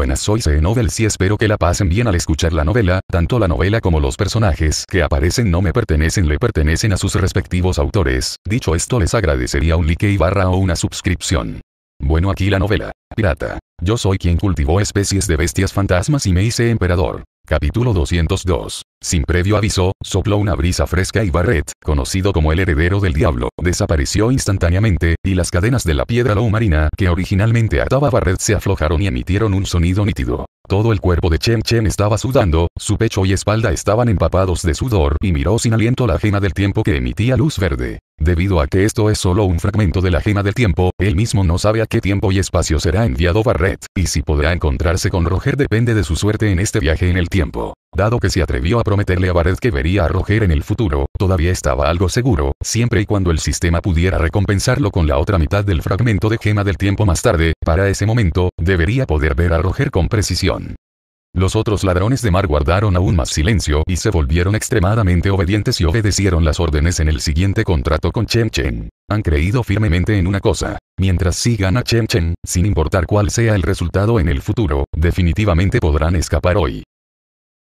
buenas soy C y espero que la pasen bien al escuchar la novela, tanto la novela como los personajes que aparecen no me pertenecen le pertenecen a sus respectivos autores, dicho esto les agradecería un like y barra o una suscripción. Bueno aquí la novela. Pirata. Yo soy quien cultivó especies de bestias fantasmas y me hice emperador. Capítulo 202. Sin previo aviso, sopló una brisa fresca y Barret, conocido como el heredero del diablo, desapareció instantáneamente, y las cadenas de la piedra low marina que originalmente ataba a Barret se aflojaron y emitieron un sonido nítido. Todo el cuerpo de Chen Chen estaba sudando, su pecho y espalda estaban empapados de sudor y miró sin aliento la gema del tiempo que emitía luz verde. Debido a que esto es solo un fragmento de la gema del tiempo, él mismo no sabe a qué tiempo y espacio será enviado Barret, y si podrá encontrarse con Roger depende de su suerte en este viaje en el tiempo. Dado que se atrevió a prometerle a Barret que vería a Roger en el futuro, todavía estaba algo seguro, siempre y cuando el sistema pudiera recompensarlo con la otra mitad del fragmento de gema del tiempo más tarde, para ese momento, debería poder ver a Roger con precisión. Los otros ladrones de mar guardaron aún más silencio y se volvieron extremadamente obedientes y obedecieron las órdenes en el siguiente contrato con Chen Chen. Han creído firmemente en una cosa. Mientras sigan a Chen Chen, sin importar cuál sea el resultado en el futuro, definitivamente podrán escapar hoy.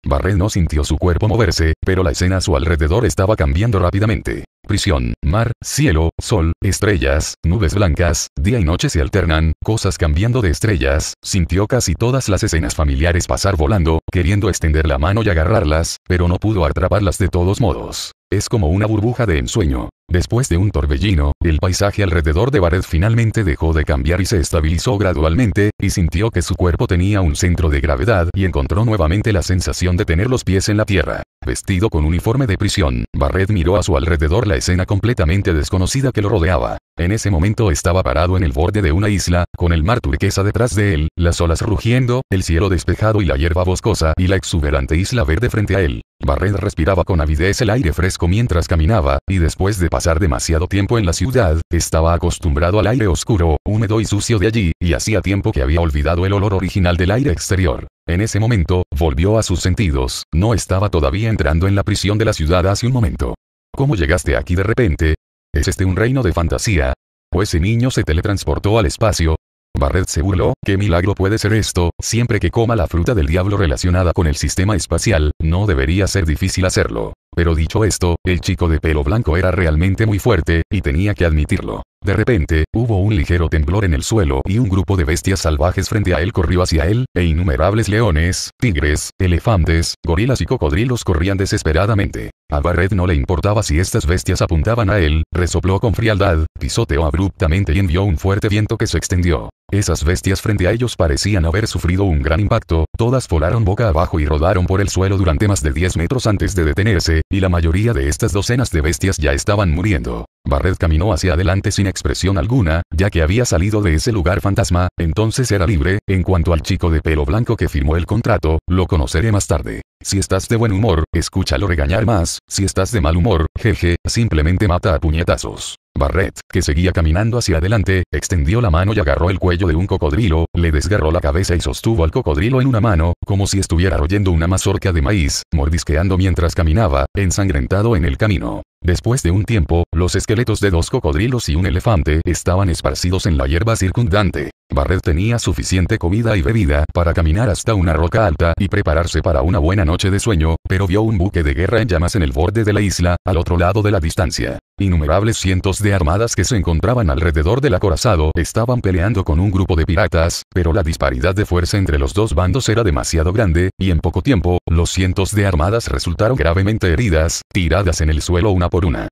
Barret no sintió su cuerpo moverse, pero la escena a su alrededor estaba cambiando rápidamente. Prisión, mar, cielo, sol, estrellas, nubes blancas, día y noche se alternan, cosas cambiando de estrellas, sintió casi todas las escenas familiares pasar volando, queriendo extender la mano y agarrarlas, pero no pudo atraparlas de todos modos. Es como una burbuja de ensueño. Después de un torbellino, el paisaje alrededor de Barret finalmente dejó de cambiar y se estabilizó gradualmente, y sintió que su cuerpo tenía un centro de gravedad y encontró nuevamente la sensación de tener los pies en la tierra. Vestido con uniforme de prisión, Barret miró a su alrededor la escena completamente desconocida que lo rodeaba. En ese momento estaba parado en el borde de una isla, con el mar turquesa detrás de él, las olas rugiendo, el cielo despejado y la hierba boscosa y la exuberante isla verde frente a él. Barret respiraba con avidez el aire fresco mientras caminaba, y después de pasar demasiado tiempo en la ciudad, estaba acostumbrado al aire oscuro, húmedo y sucio de allí, y hacía tiempo que había olvidado el olor original del aire exterior. En ese momento, volvió a sus sentidos, no estaba todavía entrando en la prisión de la ciudad hace un momento. ¿Cómo llegaste aquí de repente? ¿Es este un reino de fantasía? Pues ese niño se teletransportó al espacio, Barret se burló, ¿qué milagro puede ser esto? Siempre que coma la fruta del diablo relacionada con el sistema espacial, no debería ser difícil hacerlo. Pero dicho esto, el chico de pelo blanco era realmente muy fuerte, y tenía que admitirlo. De repente, hubo un ligero temblor en el suelo y un grupo de bestias salvajes frente a él corrió hacia él, e innumerables leones, tigres, elefantes, gorilas y cocodrilos corrían desesperadamente. A Barret no le importaba si estas bestias apuntaban a él, resopló con frialdad, pisoteó abruptamente y envió un fuerte viento que se extendió. Esas bestias frente a ellos parecían haber sufrido un gran impacto, todas volaron boca abajo y rodaron por el suelo durante más de 10 metros antes de detenerse, y la mayoría de estas docenas de bestias ya estaban muriendo. Barret caminó hacia adelante sin expresión alguna, ya que había salido de ese lugar fantasma, entonces era libre, en cuanto al chico de pelo blanco que firmó el contrato, lo conoceré más tarde. Si estás de buen humor, escúchalo regañar más, si estás de mal humor, jeje, simplemente mata a puñetazos. Barret, que seguía caminando hacia adelante, extendió la mano y agarró el cuello de un cocodrilo, le desgarró la cabeza y sostuvo al cocodrilo en una mano, como si estuviera royendo una mazorca de maíz, mordisqueando mientras caminaba, ensangrentado en el camino. Después de un tiempo, los esqueletos de dos cocodrilos y un elefante estaban esparcidos en la hierba circundante. Barret tenía suficiente comida y bebida para caminar hasta una roca alta y prepararse para una buena noche de sueño, pero vio un buque de guerra en llamas en el borde de la isla, al otro lado de la distancia. Innumerables cientos de armadas que se encontraban alrededor del acorazado estaban peleando con un grupo de piratas, pero la disparidad de fuerza entre los dos bandos era demasiado grande, y en poco tiempo, los cientos de armadas resultaron gravemente heridas, tiradas en el suelo una por una.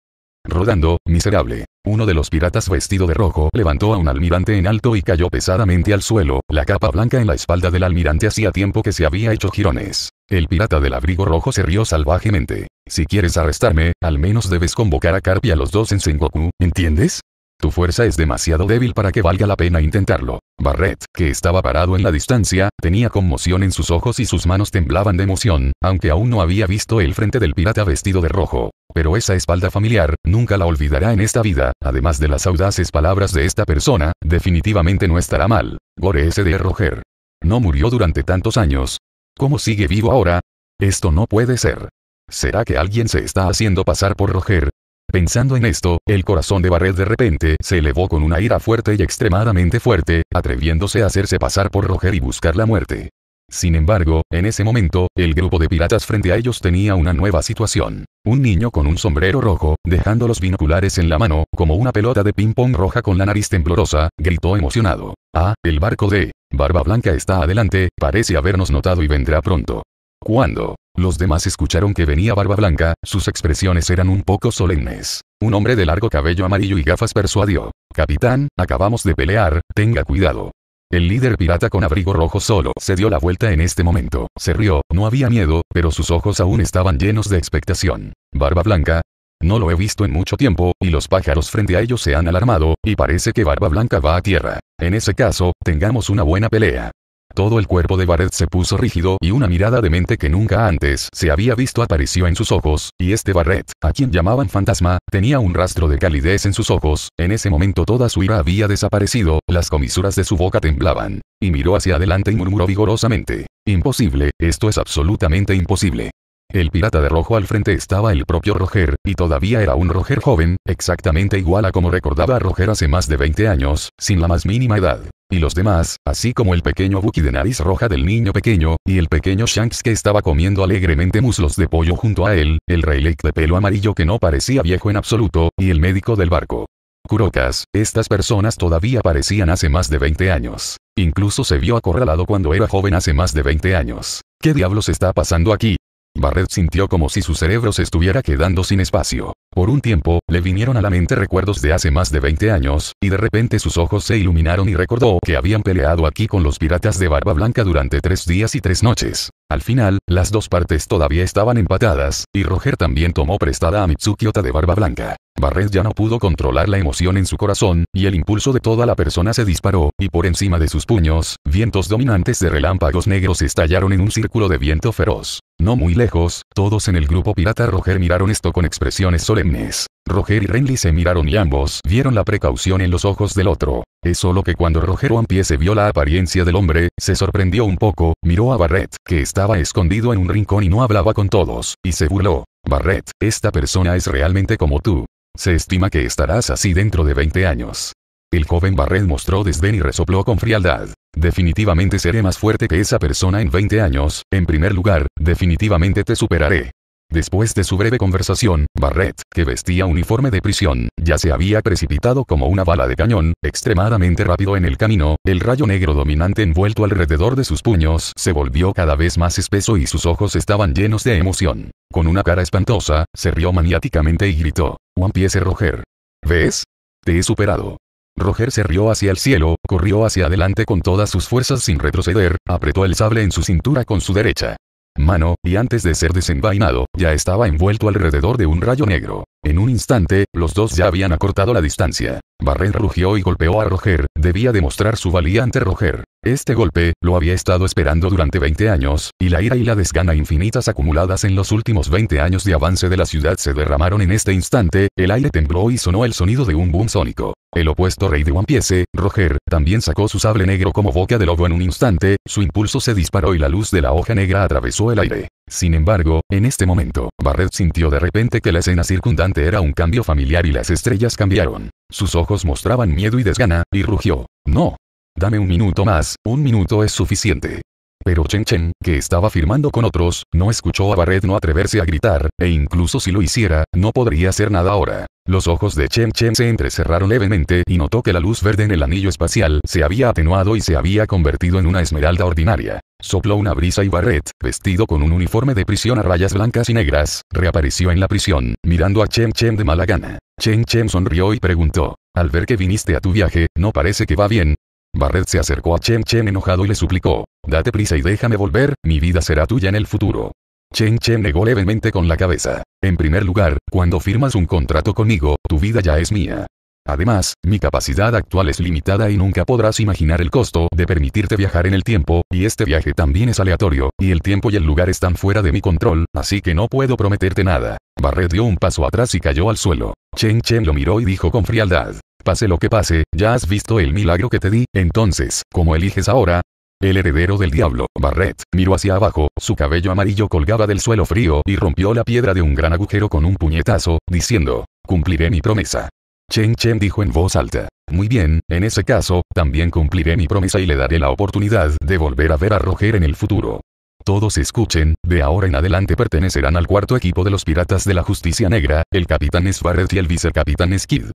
Rodando, miserable. Uno de los piratas vestido de rojo levantó a un almirante en alto y cayó pesadamente al suelo, la capa blanca en la espalda del almirante hacía tiempo que se había hecho jirones. El pirata del abrigo rojo se rió salvajemente. Si quieres arrestarme, al menos debes convocar a carpi a los dos en Sengoku, ¿entiendes? Tu fuerza es demasiado débil para que valga la pena intentarlo. Barret, que estaba parado en la distancia, tenía conmoción en sus ojos y sus manos temblaban de emoción, aunque aún no había visto el frente del pirata vestido de rojo. Pero esa espalda familiar, nunca la olvidará en esta vida, además de las audaces palabras de esta persona, definitivamente no estará mal. Gore S. de Roger. No murió durante tantos años. ¿Cómo sigue vivo ahora? Esto no puede ser. ¿Será que alguien se está haciendo pasar por Roger? Pensando en esto, el corazón de Barret de repente se elevó con una ira fuerte y extremadamente fuerte, atreviéndose a hacerse pasar por Roger y buscar la muerte. Sin embargo, en ese momento, el grupo de piratas frente a ellos tenía una nueva situación. Un niño con un sombrero rojo, dejando los binoculares en la mano, como una pelota de ping-pong roja con la nariz temblorosa, gritó emocionado. Ah, el barco de Barba Blanca está adelante, parece habernos notado y vendrá pronto. Cuando los demás escucharon que venía Barba Blanca, sus expresiones eran un poco solemnes. Un hombre de largo cabello amarillo y gafas persuadió. Capitán, acabamos de pelear, tenga cuidado. El líder pirata con abrigo rojo solo se dio la vuelta en este momento. Se rió, no había miedo, pero sus ojos aún estaban llenos de expectación. Barba Blanca. No lo he visto en mucho tiempo, y los pájaros frente a ellos se han alarmado, y parece que Barba Blanca va a tierra. En ese caso, tengamos una buena pelea. Todo el cuerpo de Barret se puso rígido y una mirada de mente que nunca antes se había visto apareció en sus ojos, y este Barret, a quien llamaban fantasma, tenía un rastro de calidez en sus ojos, en ese momento toda su ira había desaparecido, las comisuras de su boca temblaban, y miró hacia adelante y murmuró vigorosamente. Imposible, esto es absolutamente imposible. El pirata de rojo al frente estaba el propio Roger, y todavía era un Roger joven, exactamente igual a como recordaba a Roger hace más de 20 años, sin la más mínima edad y los demás, así como el pequeño Buki de nariz roja del niño pequeño, y el pequeño Shanks que estaba comiendo alegremente muslos de pollo junto a él, el Rayleigh de pelo amarillo que no parecía viejo en absoluto, y el médico del barco. Kurokas, estas personas todavía parecían hace más de 20 años. Incluso se vio acorralado cuando era joven hace más de 20 años. ¿Qué diablos está pasando aquí? Barret sintió como si su cerebro se estuviera quedando sin espacio. Por un tiempo, le vinieron a la mente recuerdos de hace más de 20 años, y de repente sus ojos se iluminaron y recordó que habían peleado aquí con los piratas de Barba Blanca durante tres días y tres noches. Al final, las dos partes todavía estaban empatadas, y Roger también tomó prestada a Mitsukiota de barba blanca. Barret ya no pudo controlar la emoción en su corazón, y el impulso de toda la persona se disparó, y por encima de sus puños, vientos dominantes de relámpagos negros estallaron en un círculo de viento feroz. No muy lejos, todos en el grupo pirata Roger miraron esto con expresiones solemnes. Roger y Renly se miraron y ambos vieron la precaución en los ojos del otro. Es solo que cuando Roger se vio la apariencia del hombre, se sorprendió un poco, miró a Barret, que estaba escondido en un rincón y no hablaba con todos, y se burló. Barret, esta persona es realmente como tú. Se estima que estarás así dentro de 20 años. El joven Barret mostró desdén y resopló con frialdad. Definitivamente seré más fuerte que esa persona en 20 años, en primer lugar, definitivamente te superaré. Después de su breve conversación, Barrett, que vestía uniforme de prisión, ya se había precipitado como una bala de cañón, extremadamente rápido en el camino, el rayo negro dominante envuelto alrededor de sus puños se volvió cada vez más espeso y sus ojos estaban llenos de emoción. Con una cara espantosa, se rió maniáticamente y gritó, One Piece Roger. ¿Ves? Te he superado. Roger se rió hacia el cielo, corrió hacia adelante con todas sus fuerzas sin retroceder, apretó el sable en su cintura con su derecha mano, y antes de ser desenvainado, ya estaba envuelto alrededor de un rayo negro. En un instante, los dos ya habían acortado la distancia. Barret rugió y golpeó a Roger, debía demostrar su valía ante Roger. Este golpe, lo había estado esperando durante 20 años, y la ira y la desgana infinitas acumuladas en los últimos 20 años de avance de la ciudad se derramaron en este instante, el aire tembló y sonó el sonido de un boom sónico. El opuesto rey de One Piece, Roger, también sacó su sable negro como boca de lobo en un instante, su impulso se disparó y la luz de la hoja negra atravesó el aire. Sin embargo, en este momento, Barret sintió de repente que la escena circundante era un cambio familiar y las estrellas cambiaron. Sus ojos mostraban miedo y desgana, y rugió. No. Dame un minuto más, un minuto es suficiente. Pero Chen Chen, que estaba firmando con otros, no escuchó a Barret no atreverse a gritar, e incluso si lo hiciera, no podría hacer nada ahora. Los ojos de Chen Chen se entrecerraron levemente y notó que la luz verde en el anillo espacial se había atenuado y se había convertido en una esmeralda ordinaria. Sopló una brisa y Barret, vestido con un uniforme de prisión a rayas blancas y negras, reapareció en la prisión, mirando a Chen Chen de mala gana. Chen Chen sonrió y preguntó, al ver que viniste a tu viaje, no parece que va bien, Barret se acercó a Chen Chen enojado y le suplicó, date prisa y déjame volver, mi vida será tuya en el futuro. Chen Chen negó levemente con la cabeza. En primer lugar, cuando firmas un contrato conmigo, tu vida ya es mía. Además, mi capacidad actual es limitada y nunca podrás imaginar el costo de permitirte viajar en el tiempo, y este viaje también es aleatorio, y el tiempo y el lugar están fuera de mi control, así que no puedo prometerte nada. Barret dio un paso atrás y cayó al suelo. Chen Chen lo miró y dijo con frialdad, Pase lo que pase, ya has visto el milagro que te di, entonces, ¿cómo eliges ahora? El heredero del diablo, Barret, miró hacia abajo, su cabello amarillo colgaba del suelo frío y rompió la piedra de un gran agujero con un puñetazo, diciendo, cumpliré mi promesa. Chen Chen dijo en voz alta, muy bien, en ese caso, también cumpliré mi promesa y le daré la oportunidad de volver a ver a Roger en el futuro. Todos escuchen, de ahora en adelante pertenecerán al cuarto equipo de los Piratas de la Justicia Negra, el capitán es Barrett y el vicecapitán es Kid.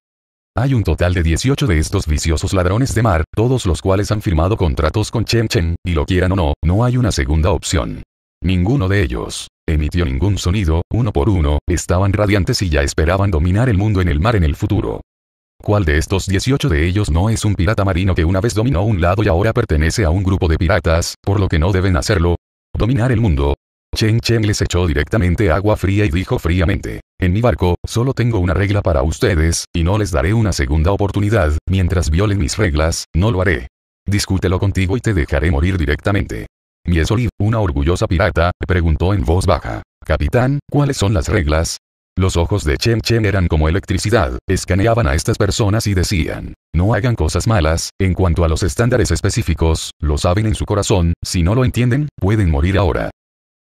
Hay un total de 18 de estos viciosos ladrones de mar, todos los cuales han firmado contratos con Chen Chen, y lo quieran o no, no hay una segunda opción. Ninguno de ellos emitió ningún sonido, uno por uno, estaban radiantes y ya esperaban dominar el mundo en el mar en el futuro. ¿Cuál de estos 18 de ellos no es un pirata marino que una vez dominó un lado y ahora pertenece a un grupo de piratas, por lo que no deben hacerlo? Dominar el mundo. Chen Chen les echó directamente agua fría y dijo fríamente. En mi barco, solo tengo una regla para ustedes, y no les daré una segunda oportunidad, mientras violen mis reglas, no lo haré. Discútelo contigo y te dejaré morir directamente. Mi una orgullosa pirata, preguntó en voz baja. Capitán, ¿cuáles son las reglas? Los ojos de Chen Chen eran como electricidad, escaneaban a estas personas y decían, no hagan cosas malas, en cuanto a los estándares específicos, lo saben en su corazón, si no lo entienden, pueden morir ahora.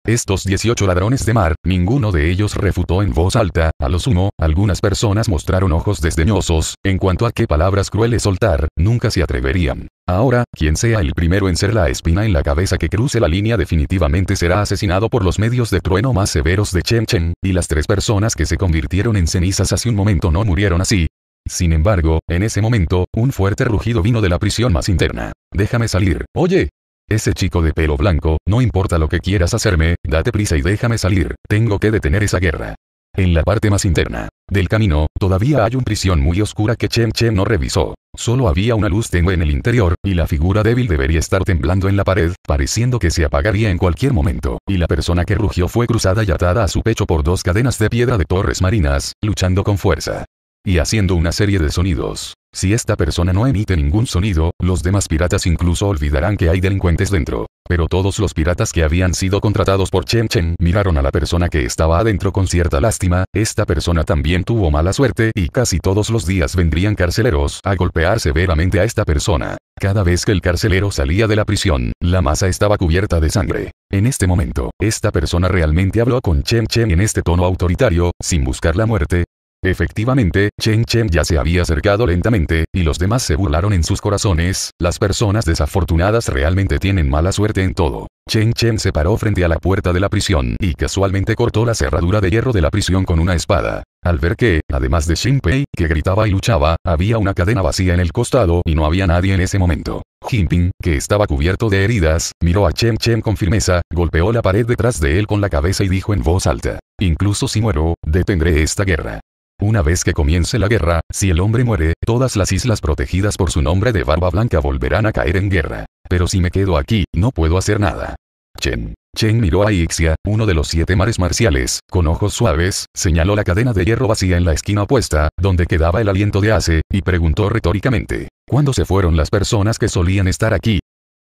Estos 18 ladrones de mar, ninguno de ellos refutó en voz alta, a lo sumo, algunas personas mostraron ojos desdeñosos, en cuanto a qué palabras crueles soltar, nunca se atreverían. Ahora, quien sea el primero en ser la espina en la cabeza que cruce la línea definitivamente será asesinado por los medios de trueno más severos de Chen Chen, y las tres personas que se convirtieron en cenizas hace un momento no murieron así, sin embargo, en ese momento, un fuerte rugido vino de la prisión más interna. Déjame salir. Oye, ese chico de pelo blanco, no importa lo que quieras hacerme, date prisa y déjame salir, tengo que detener esa guerra. En la parte más interna del camino, todavía hay una prisión muy oscura que Chen Chen no revisó. Solo había una luz tenue en el interior, y la figura débil debería estar temblando en la pared, pareciendo que se apagaría en cualquier momento, y la persona que rugió fue cruzada y atada a su pecho por dos cadenas de piedra de torres marinas, luchando con fuerza y haciendo una serie de sonidos. Si esta persona no emite ningún sonido, los demás piratas incluso olvidarán que hay delincuentes dentro. Pero todos los piratas que habían sido contratados por Chen Chen miraron a la persona que estaba adentro con cierta lástima, esta persona también tuvo mala suerte y casi todos los días vendrían carceleros a golpear severamente a esta persona. Cada vez que el carcelero salía de la prisión, la masa estaba cubierta de sangre. En este momento, esta persona realmente habló con Chen Chen en este tono autoritario, sin buscar la muerte, Efectivamente, Chen Chen ya se había acercado lentamente, y los demás se burlaron en sus corazones, las personas desafortunadas realmente tienen mala suerte en todo. Chen Chen se paró frente a la puerta de la prisión y casualmente cortó la cerradura de hierro de la prisión con una espada. Al ver que, además de Pei, que gritaba y luchaba, había una cadena vacía en el costado y no había nadie en ese momento. Jinping, que estaba cubierto de heridas, miró a Chen Chen con firmeza, golpeó la pared detrás de él con la cabeza y dijo en voz alta, Incluso si muero, detendré esta guerra. Una vez que comience la guerra, si el hombre muere, todas las islas protegidas por su nombre de Barba Blanca volverán a caer en guerra. Pero si me quedo aquí, no puedo hacer nada. Chen. Chen miró a Ixia, uno de los siete mares marciales, con ojos suaves, señaló la cadena de hierro vacía en la esquina opuesta, donde quedaba el aliento de Ace, y preguntó retóricamente, ¿cuándo se fueron las personas que solían estar aquí?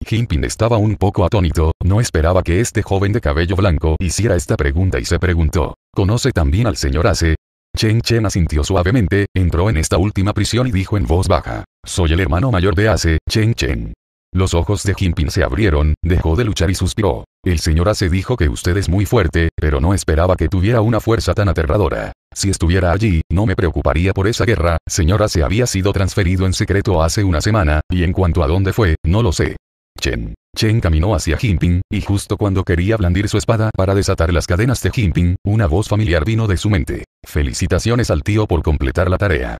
Jinpin estaba un poco atónito, no esperaba que este joven de cabello blanco hiciera esta pregunta y se preguntó, ¿conoce también al señor Ace? Chen Chen asintió suavemente, entró en esta última prisión y dijo en voz baja. Soy el hermano mayor de Ace, Chen Chen. Los ojos de Jinping se abrieron, dejó de luchar y suspiró. El señor Ace dijo que usted es muy fuerte, pero no esperaba que tuviera una fuerza tan aterradora. Si estuviera allí, no me preocuparía por esa guerra, señor Ace había sido transferido en secreto hace una semana, y en cuanto a dónde fue, no lo sé. Chen. Chen caminó hacia Jinping, y justo cuando quería blandir su espada para desatar las cadenas de Jinping, una voz familiar vino de su mente. Felicitaciones al tío por completar la tarea.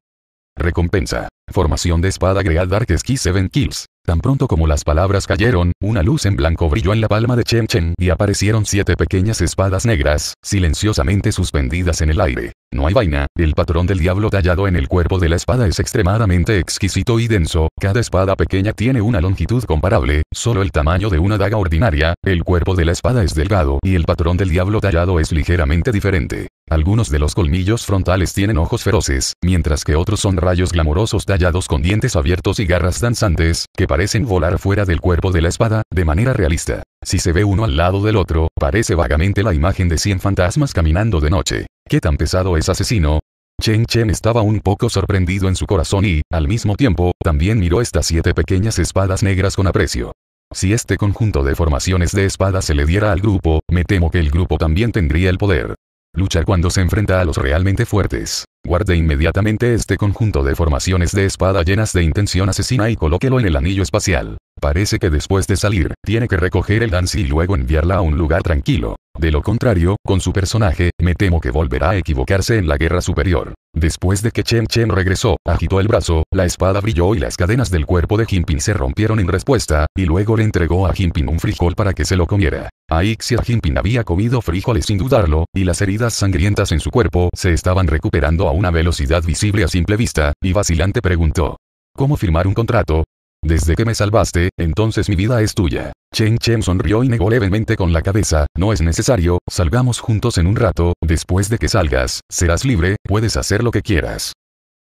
Recompensa. Formación de espada Great Dark Ski 7 Kills. Tan pronto como las palabras cayeron, una luz en blanco brilló en la palma de Chen Chen y aparecieron siete pequeñas espadas negras, silenciosamente suspendidas en el aire. No hay vaina, el patrón del diablo tallado en el cuerpo de la espada es extremadamente exquisito y denso, cada espada pequeña tiene una longitud comparable, solo el tamaño de una daga ordinaria, el cuerpo de la espada es delgado y el patrón del diablo tallado es ligeramente diferente. Algunos de los colmillos frontales tienen ojos feroces, mientras que otros son rayos glamorosos tallados con dientes abiertos y garras danzantes, que parecen volar fuera del cuerpo de la espada, de manera realista. Si se ve uno al lado del otro, parece vagamente la imagen de 100 fantasmas caminando de noche. ¿Qué tan pesado es asesino? Chen Chen estaba un poco sorprendido en su corazón y, al mismo tiempo, también miró estas siete pequeñas espadas negras con aprecio. Si este conjunto de formaciones de espadas se le diera al grupo, me temo que el grupo también tendría el poder. Luchar cuando se enfrenta a los realmente fuertes. Guarde inmediatamente este conjunto de formaciones de espada llenas de intención asesina y colóquelo en el anillo espacial. Parece que después de salir, tiene que recoger el Dance y luego enviarla a un lugar tranquilo. De lo contrario, con su personaje, me temo que volverá a equivocarse en la guerra superior. Después de que Chen Chen regresó, agitó el brazo, la espada brilló y las cadenas del cuerpo de Jinping se rompieron en respuesta, y luego le entregó a Jinping un frijol para que se lo comiera. Aixia Jinping había comido frijoles sin dudarlo, y las heridas sangrientas en su cuerpo se estaban recuperando a una velocidad visible a simple vista, y vacilante preguntó. ¿Cómo firmar un contrato? Desde que me salvaste, entonces mi vida es tuya. Chen Chen sonrió y negó levemente con la cabeza, no es necesario, salgamos juntos en un rato, después de que salgas, serás libre, puedes hacer lo que quieras.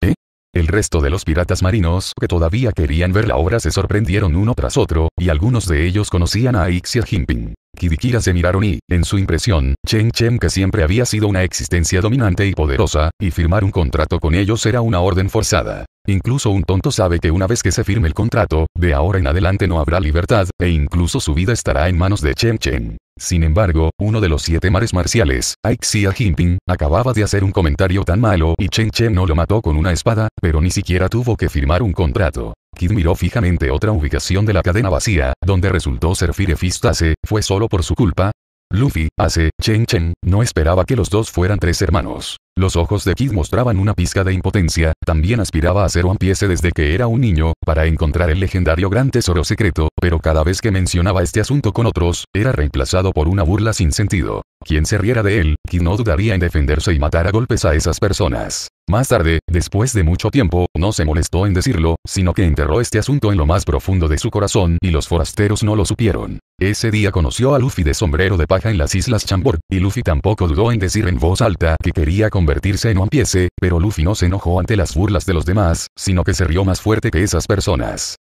¿Eh? El resto de los piratas marinos que todavía querían ver la obra se sorprendieron uno tras otro, y algunos de ellos conocían a Ixia Jinping. Kidikira se miraron y, en su impresión, Chen Chen que siempre había sido una existencia dominante y poderosa, y firmar un contrato con ellos era una orden forzada. Incluso un tonto sabe que una vez que se firme el contrato, de ahora en adelante no habrá libertad, e incluso su vida estará en manos de Chen Chen. Sin embargo, uno de los siete mares marciales, Aixia Jinping, acababa de hacer un comentario tan malo y Chen Chen no lo mató con una espada, pero ni siquiera tuvo que firmar un contrato. Kid miró fijamente otra ubicación de la cadena vacía, donde resultó ser Firefistase, fue solo por su culpa, Luffy, hace, Chen Chen, no esperaba que los dos fueran tres hermanos. Los ojos de Kid mostraban una pizca de impotencia, también aspiraba a ser One Piece desde que era un niño, para encontrar el legendario gran tesoro secreto, pero cada vez que mencionaba este asunto con otros, era reemplazado por una burla sin sentido. Quien se riera de él, quien no dudaría en defenderse y matar a golpes a esas personas. Más tarde, después de mucho tiempo, no se molestó en decirlo, sino que enterró este asunto en lo más profundo de su corazón y los forasteros no lo supieron. Ese día conoció a Luffy de sombrero de paja en las Islas Chambord, y Luffy tampoco dudó en decir en voz alta que quería convertirse en un Piece, pero Luffy no se enojó ante las burlas de los demás, sino que se rió más fuerte que esas personas.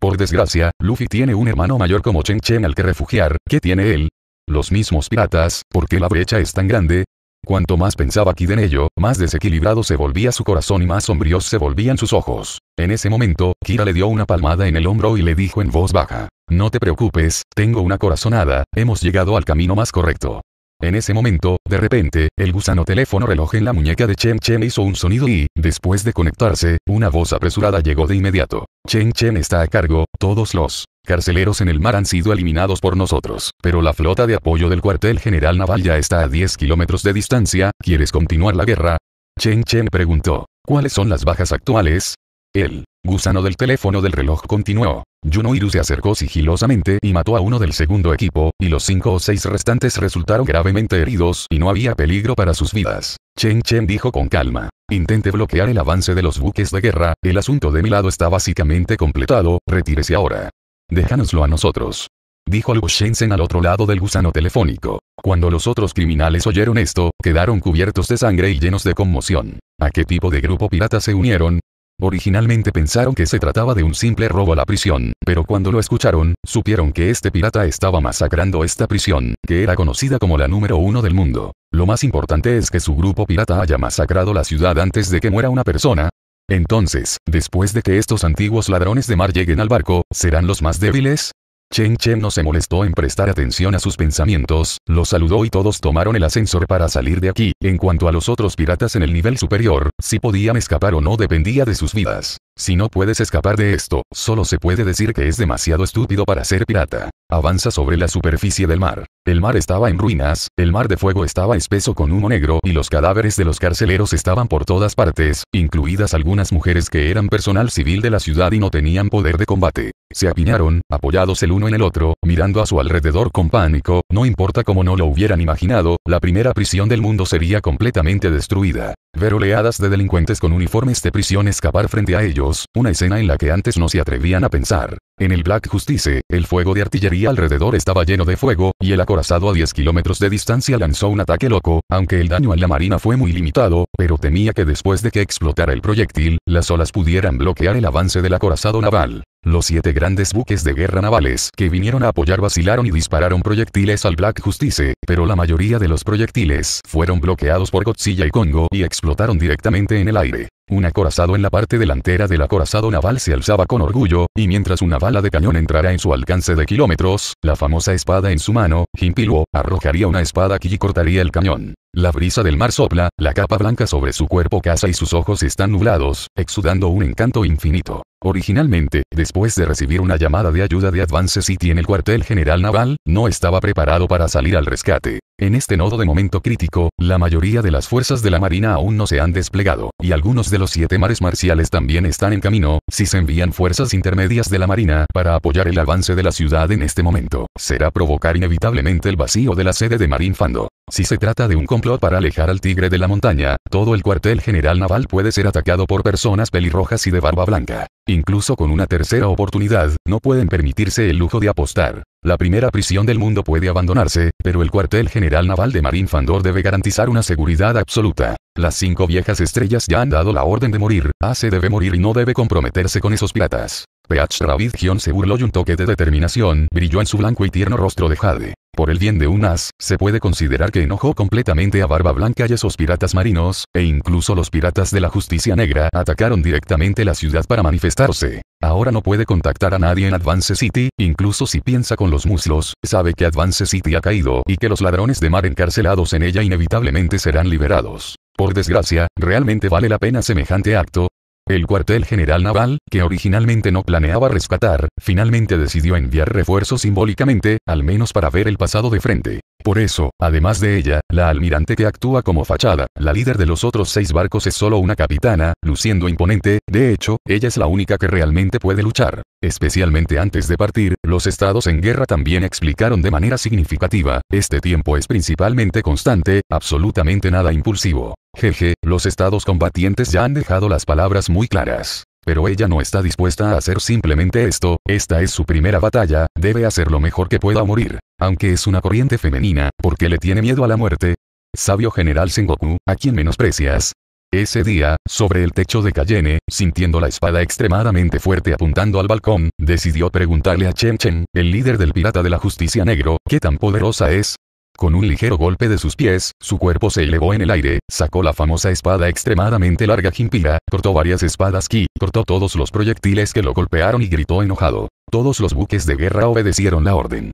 Por desgracia, Luffy tiene un hermano mayor como Chen Chen al que refugiar, ¿Qué tiene él, los mismos piratas, ¿por qué la brecha es tan grande? Cuanto más pensaba Kid en ello, más desequilibrado se volvía su corazón y más sombríos se volvían sus ojos. En ese momento, Kira le dio una palmada en el hombro y le dijo en voz baja, No te preocupes, tengo una corazonada, hemos llegado al camino más correcto. En ese momento, de repente, el gusano teléfono reloj en la muñeca de Chen Chen hizo un sonido y, después de conectarse, una voz apresurada llegó de inmediato. Chen Chen está a cargo, todos los carceleros en el mar han sido eliminados por nosotros, pero la flota de apoyo del cuartel general naval ya está a 10 kilómetros de distancia, ¿quieres continuar la guerra? Chen Chen preguntó, ¿cuáles son las bajas actuales? El gusano del teléfono del reloj continuó. Junoiru se acercó sigilosamente y mató a uno del segundo equipo, y los cinco o seis restantes resultaron gravemente heridos y no había peligro para sus vidas. Chen Chen dijo con calma. Intente bloquear el avance de los buques de guerra, el asunto de mi lado está básicamente completado, retírese ahora. Déjanoslo a nosotros. Dijo Lu Shenzhen al otro lado del gusano telefónico. Cuando los otros criminales oyeron esto, quedaron cubiertos de sangre y llenos de conmoción. ¿A qué tipo de grupo pirata se unieron? Originalmente pensaron que se trataba de un simple robo a la prisión, pero cuando lo escucharon, supieron que este pirata estaba masacrando esta prisión, que era conocida como la número uno del mundo. Lo más importante es que su grupo pirata haya masacrado la ciudad antes de que muera una persona. Entonces, después de que estos antiguos ladrones de mar lleguen al barco, ¿serán los más débiles? Chen Chen no se molestó en prestar atención a sus pensamientos, lo saludó y todos tomaron el ascensor para salir de aquí. En cuanto a los otros piratas en el nivel superior, si podían escapar o no dependía de sus vidas. Si no puedes escapar de esto, solo se puede decir que es demasiado estúpido para ser pirata. Avanza sobre la superficie del mar. El mar estaba en ruinas, el mar de fuego estaba espeso con humo negro y los cadáveres de los carceleros estaban por todas partes, incluidas algunas mujeres que eran personal civil de la ciudad y no tenían poder de combate. Se apiñaron, apoyados el uno en el otro, mirando a su alrededor con pánico, no importa cómo no lo hubieran imaginado, la primera prisión del mundo sería completamente destruida. Ver oleadas de delincuentes con uniformes de prisión escapar frente a ellos, una escena en la que antes no se atrevían a pensar. En el Black Justice, el fuego de artillería alrededor estaba lleno de fuego, y el acorazado a 10 kilómetros de distancia lanzó un ataque loco, aunque el daño a la marina fue muy limitado, pero temía que después de que explotara el proyectil, las olas pudieran bloquear el avance del acorazado naval. Los siete grandes buques de guerra navales que vinieron a apoyar vacilaron y dispararon proyectiles al Black Justice, pero la mayoría de los proyectiles fueron bloqueados por Godzilla y Congo y explotaron flotaron directamente en el aire. Un acorazado en la parte delantera del acorazado naval se alzaba con orgullo, y mientras una bala de cañón entrara en su alcance de kilómetros, la famosa espada en su mano, Himpiluo, arrojaría una espada aquí y cortaría el cañón. La brisa del mar sopla, la capa blanca sobre su cuerpo caza y sus ojos están nublados, exudando un encanto infinito. Originalmente, después de recibir una llamada de ayuda de Advance City en el cuartel general naval, no estaba preparado para salir al rescate. En este nodo de momento crítico, la mayoría de las fuerzas de la Marina aún no se han desplegado, y algunos de los siete mares marciales también están en camino, si se envían fuerzas intermedias de la Marina para apoyar el avance de la ciudad en este momento, será provocar inevitablemente el vacío de la sede de Marinfando. Si se trata de un complot para alejar al tigre de la montaña, todo el cuartel general naval puede ser atacado por personas pelirrojas y de barba blanca. Incluso con una tercera oportunidad, no pueden permitirse el lujo de apostar. La primera prisión del mundo puede abandonarse, pero el cuartel general naval de Marín Fandor debe garantizar una seguridad absoluta. Las cinco viejas estrellas ya han dado la orden de morir, Ace ah, debe morir y no debe comprometerse con esos piratas. Peach Ravid-Gion se burló y un toque de determinación brilló en su blanco y tierno rostro de jade. Por el bien de un as, se puede considerar que enojó completamente a Barba Blanca y a esos piratas marinos, e incluso los piratas de la justicia negra atacaron directamente la ciudad para manifestarse. Ahora no puede contactar a nadie en Advance City, incluso si piensa con los muslos, sabe que Advance City ha caído y que los ladrones de mar encarcelados en ella inevitablemente serán liberados. Por desgracia, realmente vale la pena semejante acto, el cuartel general naval, que originalmente no planeaba rescatar, finalmente decidió enviar refuerzos simbólicamente, al menos para ver el pasado de frente. Por eso, además de ella, la almirante que actúa como fachada, la líder de los otros seis barcos es solo una capitana, luciendo imponente, de hecho, ella es la única que realmente puede luchar. Especialmente antes de partir, los estados en guerra también explicaron de manera significativa, este tiempo es principalmente constante, absolutamente nada impulsivo. Jeje, los estados combatientes ya han dejado las palabras muy claras pero ella no está dispuesta a hacer simplemente esto, esta es su primera batalla, debe hacer lo mejor que pueda morir. Aunque es una corriente femenina, porque le tiene miedo a la muerte? Sabio general Sengoku, a quien menosprecias. Ese día, sobre el techo de Cayenne, sintiendo la espada extremadamente fuerte apuntando al balcón, decidió preguntarle a Chen Chen, el líder del pirata de la justicia negro, qué tan poderosa es, con un ligero golpe de sus pies, su cuerpo se elevó en el aire, sacó la famosa espada extremadamente larga Jimpira, cortó varias espadas Ki, cortó todos los proyectiles que lo golpearon y gritó enojado. Todos los buques de guerra obedecieron la orden.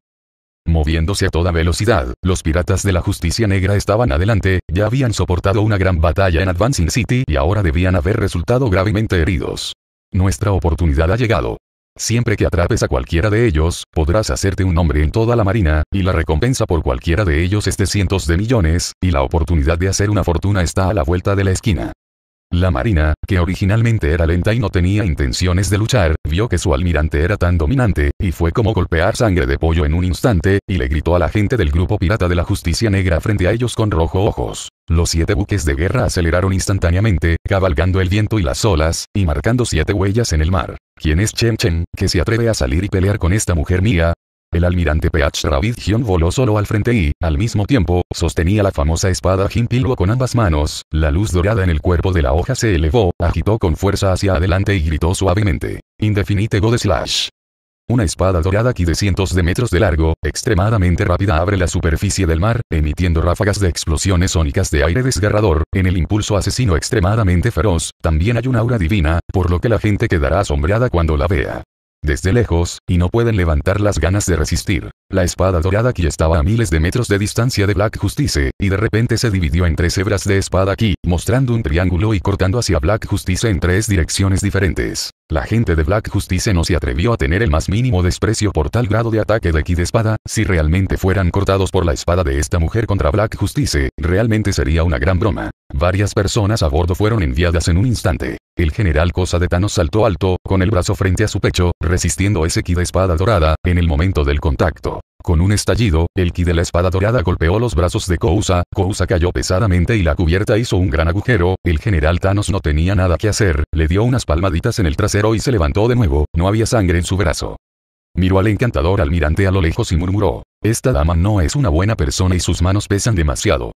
Moviéndose a toda velocidad, los piratas de la justicia negra estaban adelante, ya habían soportado una gran batalla en Advancing City y ahora debían haber resultado gravemente heridos. Nuestra oportunidad ha llegado. Siempre que atrapes a cualquiera de ellos, podrás hacerte un nombre en toda la marina, y la recompensa por cualquiera de ellos es de cientos de millones, y la oportunidad de hacer una fortuna está a la vuelta de la esquina. La marina, que originalmente era lenta y no tenía intenciones de luchar, vio que su almirante era tan dominante, y fue como golpear sangre de pollo en un instante, y le gritó a la gente del grupo pirata de la justicia negra frente a ellos con rojo ojos. Los siete buques de guerra aceleraron instantáneamente, cabalgando el viento y las olas, y marcando siete huellas en el mar. ¿Quién es Chen Chen, que se atreve a salir y pelear con esta mujer mía? El almirante Peach Hyun voló solo al frente y, al mismo tiempo, sostenía la famosa espada Pilgo con ambas manos, la luz dorada en el cuerpo de la hoja se elevó, agitó con fuerza hacia adelante y gritó suavemente. Indefinite God una espada dorada aquí de cientos de metros de largo, extremadamente rápida abre la superficie del mar, emitiendo ráfagas de explosiones sónicas de aire desgarrador, en el impulso asesino extremadamente feroz, también hay una aura divina, por lo que la gente quedará asombrada cuando la vea. Desde lejos, y no pueden levantar las ganas de resistir. La espada dorada aquí estaba a miles de metros de distancia de Black Justice, y de repente se dividió en tres hebras de espada aquí, mostrando un triángulo y cortando hacia Black Justice en tres direcciones diferentes. La gente de Black Justice no se atrevió a tener el más mínimo desprecio por tal grado de ataque de Kid Espada, si realmente fueran cortados por la espada de esta mujer contra Black Justice, realmente sería una gran broma. Varias personas a bordo fueron enviadas en un instante. El general Cosa de Thanos saltó alto, con el brazo frente a su pecho, resistiendo ese Kid Espada dorada, en el momento del contacto. Con un estallido, el ki de la espada dorada golpeó los brazos de Kousa, Kousa cayó pesadamente y la cubierta hizo un gran agujero, el general Thanos no tenía nada que hacer, le dio unas palmaditas en el trasero y se levantó de nuevo, no había sangre en su brazo. Miró al encantador almirante a lo lejos y murmuró, esta dama no es una buena persona y sus manos pesan demasiado.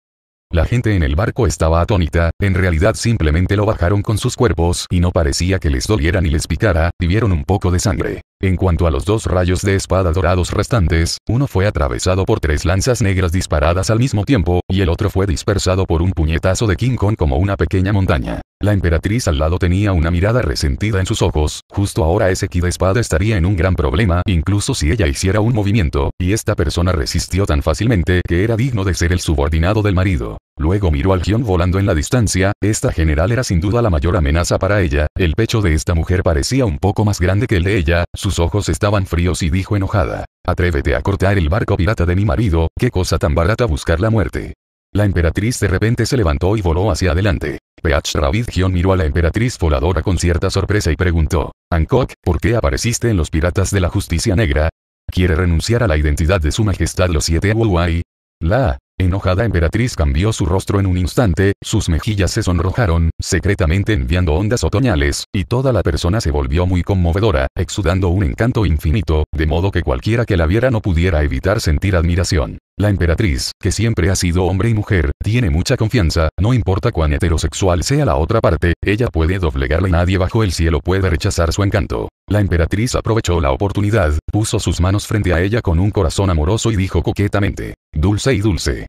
La gente en el barco estaba atónita, en realidad simplemente lo bajaron con sus cuerpos y no parecía que les doliera ni les picara, vivieron un poco de sangre. En cuanto a los dos rayos de espada dorados restantes, uno fue atravesado por tres lanzas negras disparadas al mismo tiempo, y el otro fue dispersado por un puñetazo de King Kong como una pequeña montaña. La emperatriz al lado tenía una mirada resentida en sus ojos, justo ahora ese ki de espada estaría en un gran problema incluso si ella hiciera un movimiento, y esta persona resistió tan fácilmente que era digno de ser el subordinado del marido. Luego miró al Gion volando en la distancia, esta general era sin duda la mayor amenaza para ella, el pecho de esta mujer parecía un poco más grande que el de ella, sus ojos estaban fríos y dijo enojada, atrévete a cortar el barco pirata de mi marido, qué cosa tan barata buscar la muerte. La emperatriz de repente se levantó y voló hacia adelante. Peach Gion miró a la emperatriz voladora con cierta sorpresa y preguntó, Hancock, ¿por qué apareciste en los piratas de la justicia negra? ¿Quiere renunciar a la identidad de su majestad los siete Wuai? La Enojada emperatriz cambió su rostro en un instante, sus mejillas se sonrojaron, secretamente enviando ondas otoñales, y toda la persona se volvió muy conmovedora, exudando un encanto infinito, de modo que cualquiera que la viera no pudiera evitar sentir admiración. La emperatriz, que siempre ha sido hombre y mujer, tiene mucha confianza, no importa cuán heterosexual sea la otra parte, ella puede doblegarla y nadie bajo el cielo puede rechazar su encanto. La emperatriz aprovechó la oportunidad, puso sus manos frente a ella con un corazón amoroso y dijo coquetamente, dulce y dulce.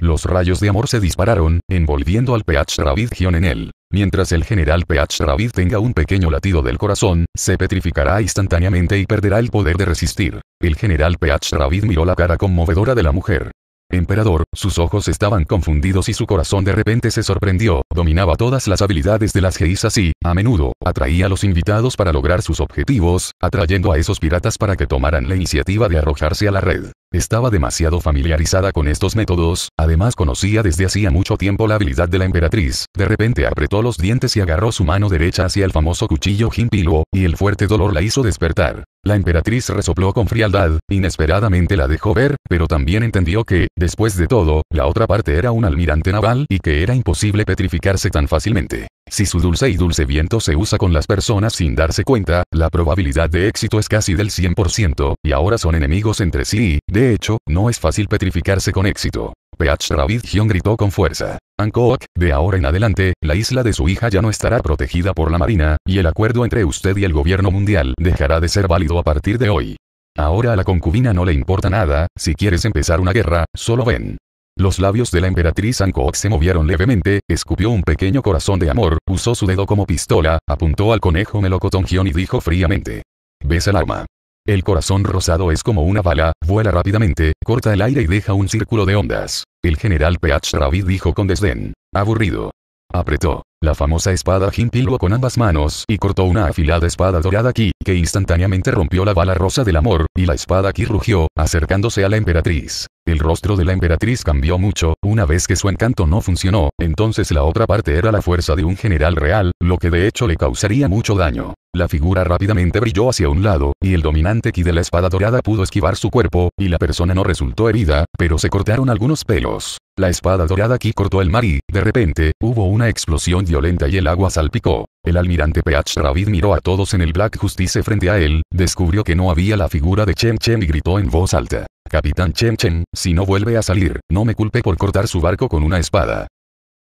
Los rayos de amor se dispararon, envolviendo al Peach Ravid Gion en él. Mientras el general Peach Ravid tenga un pequeño latido del corazón, se petrificará instantáneamente y perderá el poder de resistir. El general Peach Ravid miró la cara conmovedora de la mujer. Emperador, sus ojos estaban confundidos y su corazón de repente se sorprendió, dominaba todas las habilidades de las geisas y, a menudo, atraía a los invitados para lograr sus objetivos, atrayendo a esos piratas para que tomaran la iniciativa de arrojarse a la red. Estaba demasiado familiarizada con estos métodos, además conocía desde hacía mucho tiempo la habilidad de la emperatriz. De repente apretó los dientes y agarró su mano derecha hacia el famoso cuchillo Jimpilo, y el fuerte dolor la hizo despertar. La emperatriz resopló con frialdad, inesperadamente la dejó ver, pero también entendió que, después de todo, la otra parte era un almirante naval y que era imposible petrificarse tan fácilmente. Si su dulce y dulce viento se usa con las personas sin darse cuenta, la probabilidad de éxito es casi del 100%, y ahora son enemigos entre sí, de hecho, no es fácil petrificarse con éxito. Peach Rabbit gritó con fuerza. Hancock, de ahora en adelante, la isla de su hija ya no estará protegida por la marina, y el acuerdo entre usted y el gobierno mundial dejará de ser válido a partir de hoy. Ahora a la concubina no le importa nada, si quieres empezar una guerra, solo ven. Los labios de la emperatriz Ankook se movieron levemente, escupió un pequeño corazón de amor, usó su dedo como pistola, apuntó al conejo melocotongión y dijo fríamente. Ves el arma. El corazón rosado es como una bala, vuela rápidamente, corta el aire y deja un círculo de ondas. El general Peach Ravid dijo con desdén. Aburrido. Apretó la famosa espada Jimpilbo con ambas manos y cortó una afilada espada dorada Ki, que instantáneamente rompió la bala rosa del amor, y la espada Ki rugió, acercándose a la emperatriz. El rostro de la emperatriz cambió mucho, una vez que su encanto no funcionó, entonces la otra parte era la fuerza de un general real, lo que de hecho le causaría mucho daño. La figura rápidamente brilló hacia un lado, y el dominante ki de la espada dorada pudo esquivar su cuerpo, y la persona no resultó herida, pero se cortaron algunos pelos. La espada dorada ki cortó el mar y, de repente, hubo una explosión violenta y el agua salpicó. El almirante Peach Ravid miró a todos en el Black Justice frente a él, descubrió que no había la figura de Chen Chen y gritó en voz alta. Capitán Chen Chen, si no vuelve a salir, no me culpe por cortar su barco con una espada.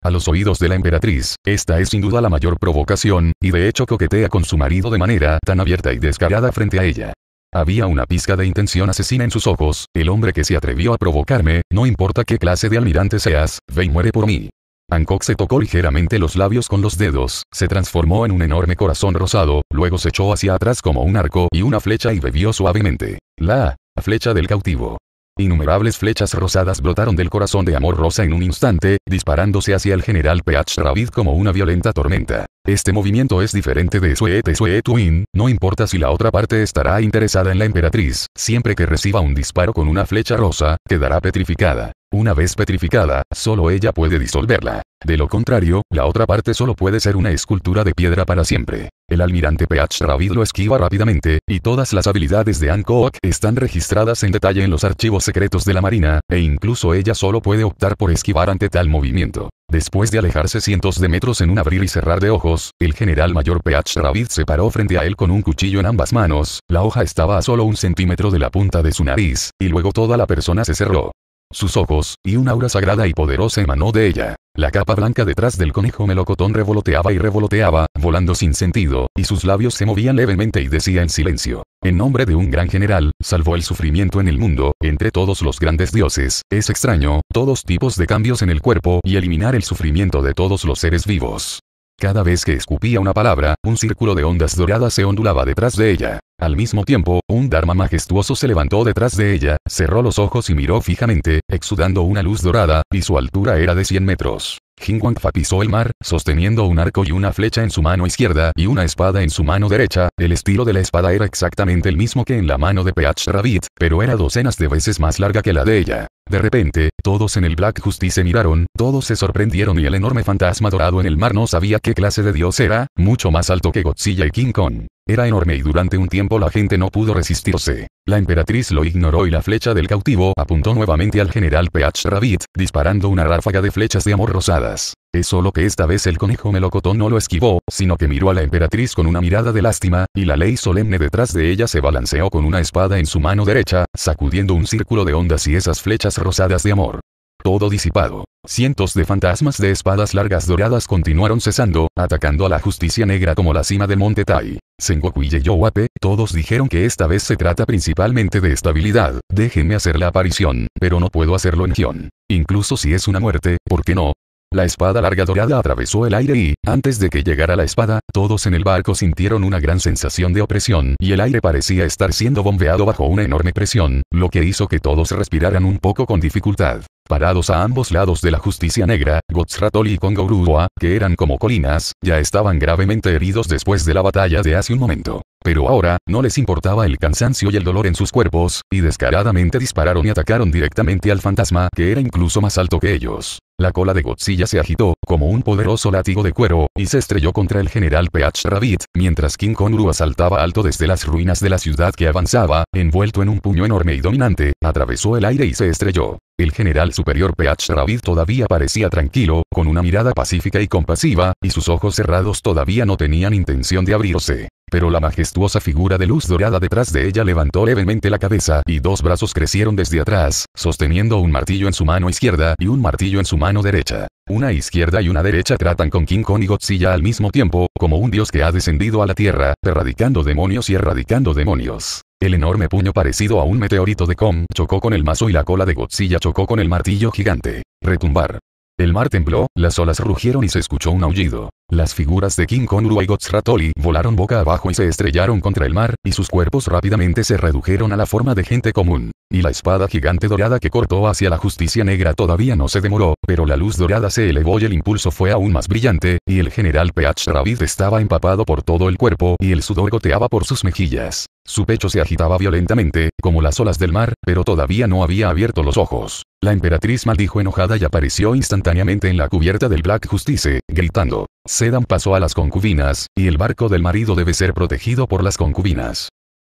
A los oídos de la emperatriz, esta es sin duda la mayor provocación, y de hecho coquetea con su marido de manera tan abierta y descarada frente a ella. Había una pizca de intención asesina en sus ojos, el hombre que se atrevió a provocarme, no importa qué clase de almirante seas, ve y muere por mí. Hancock se tocó ligeramente los labios con los dedos, se transformó en un enorme corazón rosado, luego se echó hacia atrás como un arco y una flecha y bebió suavemente. La flecha del cautivo. Innumerables flechas rosadas brotaron del corazón de Amor Rosa en un instante, disparándose hacia el general Peach Ravid como una violenta tormenta. Este movimiento es diferente de Suet Suet Win, no importa si la otra parte estará interesada en la emperatriz, siempre que reciba un disparo con una flecha rosa, quedará petrificada. Una vez petrificada, solo ella puede disolverla. De lo contrario, la otra parte solo puede ser una escultura de piedra para siempre. El almirante P.H. Ravid lo esquiva rápidamente, y todas las habilidades de Ankoak están registradas en detalle en los archivos secretos de la Marina, e incluso ella solo puede optar por esquivar ante tal movimiento. Después de alejarse cientos de metros en un abrir y cerrar de ojos, el general mayor P.H. Ravid se paró frente a él con un cuchillo en ambas manos, la hoja estaba a solo un centímetro de la punta de su nariz, y luego toda la persona se cerró sus ojos, y una aura sagrada y poderosa emanó de ella. La capa blanca detrás del conejo melocotón revoloteaba y revoloteaba, volando sin sentido, y sus labios se movían levemente y decía en silencio. En nombre de un gran general, salvó el sufrimiento en el mundo, entre todos los grandes dioses, es extraño, todos tipos de cambios en el cuerpo y eliminar el sufrimiento de todos los seres vivos. Cada vez que escupía una palabra, un círculo de ondas doradas se ondulaba detrás de ella. Al mismo tiempo, un Dharma majestuoso se levantó detrás de ella, cerró los ojos y miró fijamente, exudando una luz dorada, y su altura era de 100 metros. Jingwang pisó el mar, sosteniendo un arco y una flecha en su mano izquierda y una espada en su mano derecha. El estilo de la espada era exactamente el mismo que en la mano de Peach Rabbit, pero era docenas de veces más larga que la de ella. De repente, todos en el Black Justice miraron, todos se sorprendieron y el enorme fantasma dorado en el mar no sabía qué clase de dios era, mucho más alto que Godzilla y King Kong. Era enorme y durante un tiempo la gente no pudo resistirse. La emperatriz lo ignoró y la flecha del cautivo apuntó nuevamente al general Peach Rabbit, disparando una ráfaga de flechas de amor rosadas. Es solo que esta vez el conejo melocotón no lo esquivó, sino que miró a la emperatriz con una mirada de lástima, y la ley solemne detrás de ella se balanceó con una espada en su mano derecha, sacudiendo un círculo de ondas y esas flechas rosadas de amor. Todo disipado. Cientos de fantasmas de espadas largas doradas continuaron cesando, atacando a la justicia negra como la cima del monte Tai. Sengoku y Yowape, todos dijeron que esta vez se trata principalmente de estabilidad, déjenme hacer la aparición, pero no puedo hacerlo en Gion. Incluso si es una muerte, ¿por qué no? La espada larga dorada atravesó el aire y, antes de que llegara la espada, todos en el barco sintieron una gran sensación de opresión y el aire parecía estar siendo bombeado bajo una enorme presión, lo que hizo que todos respiraran un poco con dificultad. Parados a ambos lados de la justicia negra, Gotsratoli y Kongorua, que eran como colinas, ya estaban gravemente heridos después de la batalla de hace un momento pero ahora, no les importaba el cansancio y el dolor en sus cuerpos, y descaradamente dispararon y atacaron directamente al fantasma que era incluso más alto que ellos. La cola de Godzilla se agitó, como un poderoso látigo de cuero, y se estrelló contra el general P.H. Rabbit, mientras King Konru asaltaba alto desde las ruinas de la ciudad que avanzaba, envuelto en un puño enorme y dominante, atravesó el aire y se estrelló. El general superior P.H. Rabbit todavía parecía tranquilo, con una mirada pacífica y compasiva, y sus ojos cerrados todavía no tenían intención de abrirse. Pero la majestuosa figura de luz dorada detrás de ella levantó levemente la cabeza y dos brazos crecieron desde atrás, sosteniendo un martillo en su mano izquierda y un martillo en su mano derecha. Una izquierda y una derecha tratan con King Kong y Godzilla al mismo tiempo, como un dios que ha descendido a la tierra, erradicando demonios y erradicando demonios. El enorme puño parecido a un meteorito de Kong chocó con el mazo y la cola de Godzilla chocó con el martillo gigante. Retumbar. El mar tembló, las olas rugieron y se escuchó un aullido. Las figuras de King Konru y Gotsratoli volaron boca abajo y se estrellaron contra el mar, y sus cuerpos rápidamente se redujeron a la forma de gente común. Y la espada gigante dorada que cortó hacia la justicia negra todavía no se demoró, pero la luz dorada se elevó y el impulso fue aún más brillante, y el general P.H. Rabbit estaba empapado por todo el cuerpo y el sudor goteaba por sus mejillas. Su pecho se agitaba violentamente, como las olas del mar, pero todavía no había abierto los ojos. La emperatriz maldijo enojada y apareció instantáneamente en la cubierta del Black Justice, gritando, Sedan pasó a las concubinas, y el barco del marido debe ser protegido por las concubinas.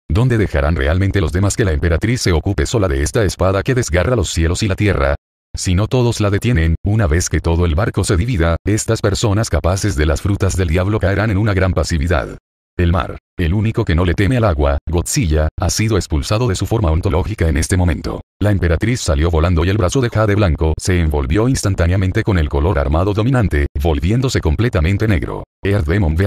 ¿Dónde dejarán realmente los demás que la emperatriz se ocupe sola de esta espada que desgarra los cielos y la tierra? Si no todos la detienen, una vez que todo el barco se divida, estas personas capaces de las frutas del diablo caerán en una gran pasividad. El mar, el único que no le teme al agua, Godzilla, ha sido expulsado de su forma ontológica en este momento. La emperatriz salió volando y el brazo de Jade blanco se envolvió instantáneamente con el color armado dominante, volviéndose completamente negro. Air Demon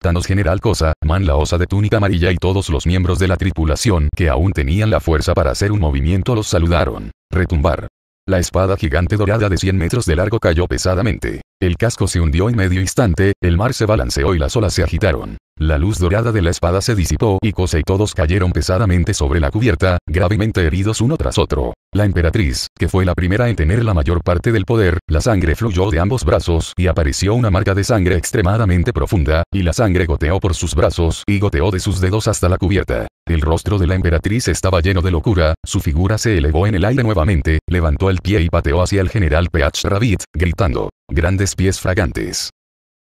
Thanos General Cosa, Man la osa de túnica amarilla y todos los miembros de la tripulación que aún tenían la fuerza para hacer un movimiento los saludaron. Retumbar. La espada gigante dorada de 100 metros de largo cayó pesadamente. El casco se hundió en medio instante, el mar se balanceó y las olas se agitaron. La luz dorada de la espada se disipó y cose y todos cayeron pesadamente sobre la cubierta, gravemente heridos uno tras otro. La emperatriz, que fue la primera en tener la mayor parte del poder, la sangre fluyó de ambos brazos y apareció una marca de sangre extremadamente profunda, y la sangre goteó por sus brazos y goteó de sus dedos hasta la cubierta. El rostro de la emperatriz estaba lleno de locura, su figura se elevó en el aire nuevamente, levantó el pie y pateó hacia el general Peach Rabbit, gritando, grandes pies fragantes.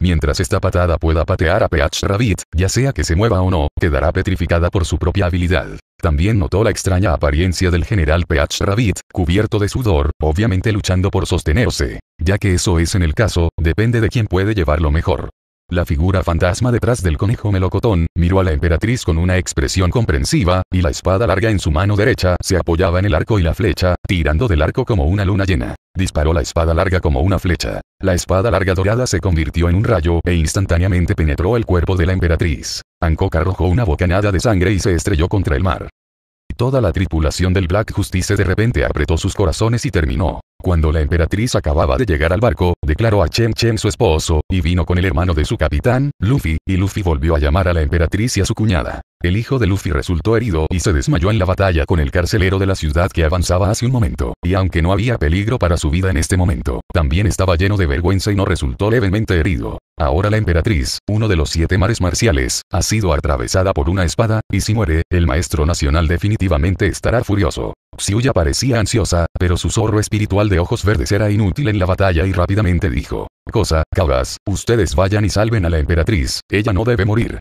Mientras esta patada pueda patear a Peach Rabbit, ya sea que se mueva o no, quedará petrificada por su propia habilidad. También notó la extraña apariencia del general Peach Rabbit, cubierto de sudor, obviamente luchando por sostenerse. Ya que eso es en el caso, depende de quién puede llevarlo mejor. La figura fantasma detrás del conejo melocotón, miró a la emperatriz con una expresión comprensiva, y la espada larga en su mano derecha se apoyaba en el arco y la flecha, tirando del arco como una luna llena. Disparó la espada larga como una flecha. La espada larga dorada se convirtió en un rayo e instantáneamente penetró el cuerpo de la emperatriz. Ankok arrojó una bocanada de sangre y se estrelló contra el mar. Toda la tripulación del Black Justice de repente apretó sus corazones y terminó. Cuando la emperatriz acababa de llegar al barco, declaró a Chen Chen su esposo, y vino con el hermano de su capitán, Luffy, y Luffy volvió a llamar a la emperatriz y a su cuñada. El hijo de Luffy resultó herido y se desmayó en la batalla con el carcelero de la ciudad que avanzaba hace un momento, y aunque no había peligro para su vida en este momento, también estaba lleno de vergüenza y no resultó levemente herido. Ahora la emperatriz, uno de los siete mares marciales, ha sido atravesada por una espada, y si muere, el maestro nacional definitivamente estará furioso. Xiuya parecía ansiosa, pero su zorro espiritual de ojos verdes era inútil en la batalla y rápidamente dijo, Cosa, Cabas, ustedes vayan y salven a la emperatriz, ella no debe morir.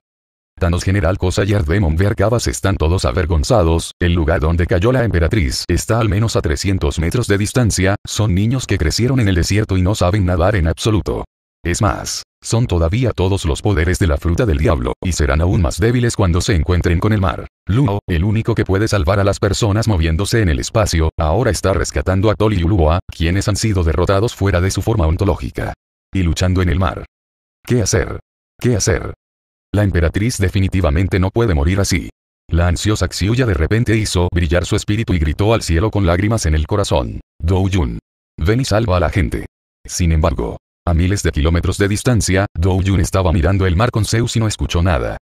Thanos General Cosa y Ardemon cabas están todos avergonzados, el lugar donde cayó la emperatriz está al menos a 300 metros de distancia, son niños que crecieron en el desierto y no saben nadar en absoluto. Es más, son todavía todos los poderes de la fruta del diablo, y serán aún más débiles cuando se encuentren con el mar. Luo, el único que puede salvar a las personas moviéndose en el espacio, ahora está rescatando a Tol y Ulua, quienes han sido derrotados fuera de su forma ontológica. Y luchando en el mar. ¿Qué hacer? ¿Qué hacer? La emperatriz definitivamente no puede morir así. La ansiosa Xiuya de repente hizo brillar su espíritu y gritó al cielo con lágrimas en el corazón. Yun. Ven y salva a la gente. Sin embargo, a miles de kilómetros de distancia, Dou Yun estaba mirando el mar con Zeus y no escuchó nada.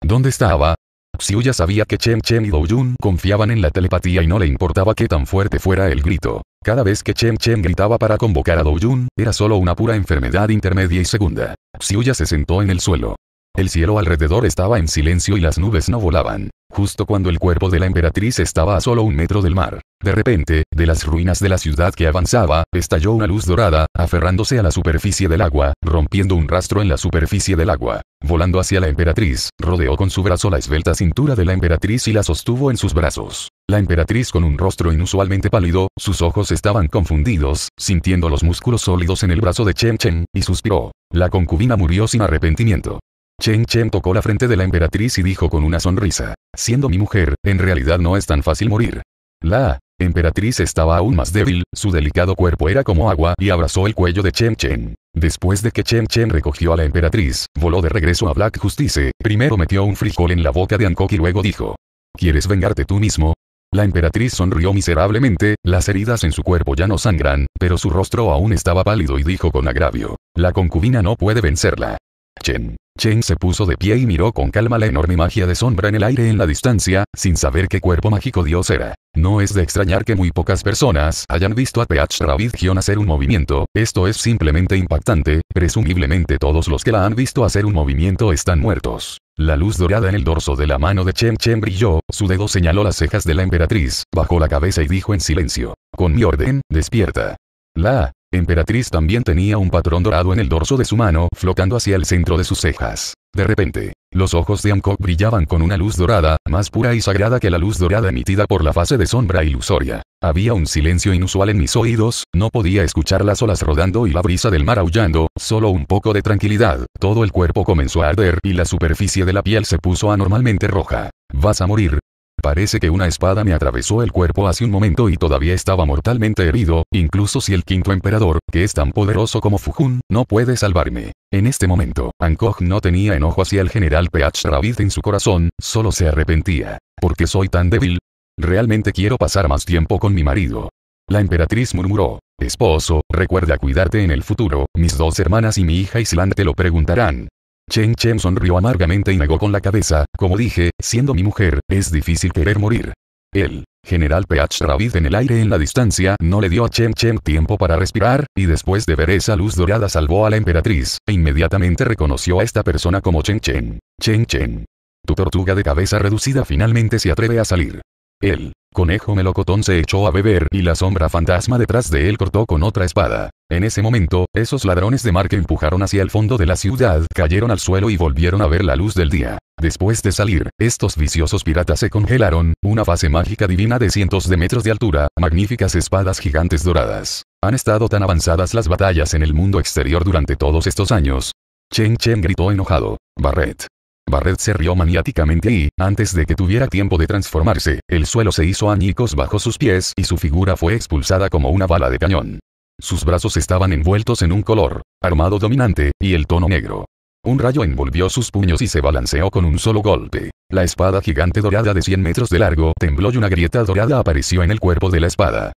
¿Dónde estaba? Xiuya sabía que Chen Chen y Dou Yun confiaban en la telepatía y no le importaba qué tan fuerte fuera el grito. Cada vez que Chen Chen gritaba para convocar a Dou Yun, era solo una pura enfermedad intermedia y segunda. Xiuya se sentó en el suelo. El cielo alrededor estaba en silencio y las nubes no volaban. Justo cuando el cuerpo de la emperatriz estaba a solo un metro del mar, de repente, de las ruinas de la ciudad que avanzaba, estalló una luz dorada, aferrándose a la superficie del agua, rompiendo un rastro en la superficie del agua. Volando hacia la emperatriz, rodeó con su brazo la esbelta cintura de la emperatriz y la sostuvo en sus brazos. La emperatriz con un rostro inusualmente pálido, sus ojos estaban confundidos, sintiendo los músculos sólidos en el brazo de Chen Chen, y suspiró. La concubina murió sin arrepentimiento. Chen Chen tocó la frente de la emperatriz y dijo con una sonrisa, siendo mi mujer, en realidad no es tan fácil morir. La emperatriz estaba aún más débil, su delicado cuerpo era como agua y abrazó el cuello de Chen Chen. Después de que Chen Chen recogió a la emperatriz, voló de regreso a Black Justice, primero metió un frijol en la boca de Ankok y luego dijo, ¿Quieres vengarte tú mismo? La emperatriz sonrió miserablemente, las heridas en su cuerpo ya no sangran, pero su rostro aún estaba pálido y dijo con agravio, la concubina no puede vencerla. Chen. Chen se puso de pie y miró con calma la enorme magia de sombra en el aire en la distancia, sin saber qué cuerpo mágico Dios era. No es de extrañar que muy pocas personas hayan visto a Peach Ravid gion hacer un movimiento, esto es simplemente impactante, presumiblemente todos los que la han visto hacer un movimiento están muertos. La luz dorada en el dorso de la mano de Chen Chen brilló, su dedo señaló las cejas de la emperatriz, bajó la cabeza y dijo en silencio. Con mi orden, despierta. La Emperatriz también tenía un patrón dorado en el dorso de su mano, flotando hacia el centro de sus cejas. De repente, los ojos de Amkok brillaban con una luz dorada, más pura y sagrada que la luz dorada emitida por la fase de sombra ilusoria. Había un silencio inusual en mis oídos, no podía escuchar las olas rodando y la brisa del mar aullando, solo un poco de tranquilidad. Todo el cuerpo comenzó a arder y la superficie de la piel se puso anormalmente roja. Vas a morir, Parece que una espada me atravesó el cuerpo hace un momento y todavía estaba mortalmente herido, incluso si el quinto emperador, que es tan poderoso como Fujun, no puede salvarme. En este momento, Ankoj no tenía enojo hacia el general Peach Rabbit en su corazón, solo se arrepentía. ¿Por qué soy tan débil? Realmente quiero pasar más tiempo con mi marido. La emperatriz murmuró, Esposo, recuerda cuidarte en el futuro, mis dos hermanas y mi hija Island te lo preguntarán. Chen Chen sonrió amargamente y negó con la cabeza, como dije, siendo mi mujer, es difícil querer morir. El general Peach Rabbit en el aire en la distancia no le dio a Chen Chen tiempo para respirar, y después de ver esa luz dorada salvó a la emperatriz, e inmediatamente reconoció a esta persona como Chen Chen. Chen Chen. Tu tortuga de cabeza reducida finalmente se atreve a salir. El Conejo Melocotón se echó a beber y la sombra fantasma detrás de él cortó con otra espada. En ese momento, esos ladrones de mar que empujaron hacia el fondo de la ciudad cayeron al suelo y volvieron a ver la luz del día. Después de salir, estos viciosos piratas se congelaron, una fase mágica divina de cientos de metros de altura, magníficas espadas gigantes doradas. Han estado tan avanzadas las batallas en el mundo exterior durante todos estos años. Chen Chen gritó enojado. Barret, Barret se rió maniáticamente y, antes de que tuviera tiempo de transformarse, el suelo se hizo añicos bajo sus pies y su figura fue expulsada como una bala de cañón. Sus brazos estaban envueltos en un color, armado dominante, y el tono negro. Un rayo envolvió sus puños y se balanceó con un solo golpe. La espada gigante dorada de 100 metros de largo tembló y una grieta dorada apareció en el cuerpo de la espada.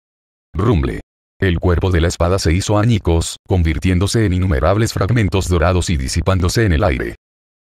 Rumble. El cuerpo de la espada se hizo añicos, convirtiéndose en innumerables fragmentos dorados y disipándose en el aire.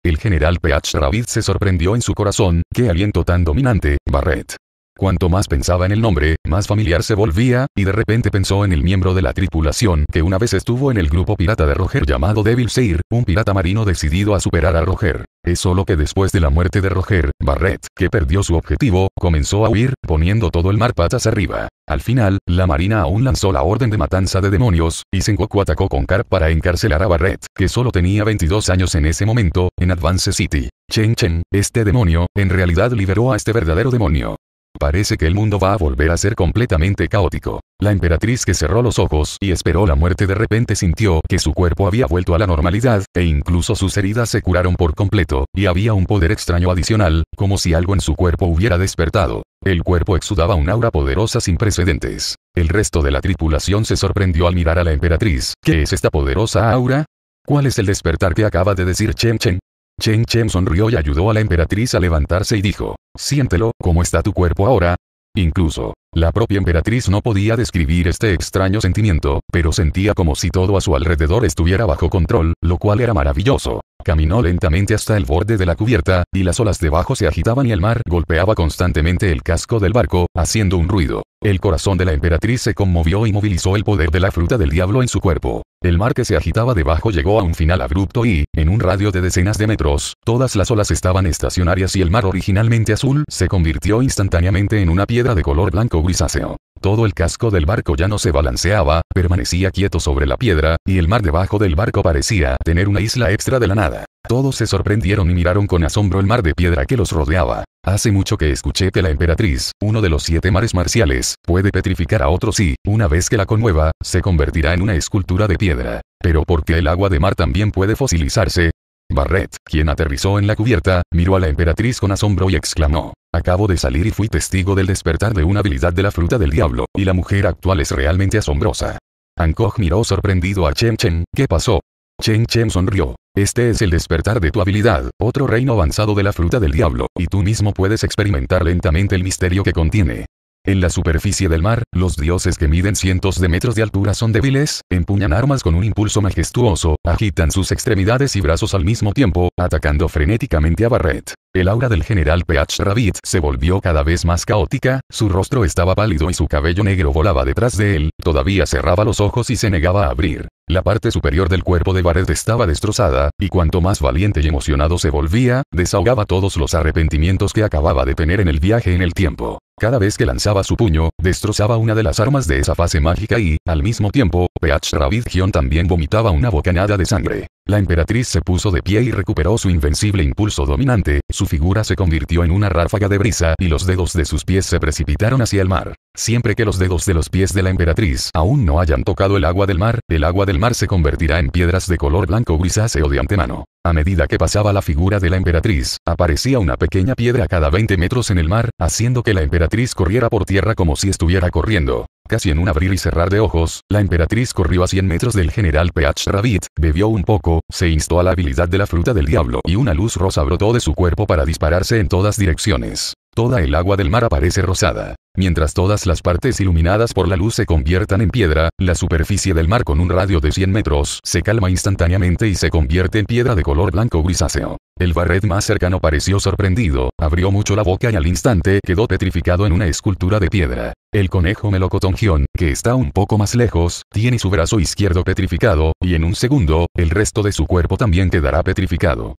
El general Peach Rabbit se sorprendió en su corazón, qué aliento tan dominante, Barret. Cuanto más pensaba en el nombre, más familiar se volvía, y de repente pensó en el miembro de la tripulación que una vez estuvo en el grupo pirata de Roger llamado Devil Seir, un pirata marino decidido a superar a Roger. Es solo que después de la muerte de Roger, Barrett, que perdió su objetivo, comenzó a huir, poniendo todo el mar patas arriba. Al final, la marina aún lanzó la orden de matanza de demonios, y Sengoku atacó con Carp para encarcelar a Barrett, que solo tenía 22 años en ese momento, en Advance City. Chen Chen, este demonio, en realidad liberó a este verdadero demonio. Parece que el mundo va a volver a ser completamente caótico. La emperatriz que cerró los ojos y esperó la muerte de repente sintió que su cuerpo había vuelto a la normalidad, e incluso sus heridas se curaron por completo, y había un poder extraño adicional, como si algo en su cuerpo hubiera despertado. El cuerpo exudaba un aura poderosa sin precedentes. El resto de la tripulación se sorprendió al mirar a la emperatriz. ¿Qué es esta poderosa aura? ¿Cuál es el despertar que acaba de decir Chen Chen? Chen Chen sonrió y ayudó a la emperatriz a levantarse y dijo, siéntelo, ¿cómo está tu cuerpo ahora? Incluso, la propia emperatriz no podía describir este extraño sentimiento, pero sentía como si todo a su alrededor estuviera bajo control, lo cual era maravilloso. Caminó lentamente hasta el borde de la cubierta, y las olas debajo se agitaban y el mar golpeaba constantemente el casco del barco, haciendo un ruido. El corazón de la emperatriz se conmovió y movilizó el poder de la fruta del diablo en su cuerpo. El mar que se agitaba debajo llegó a un final abrupto y, en un radio de decenas de metros, todas las olas estaban estacionarias y el mar originalmente azul se convirtió instantáneamente en una piedra de color blanco grisáceo. Todo el casco del barco ya no se balanceaba, permanecía quieto sobre la piedra, y el mar debajo del barco parecía tener una isla extra de la nada. Todos se sorprendieron y miraron con asombro el mar de piedra que los rodeaba. Hace mucho que escuché que la emperatriz, uno de los siete mares marciales, puede petrificar a otros y, una vez que la conmueva, se convertirá en una escultura de piedra. Pero ¿por qué el agua de mar también puede fosilizarse? Barret, quien aterrizó en la cubierta, miró a la emperatriz con asombro y exclamó. Acabo de salir y fui testigo del despertar de una habilidad de la fruta del diablo, y la mujer actual es realmente asombrosa. Hancock miró sorprendido a Chen Chen, ¿qué pasó? Chen Chen sonrió. Este es el despertar de tu habilidad, otro reino avanzado de la fruta del diablo, y tú mismo puedes experimentar lentamente el misterio que contiene. En la superficie del mar, los dioses que miden cientos de metros de altura son débiles, empuñan armas con un impulso majestuoso, agitan sus extremidades y brazos al mismo tiempo, atacando frenéticamente a Barret. El aura del general Peach Rabbit se volvió cada vez más caótica, su rostro estaba pálido y su cabello negro volaba detrás de él, todavía cerraba los ojos y se negaba a abrir. La parte superior del cuerpo de Barret estaba destrozada, y cuanto más valiente y emocionado se volvía, desahogaba todos los arrepentimientos que acababa de tener en el viaje en el tiempo. Cada vez que lanzaba su puño, destrozaba una de las armas de esa fase mágica y, al mismo tiempo, Peach Gion también vomitaba una bocanada de sangre. La emperatriz se puso de pie y recuperó su invencible impulso dominante, su figura se convirtió en una ráfaga de brisa y los dedos de sus pies se precipitaron hacia el mar. Siempre que los dedos de los pies de la emperatriz aún no hayan tocado el agua del mar, el agua del mar se convertirá en piedras de color blanco grisáceo de antemano. A medida que pasaba la figura de la emperatriz, aparecía una pequeña piedra cada 20 metros en el mar, haciendo que la emperatriz corriera por tierra como si estuviera corriendo. Casi en un abrir y cerrar de ojos, la emperatriz corrió a 100 metros del general Peach Rabbit, bebió un poco, se instó a la habilidad de la fruta del diablo y una luz rosa brotó de su cuerpo para dispararse en todas direcciones. Toda el agua del mar aparece rosada. Mientras todas las partes iluminadas por la luz se conviertan en piedra, la superficie del mar con un radio de 100 metros se calma instantáneamente y se convierte en piedra de color blanco grisáceo. El barret más cercano pareció sorprendido, abrió mucho la boca y al instante quedó petrificado en una escultura de piedra. El conejo melocotongión, que está un poco más lejos, tiene su brazo izquierdo petrificado, y en un segundo, el resto de su cuerpo también quedará petrificado.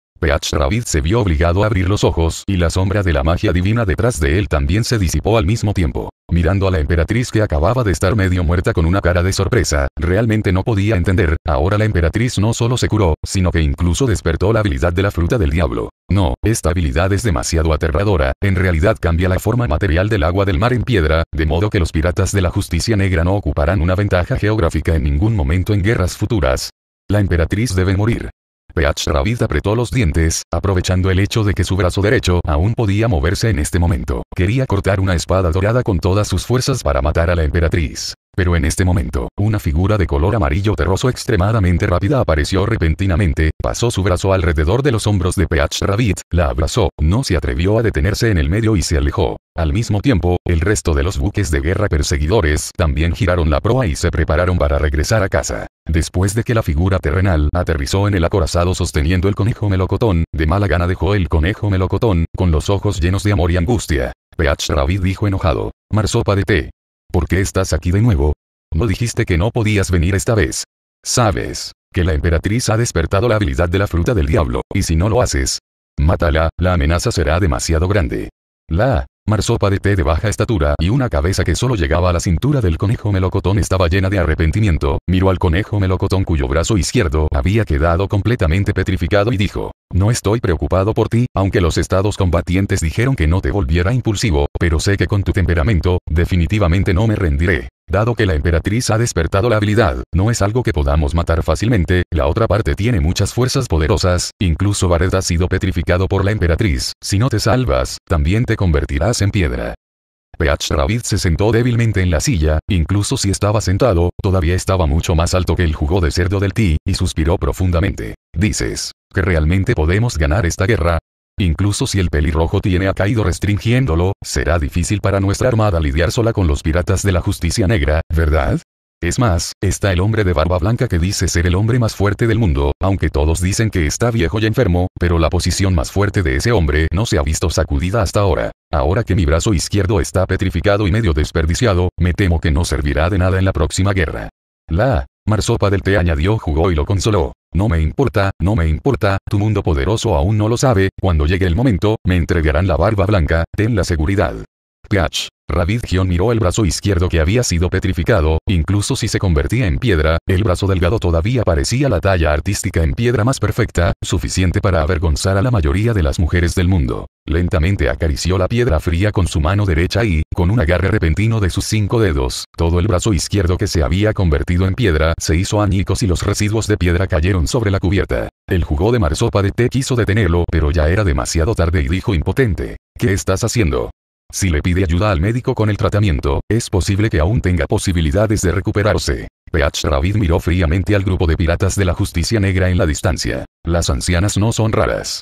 Peach se vio obligado a abrir los ojos y la sombra de la magia divina detrás de él también se disipó al mismo tiempo. Mirando a la emperatriz que acababa de estar medio muerta con una cara de sorpresa, realmente no podía entender, ahora la emperatriz no solo se curó, sino que incluso despertó la habilidad de la fruta del diablo. No, esta habilidad es demasiado aterradora, en realidad cambia la forma material del agua del mar en piedra, de modo que los piratas de la justicia negra no ocuparán una ventaja geográfica en ningún momento en guerras futuras. La emperatriz debe morir. Peach Rabbit apretó los dientes, aprovechando el hecho de que su brazo derecho aún podía moverse en este momento. Quería cortar una espada dorada con todas sus fuerzas para matar a la emperatriz. Pero en este momento, una figura de color amarillo terroso extremadamente rápida apareció repentinamente, pasó su brazo alrededor de los hombros de Peach Rabbit, la abrazó, no se atrevió a detenerse en el medio y se alejó. Al mismo tiempo, el resto de los buques de guerra perseguidores también giraron la proa y se prepararon para regresar a casa. Después de que la figura terrenal aterrizó en el acorazado sosteniendo el conejo melocotón, de mala gana dejó el conejo melocotón, con los ojos llenos de amor y angustia. Peach Rabbit dijo enojado. Marsopa de té. ¿Por qué estás aquí de nuevo? ¿No dijiste que no podías venir esta vez? Sabes, que la emperatriz ha despertado la habilidad de la fruta del diablo, y si no lo haces, mátala, la amenaza será demasiado grande. La Marsopa de té de baja estatura y una cabeza que solo llegaba a la cintura del conejo melocotón estaba llena de arrepentimiento, miró al conejo melocotón cuyo brazo izquierdo había quedado completamente petrificado y dijo, no estoy preocupado por ti, aunque los estados combatientes dijeron que no te volviera impulsivo, pero sé que con tu temperamento, definitivamente no me rendiré. Dado que la emperatriz ha despertado la habilidad, no es algo que podamos matar fácilmente, la otra parte tiene muchas fuerzas poderosas, incluso Barret ha sido petrificado por la emperatriz, si no te salvas, también te convertirás en piedra. Peach Rabbit se sentó débilmente en la silla, incluso si estaba sentado, todavía estaba mucho más alto que el jugo de cerdo del ti, y suspiró profundamente. ¿Dices que realmente podemos ganar esta guerra? Incluso si el pelirrojo tiene a caído restringiéndolo, será difícil para nuestra armada lidiar sola con los piratas de la justicia negra, ¿verdad? Es más, está el hombre de barba blanca que dice ser el hombre más fuerte del mundo, aunque todos dicen que está viejo y enfermo, pero la posición más fuerte de ese hombre no se ha visto sacudida hasta ahora. Ahora que mi brazo izquierdo está petrificado y medio desperdiciado, me temo que no servirá de nada en la próxima guerra. La marsopa del té añadió jugó y lo consoló. No me importa, no me importa, tu mundo poderoso aún no lo sabe, cuando llegue el momento, me entregarán la barba blanca, ten la seguridad gach. Ravid-Gion miró el brazo izquierdo que había sido petrificado, incluso si se convertía en piedra, el brazo delgado todavía parecía la talla artística en piedra más perfecta, suficiente para avergonzar a la mayoría de las mujeres del mundo. Lentamente acarició la piedra fría con su mano derecha y, con un agarre repentino de sus cinco dedos, todo el brazo izquierdo que se había convertido en piedra se hizo añicos y los residuos de piedra cayeron sobre la cubierta. El jugo de marsopa de té quiso detenerlo, pero ya era demasiado tarde y dijo impotente. ¿Qué estás haciendo? Si le pide ayuda al médico con el tratamiento, es posible que aún tenga posibilidades de recuperarse. Peach Ravid miró fríamente al grupo de piratas de la justicia negra en la distancia. Las ancianas no son raras.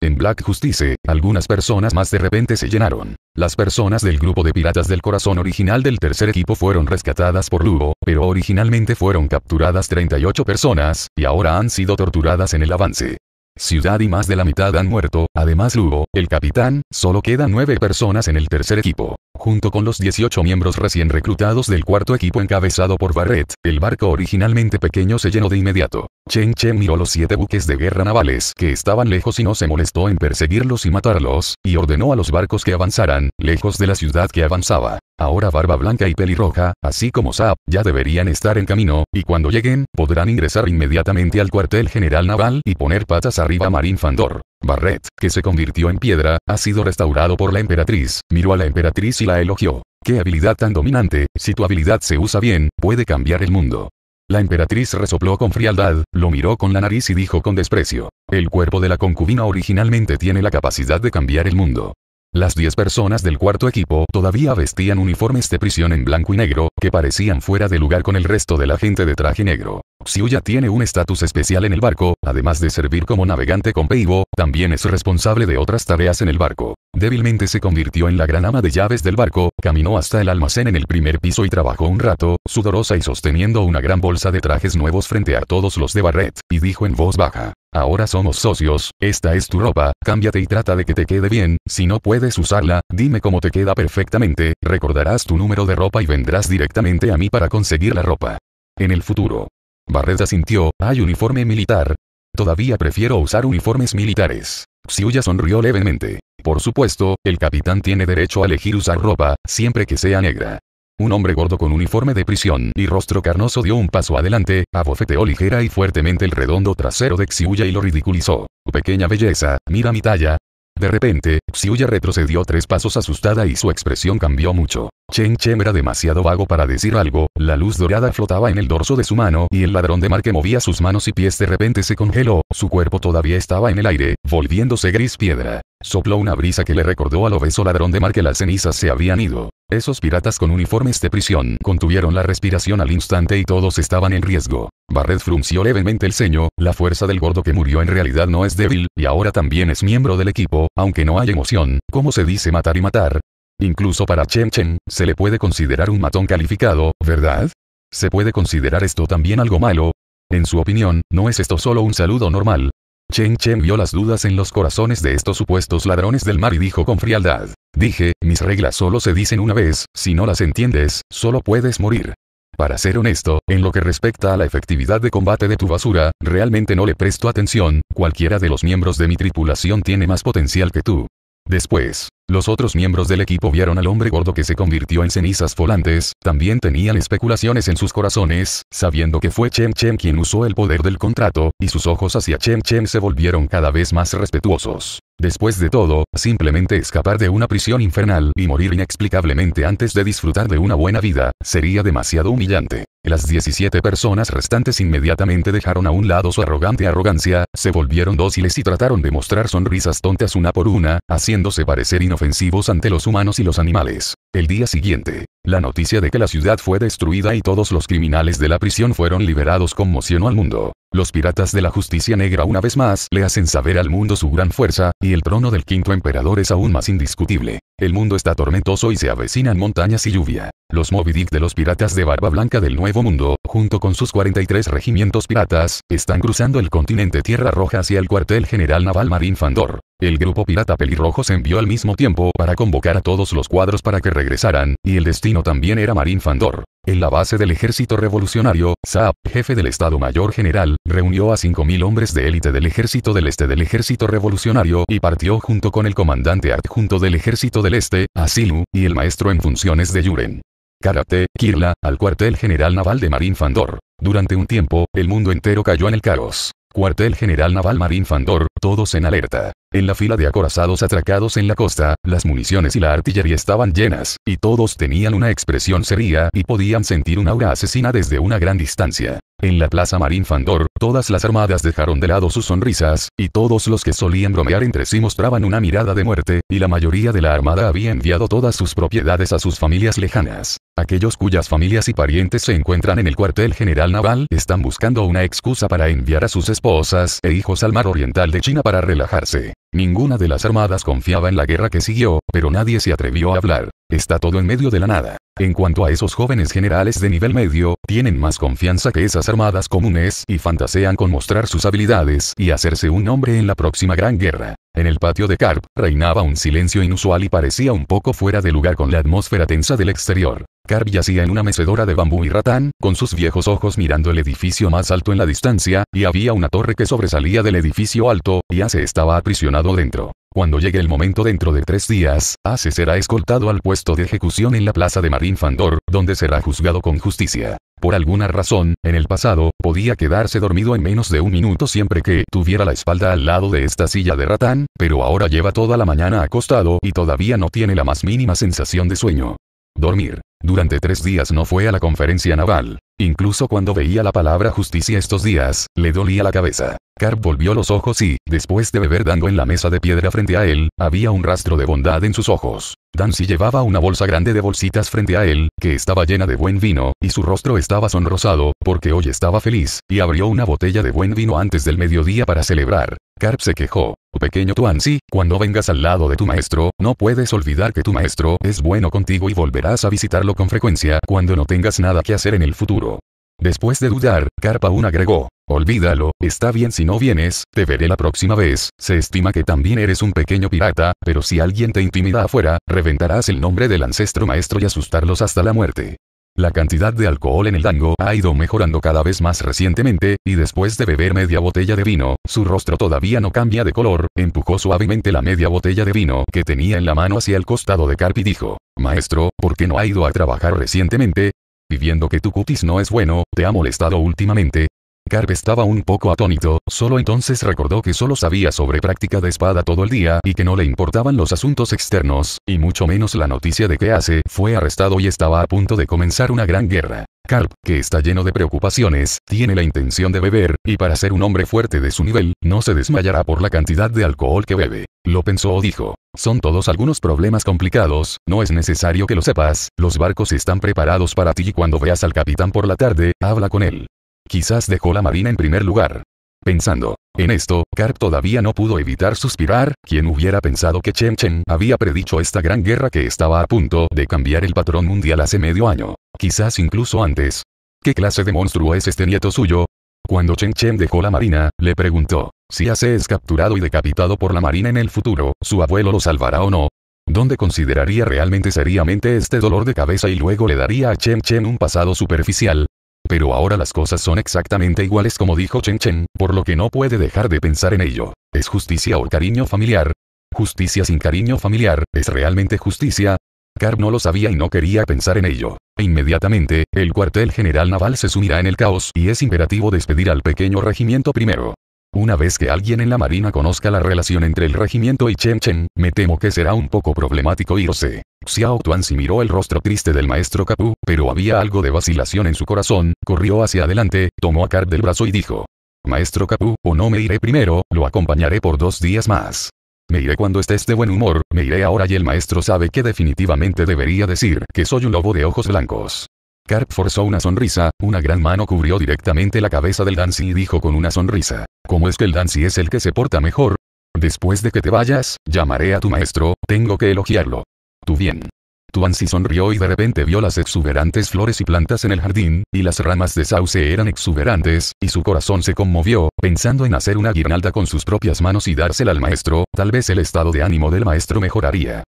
En Black Justice, algunas personas más de repente se llenaron. Las personas del grupo de piratas del corazón original del tercer equipo fueron rescatadas por Lugo, pero originalmente fueron capturadas 38 personas, y ahora han sido torturadas en el avance ciudad y más de la mitad han muerto, además Lugo, el capitán, solo quedan nueve personas en el tercer equipo. Junto con los 18 miembros recién reclutados del cuarto equipo encabezado por Barret, el barco originalmente pequeño se llenó de inmediato. Chen Chen miró los siete buques de guerra navales que estaban lejos y no se molestó en perseguirlos y matarlos, y ordenó a los barcos que avanzaran, lejos de la ciudad que avanzaba. Ahora Barba Blanca y Pelirroja, así como sap ya deberían estar en camino, y cuando lleguen, podrán ingresar inmediatamente al cuartel general naval y poner patas arriba a Marín Fandor. Barret, que se convirtió en piedra, ha sido restaurado por la emperatriz, miró a la emperatriz y la elogió. ¡Qué habilidad tan dominante! Si tu habilidad se usa bien, puede cambiar el mundo. La emperatriz resopló con frialdad, lo miró con la nariz y dijo con desprecio. El cuerpo de la concubina originalmente tiene la capacidad de cambiar el mundo. Las 10 personas del cuarto equipo todavía vestían uniformes de prisión en blanco y negro, que parecían fuera de lugar con el resto de la gente de traje negro ya tiene un estatus especial en el barco, además de servir como navegante con Peibo, también es responsable de otras tareas en el barco. Débilmente se convirtió en la gran ama de llaves del barco, caminó hasta el almacén en el primer piso y trabajó un rato, sudorosa y sosteniendo una gran bolsa de trajes nuevos frente a todos los de Barret, y dijo en voz baja. Ahora somos socios, esta es tu ropa, cámbiate y trata de que te quede bien, si no puedes usarla, dime cómo te queda perfectamente, recordarás tu número de ropa y vendrás directamente a mí para conseguir la ropa. En el futuro, Barret sintió hay uniforme militar. Todavía prefiero usar uniformes militares. Xiuya sonrió levemente. Por supuesto, el capitán tiene derecho a elegir usar ropa, siempre que sea negra. Un hombre gordo con uniforme de prisión y rostro carnoso dio un paso adelante, abofeteó ligera y fuertemente el redondo trasero de Xiuya y lo ridiculizó. Pequeña belleza, mira mi talla. De repente, Xiuya retrocedió tres pasos asustada y su expresión cambió mucho. Chen Chen era demasiado vago para decir algo, la luz dorada flotaba en el dorso de su mano y el ladrón de mar que movía sus manos y pies de repente se congeló, su cuerpo todavía estaba en el aire, volviéndose gris piedra. Sopló una brisa que le recordó al obeso ladrón de mar que las cenizas se habían ido. Esos piratas con uniformes de prisión contuvieron la respiración al instante y todos estaban en riesgo. Barret frunció levemente el ceño, la fuerza del gordo que murió en realidad no es débil, y ahora también es miembro del equipo, aunque no hay emoción, como se dice matar y matar, Incluso para Chen Chen, se le puede considerar un matón calificado, ¿verdad? ¿Se puede considerar esto también algo malo? En su opinión, ¿no es esto solo un saludo normal? Chen Chen vio las dudas en los corazones de estos supuestos ladrones del mar y dijo con frialdad. Dije, mis reglas solo se dicen una vez, si no las entiendes, solo puedes morir. Para ser honesto, en lo que respecta a la efectividad de combate de tu basura, realmente no le presto atención, cualquiera de los miembros de mi tripulación tiene más potencial que tú. Después, los otros miembros del equipo vieron al hombre gordo que se convirtió en cenizas volantes, también tenían especulaciones en sus corazones, sabiendo que fue Chen Chen quien usó el poder del contrato, y sus ojos hacia Chen Chen se volvieron cada vez más respetuosos. Después de todo, simplemente escapar de una prisión infernal y morir inexplicablemente antes de disfrutar de una buena vida, sería demasiado humillante. Las 17 personas restantes inmediatamente dejaron a un lado su arrogante arrogancia, se volvieron dóciles y trataron de mostrar sonrisas tontas una por una, haciéndose parecer inocentes ofensivos ante los humanos y los animales. El día siguiente, la noticia de que la ciudad fue destruida y todos los criminales de la prisión fueron liberados conmocionó al mundo. Los piratas de la justicia negra una vez más le hacen saber al mundo su gran fuerza, y el trono del quinto emperador es aún más indiscutible. El mundo está tormentoso y se avecinan montañas y lluvia. Los Moby Dick de los piratas de Barba Blanca del Nuevo Mundo, junto con sus 43 regimientos piratas, están cruzando el continente Tierra Roja hacia el cuartel general naval Marín Fandor. El grupo pirata pelirrojo se envió al mismo tiempo para convocar a todos los cuadros para que regresaran, y el destino también era Marín Fandor. En la base del ejército revolucionario, Saab, jefe del Estado Mayor General, reunió a 5.000 hombres de élite del ejército del este del ejército revolucionario y partió junto con el comandante adjunto del ejército del este, Asilu, y el maestro en funciones de Yuren. Karate, Kirla, al cuartel general naval de Marín Fandor. Durante un tiempo, el mundo entero cayó en el caos. Cuartel General Naval Marín Fandor, todos en alerta. En la fila de acorazados atracados en la costa, las municiones y la artillería estaban llenas, y todos tenían una expresión seria y podían sentir un aura asesina desde una gran distancia. En la plaza Marín Fandor, todas las armadas dejaron de lado sus sonrisas, y todos los que solían bromear entre sí mostraban una mirada de muerte, y la mayoría de la armada había enviado todas sus propiedades a sus familias lejanas. Aquellos cuyas familias y parientes se encuentran en el cuartel general naval están buscando una excusa para enviar a sus esposas e hijos al mar oriental de China para relajarse. Ninguna de las armadas confiaba en la guerra que siguió, pero nadie se atrevió a hablar. Está todo en medio de la nada. En cuanto a esos jóvenes generales de nivel medio, tienen más confianza que esas armadas comunes y fantasean con mostrar sus habilidades y hacerse un nombre en la próxima gran guerra. En el patio de Carp, reinaba un silencio inusual y parecía un poco fuera de lugar con la atmósfera tensa del exterior. Carp yacía en una mecedora de bambú y ratán, con sus viejos ojos mirando el edificio más alto en la distancia, y había una torre que sobresalía del edificio alto, y Ace estaba aprisionado dentro. Cuando llegue el momento dentro de tres días, Ace será escoltado al puesto de ejecución en la plaza de Marín Fandor, donde será juzgado con justicia. Por alguna razón, en el pasado, podía quedarse dormido en menos de un minuto siempre que tuviera la espalda al lado de esta silla de ratán, pero ahora lleva toda la mañana acostado y todavía no tiene la más mínima sensación de sueño. Dormir. Durante tres días no fue a la conferencia naval. Incluso cuando veía la palabra justicia estos días, le dolía la cabeza. Carp volvió los ojos y, después de beber dando en la mesa de piedra frente a él, había un rastro de bondad en sus ojos. Dancy llevaba una bolsa grande de bolsitas frente a él, que estaba llena de buen vino, y su rostro estaba sonrosado, porque hoy estaba feliz, y abrió una botella de buen vino antes del mediodía para celebrar. Carp se quejó. Pequeño Tuansi, cuando vengas al lado de tu maestro, no puedes olvidar que tu maestro es bueno contigo y volverás a visitarlo con frecuencia cuando no tengas nada que hacer en el futuro. Después de dudar, Carpa aún agregó, Olvídalo, está bien si no vienes, te veré la próxima vez. Se estima que también eres un pequeño pirata, pero si alguien te intimida afuera, reventarás el nombre del ancestro maestro y asustarlos hasta la muerte. La cantidad de alcohol en el dango ha ido mejorando cada vez más recientemente, y después de beber media botella de vino, su rostro todavía no cambia de color, empujó suavemente la media botella de vino que tenía en la mano hacia el costado de Carp y dijo, Maestro, ¿por qué no ha ido a trabajar recientemente? Y viendo que tu cutis no es bueno, te ha molestado últimamente, Carp estaba un poco atónito, solo entonces recordó que solo sabía sobre práctica de espada todo el día y que no le importaban los asuntos externos, y mucho menos la noticia de que hace fue arrestado y estaba a punto de comenzar una gran guerra. Carp, que está lleno de preocupaciones, tiene la intención de beber, y para ser un hombre fuerte de su nivel, no se desmayará por la cantidad de alcohol que bebe. Lo pensó o dijo. Son todos algunos problemas complicados, no es necesario que lo sepas, los barcos están preparados para ti y cuando veas al capitán por la tarde, habla con él. Quizás dejó la marina en primer lugar. Pensando en esto, Carp todavía no pudo evitar suspirar, quien hubiera pensado que Chen Chen había predicho esta gran guerra que estaba a punto de cambiar el patrón mundial hace medio año, quizás incluso antes. ¿Qué clase de monstruo es este nieto suyo? Cuando Chen Chen dejó la marina, le preguntó, si Ace es capturado y decapitado por la marina en el futuro, ¿su abuelo lo salvará o no? ¿Dónde consideraría realmente seriamente este dolor de cabeza y luego le daría a Chen Chen un pasado superficial? Pero ahora las cosas son exactamente iguales como dijo Chen Chen, por lo que no puede dejar de pensar en ello. ¿Es justicia o cariño familiar? Justicia sin cariño familiar, ¿es realmente justicia? Carp no lo sabía y no quería pensar en ello. Inmediatamente, el cuartel general naval se sumirá en el caos y es imperativo despedir al pequeño regimiento primero. Una vez que alguien en la marina conozca la relación entre el regimiento y Chen Chen, me temo que será un poco problemático irse. Xiao si miró el rostro triste del maestro Capu, pero había algo de vacilación en su corazón, corrió hacia adelante, tomó a Card del brazo y dijo. Maestro Capu, o no me iré primero, lo acompañaré por dos días más. Me iré cuando estés de buen humor, me iré ahora y el maestro sabe que definitivamente debería decir que soy un lobo de ojos blancos. Carp forzó una sonrisa, una gran mano cubrió directamente la cabeza del Dancy y dijo con una sonrisa. ¿Cómo es que el Dancy es el que se porta mejor? Después de que te vayas, llamaré a tu maestro, tengo que elogiarlo. Tú bien. Tuansi sonrió y de repente vio las exuberantes flores y plantas en el jardín, y las ramas de sauce eran exuberantes, y su corazón se conmovió, pensando en hacer una guirnalda con sus propias manos y dársela al maestro, tal vez el estado de ánimo del maestro mejoraría.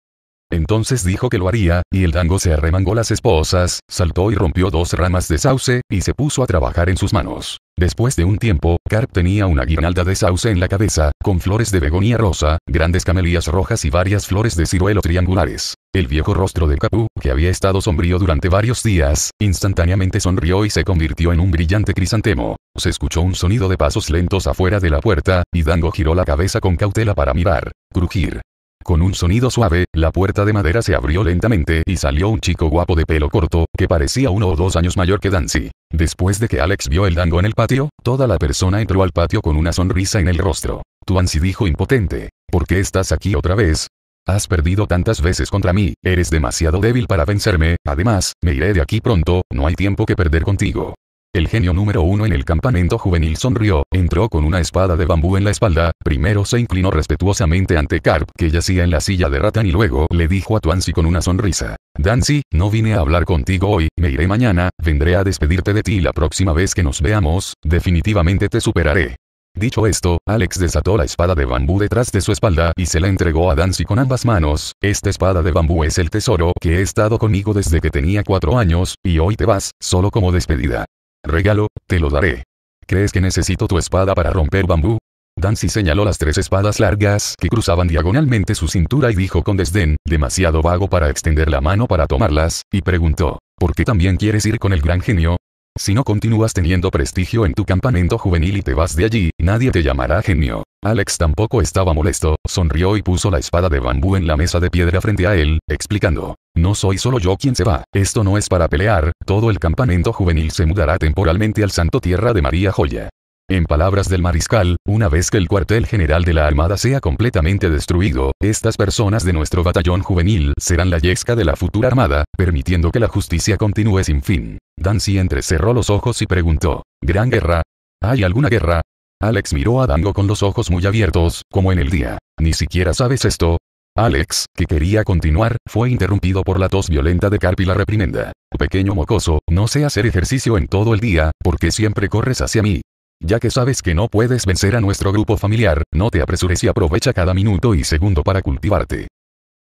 Entonces dijo que lo haría, y el dango se arremangó las esposas, saltó y rompió dos ramas de sauce, y se puso a trabajar en sus manos. Después de un tiempo, Carp tenía una guirnalda de sauce en la cabeza, con flores de begonia rosa, grandes camelías rojas y varias flores de ciruelo triangulares. El viejo rostro de Capú, que había estado sombrío durante varios días, instantáneamente sonrió y se convirtió en un brillante crisantemo. Se escuchó un sonido de pasos lentos afuera de la puerta, y Dango giró la cabeza con cautela para mirar. Crujir. Con un sonido suave, la puerta de madera se abrió lentamente y salió un chico guapo de pelo corto, que parecía uno o dos años mayor que Dancy. Después de que Alex vio el dango en el patio, toda la persona entró al patio con una sonrisa en el rostro. Tuancy dijo impotente, ¿por qué estás aquí otra vez? Has perdido tantas veces contra mí, eres demasiado débil para vencerme, además, me iré de aquí pronto, no hay tiempo que perder contigo. El genio número uno en el campamento juvenil sonrió, entró con una espada de bambú en la espalda, primero se inclinó respetuosamente ante Carp, que yacía en la silla de Ratan y luego le dijo a Twancy con una sonrisa. Dancy, no vine a hablar contigo hoy, me iré mañana, vendré a despedirte de ti y la próxima vez que nos veamos, definitivamente te superaré. Dicho esto, Alex desató la espada de bambú detrás de su espalda y se la entregó a Dancy con ambas manos. Esta espada de bambú es el tesoro que he estado conmigo desde que tenía cuatro años, y hoy te vas, solo como despedida. Regalo, te lo daré. ¿Crees que necesito tu espada para romper bambú? Dancy señaló las tres espadas largas que cruzaban diagonalmente su cintura y dijo con desdén, demasiado vago para extender la mano para tomarlas, y preguntó, ¿por qué también quieres ir con el gran genio? Si no continúas teniendo prestigio en tu campamento juvenil y te vas de allí, nadie te llamará genio. Alex tampoco estaba molesto, sonrió y puso la espada de bambú en la mesa de piedra frente a él, explicando. No soy solo yo quien se va, esto no es para pelear, todo el campamento juvenil se mudará temporalmente al santo tierra de María Joya. En palabras del mariscal, una vez que el cuartel general de la Armada sea completamente destruido, estas personas de nuestro batallón juvenil serán la yesca de la futura Armada, permitiendo que la justicia continúe sin fin. Dancy entrecerró los ojos y preguntó, ¿Gran guerra? ¿Hay alguna guerra? Alex miró a Dango con los ojos muy abiertos, como en el día. ¿Ni siquiera sabes esto? Alex, que quería continuar, fue interrumpido por la tos violenta de Carp y la reprimenda. Pequeño mocoso, no sé hacer ejercicio en todo el día, porque siempre corres hacia mí? Ya que sabes que no puedes vencer a nuestro grupo familiar, no te apresures y aprovecha cada minuto y segundo para cultivarte.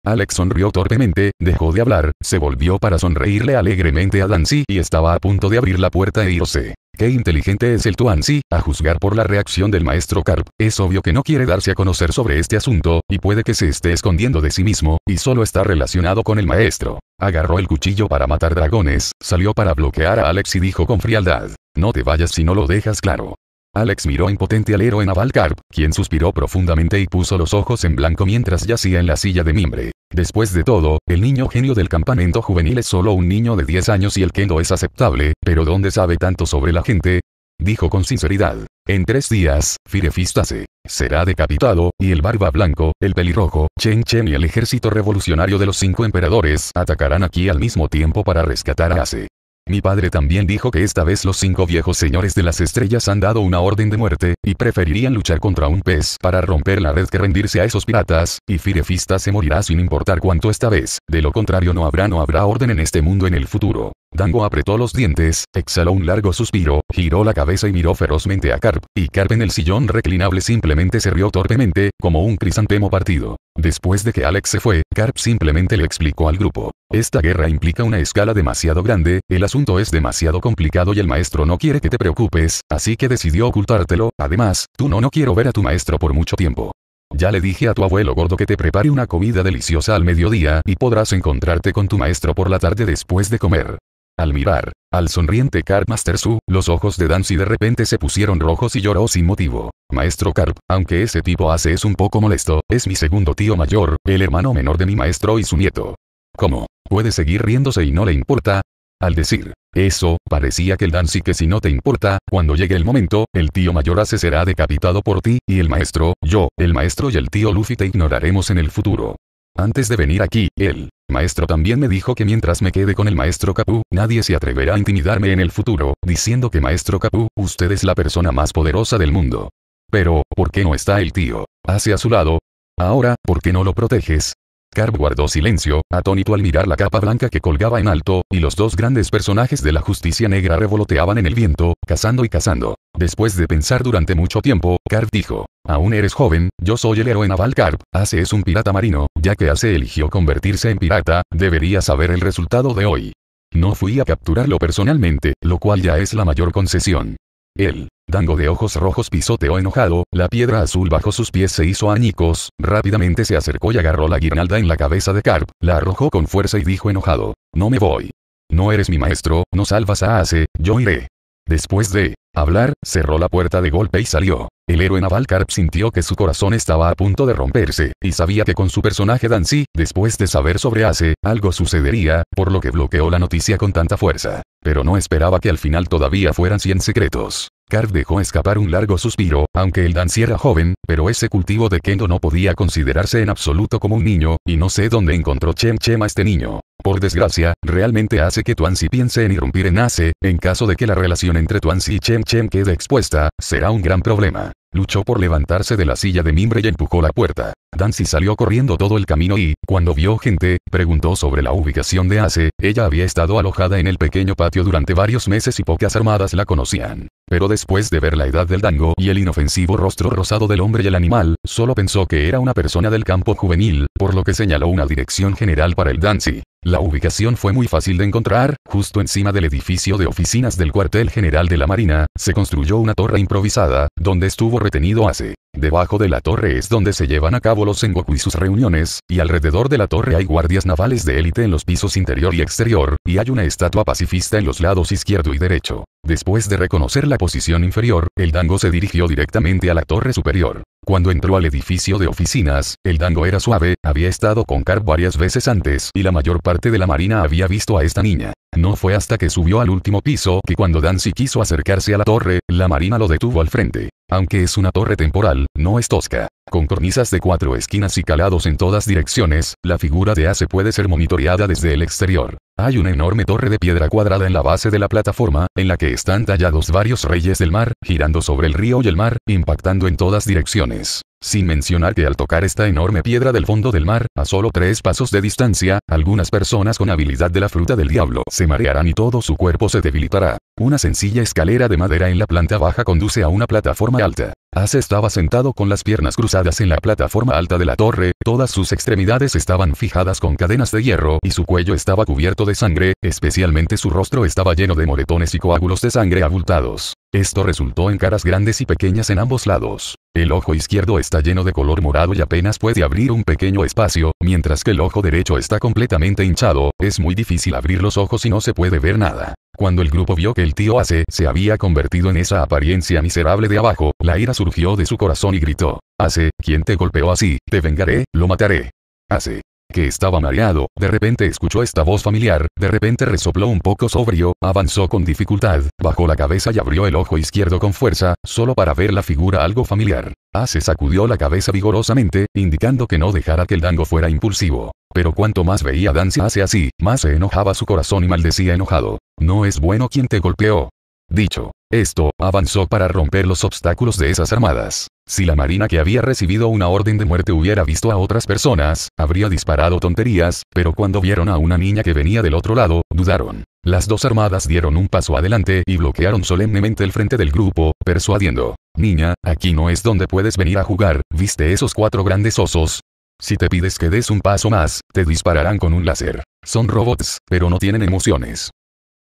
Alex sonrió torpemente, dejó de hablar, se volvió para sonreírle alegremente a Dancy y estaba a punto de abrir la puerta e irse. Qué inteligente es el si, a juzgar por la reacción del maestro Karp, es obvio que no quiere darse a conocer sobre este asunto, y puede que se esté escondiendo de sí mismo, y solo está relacionado con el maestro. Agarró el cuchillo para matar dragones, salió para bloquear a Alex y dijo con frialdad, no te vayas si no lo dejas claro. Alex miró impotente al héroe naval Carp, quien suspiró profundamente y puso los ojos en blanco mientras yacía en la silla de mimbre. Después de todo, el niño genio del campamento juvenil es solo un niño de 10 años y el kendo es aceptable, pero ¿dónde sabe tanto sobre la gente? Dijo con sinceridad. En tres días, Firefistase será decapitado, y el Barba Blanco, el Pelirrojo, Chen Chen y el ejército revolucionario de los cinco emperadores atacarán aquí al mismo tiempo para rescatar a Ace. Mi padre también dijo que esta vez los cinco viejos señores de las estrellas han dado una orden de muerte, y preferirían luchar contra un pez para romper la red que rendirse a esos piratas, y Firefista se morirá sin importar cuánto esta vez, de lo contrario no habrá no habrá orden en este mundo en el futuro. Dango apretó los dientes, exhaló un largo suspiro, giró la cabeza y miró ferozmente a Carp, y Carp en el sillón reclinable simplemente se rió torpemente, como un crisantemo partido. Después de que Alex se fue, Carp simplemente le explicó al grupo. Esta guerra implica una escala demasiado grande, el asunto es demasiado complicado y el maestro no quiere que te preocupes, así que decidió ocultártelo, además, tú no no quiero ver a tu maestro por mucho tiempo. Ya le dije a tu abuelo gordo que te prepare una comida deliciosa al mediodía y podrás encontrarte con tu maestro por la tarde después de comer. Al mirar, al sonriente Carp Master Su, los ojos de Dancy de repente se pusieron rojos y lloró sin motivo. Maestro Carp, aunque ese tipo hace es un poco molesto, es mi segundo tío mayor, el hermano menor de mi maestro y su nieto. ¿Cómo? ¿Puede seguir riéndose y no le importa? Al decir eso, parecía que el Dancy que si no te importa, cuando llegue el momento, el tío mayor hace será decapitado por ti, y el maestro, yo, el maestro y el tío Luffy te ignoraremos en el futuro. Antes de venir aquí, el maestro también me dijo que mientras me quede con el maestro Capú, nadie se atreverá a intimidarme en el futuro, diciendo que maestro Capú, usted es la persona más poderosa del mundo. Pero, ¿por qué no está el tío? Hacia su lado. Ahora, ¿por qué no lo proteges? Carp guardó silencio, atónito al mirar la capa blanca que colgaba en alto, y los dos grandes personajes de la justicia negra revoloteaban en el viento, cazando y cazando. Después de pensar durante mucho tiempo, Carp dijo, Aún eres joven, yo soy el héroe naval Carb Ace es un pirata marino, ya que hace eligió convertirse en pirata, debería saber el resultado de hoy. No fui a capturarlo personalmente, lo cual ya es la mayor concesión. Él, dango de ojos rojos pisoteó enojado, la piedra azul bajo sus pies se hizo añicos, rápidamente se acercó y agarró la guirnalda en la cabeza de Carp, la arrojó con fuerza y dijo enojado, no me voy. No eres mi maestro, no salvas a Ace, yo iré. Después de hablar, cerró la puerta de golpe y salió. El héroe naval sintió que su corazón estaba a punto de romperse, y sabía que con su personaje Dancy, después de saber sobre Ace, algo sucedería, por lo que bloqueó la noticia con tanta fuerza. Pero no esperaba que al final todavía fueran 100 secretos. Carv dejó escapar un largo suspiro, aunque el Dancy era joven, pero ese cultivo de Kendo no podía considerarse en absoluto como un niño, y no sé dónde encontró Chem Chem a este niño. Por desgracia, realmente hace que Tuansi piense en irrumpir en Ace, en caso de que la relación entre Tuansi y Chem Chem quede expuesta, será un gran problema. Luchó por levantarse de la silla de mimbre y empujó la puerta. Dancy salió corriendo todo el camino y, cuando vio gente, preguntó sobre la ubicación de Ace, ella había estado alojada en el pequeño patio durante varios meses y pocas armadas la conocían. Pero después de ver la edad del dango y el inofensivo rostro rosado del hombre y el animal, solo pensó que era una persona del campo juvenil, por lo que señaló una dirección general para el Danzi. La ubicación fue muy fácil de encontrar, justo encima del edificio de oficinas del cuartel general de la Marina, se construyó una torre improvisada, donde estuvo retenido hace. Debajo de la torre es donde se llevan a cabo los Sengoku y sus reuniones, y alrededor de la torre hay guardias navales de élite en los pisos interior y exterior, y hay una estatua pacifista en los lados izquierdo y derecho. Después de reconocer la posición inferior, el dango se dirigió directamente a la torre superior. Cuando entró al edificio de oficinas, el dango era suave, había estado con Carp varias veces antes y la mayor parte parte de la marina había visto a esta niña. No fue hasta que subió al último piso que cuando Dancy quiso acercarse a la torre, la marina lo detuvo al frente. Aunque es una torre temporal, no es tosca. Con cornisas de cuatro esquinas y calados en todas direcciones, la figura de Ace puede ser monitoreada desde el exterior. Hay una enorme torre de piedra cuadrada en la base de la plataforma, en la que están tallados varios reyes del mar, girando sobre el río y el mar, impactando en todas direcciones. Sin mencionar que al tocar esta enorme piedra del fondo del mar, a solo tres pasos de distancia, algunas personas con habilidad de la fruta del diablo se marearán y todo su cuerpo se debilitará. Una sencilla escalera de madera en la planta baja conduce a una plataforma alta. Ace estaba sentado con las piernas cruzadas en la plataforma alta de la torre, todas sus extremidades estaban fijadas con cadenas de hierro y su cuello estaba cubierto de sangre, especialmente su rostro estaba lleno de moretones y coágulos de sangre abultados. Esto resultó en caras grandes y pequeñas en ambos lados. El ojo izquierdo está lleno de color morado y apenas puede abrir un pequeño espacio, mientras que el ojo derecho está completamente hinchado, es muy difícil abrir los ojos y no se puede ver nada. Cuando el grupo vio que el tío Ace se había convertido en esa apariencia miserable de abajo, la ira surgió de su corazón y gritó, Ace, ¿quién te golpeó así? Te vengaré, lo mataré. Ace, que estaba mareado, de repente escuchó esta voz familiar, de repente resopló un poco sobrio, avanzó con dificultad, bajó la cabeza y abrió el ojo izquierdo con fuerza, solo para ver la figura algo familiar. Ace ah, sacudió la cabeza vigorosamente, indicando que no dejara que el dango fuera impulsivo. Pero cuanto más veía a hacia así, más se enojaba su corazón y maldecía enojado. No es bueno quien te golpeó, Dicho esto, avanzó para romper los obstáculos de esas armadas. Si la marina que había recibido una orden de muerte hubiera visto a otras personas, habría disparado tonterías, pero cuando vieron a una niña que venía del otro lado, dudaron. Las dos armadas dieron un paso adelante y bloquearon solemnemente el frente del grupo, persuadiendo. Niña, aquí no es donde puedes venir a jugar, ¿viste esos cuatro grandes osos? Si te pides que des un paso más, te dispararán con un láser. Son robots, pero no tienen emociones.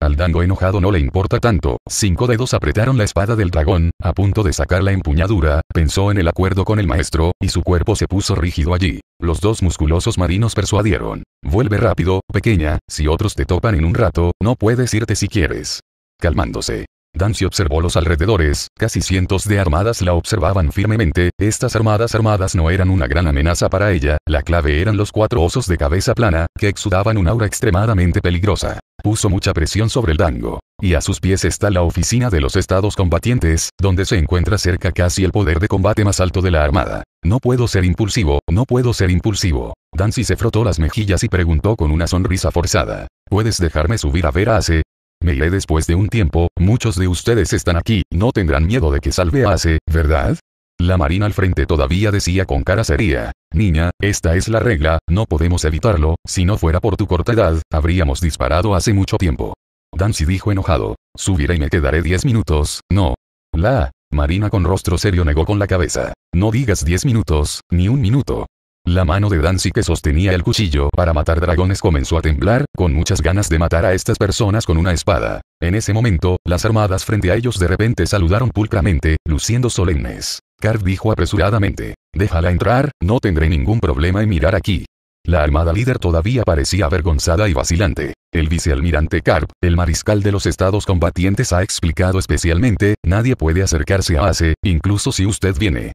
Al dango enojado no le importa tanto, cinco dedos apretaron la espada del dragón, a punto de sacar la empuñadura, pensó en el acuerdo con el maestro, y su cuerpo se puso rígido allí. Los dos musculosos marinos persuadieron. Vuelve rápido, pequeña, si otros te topan en un rato, no puedes irte si quieres. Calmándose, Dancy observó los alrededores, casi cientos de armadas la observaban firmemente, estas armadas armadas no eran una gran amenaza para ella, la clave eran los cuatro osos de cabeza plana, que exudaban un aura extremadamente peligrosa. Puso mucha presión sobre el dango. Y a sus pies está la oficina de los estados combatientes, donde se encuentra cerca casi el poder de combate más alto de la armada. No puedo ser impulsivo, no puedo ser impulsivo. Dancy se frotó las mejillas y preguntó con una sonrisa forzada. ¿Puedes dejarme subir a ver a Ace? Me iré después de un tiempo, muchos de ustedes están aquí, no tendrán miedo de que salve a Ace, ¿verdad? La marina al frente todavía decía con cara seria, niña, esta es la regla, no podemos evitarlo, si no fuera por tu corta edad, habríamos disparado hace mucho tiempo. Dancy dijo enojado, subiré y me quedaré 10 minutos, no. La, marina con rostro serio negó con la cabeza, no digas 10 minutos, ni un minuto. La mano de Dancy que sostenía el cuchillo para matar dragones comenzó a temblar, con muchas ganas de matar a estas personas con una espada. En ese momento, las armadas frente a ellos de repente saludaron pulcramente, luciendo solemnes. Karp dijo apresuradamente, déjala entrar, no tendré ningún problema en mirar aquí. La armada líder todavía parecía avergonzada y vacilante. El vicealmirante Karp, el mariscal de los estados combatientes ha explicado especialmente, nadie puede acercarse a Ace, incluso si usted viene.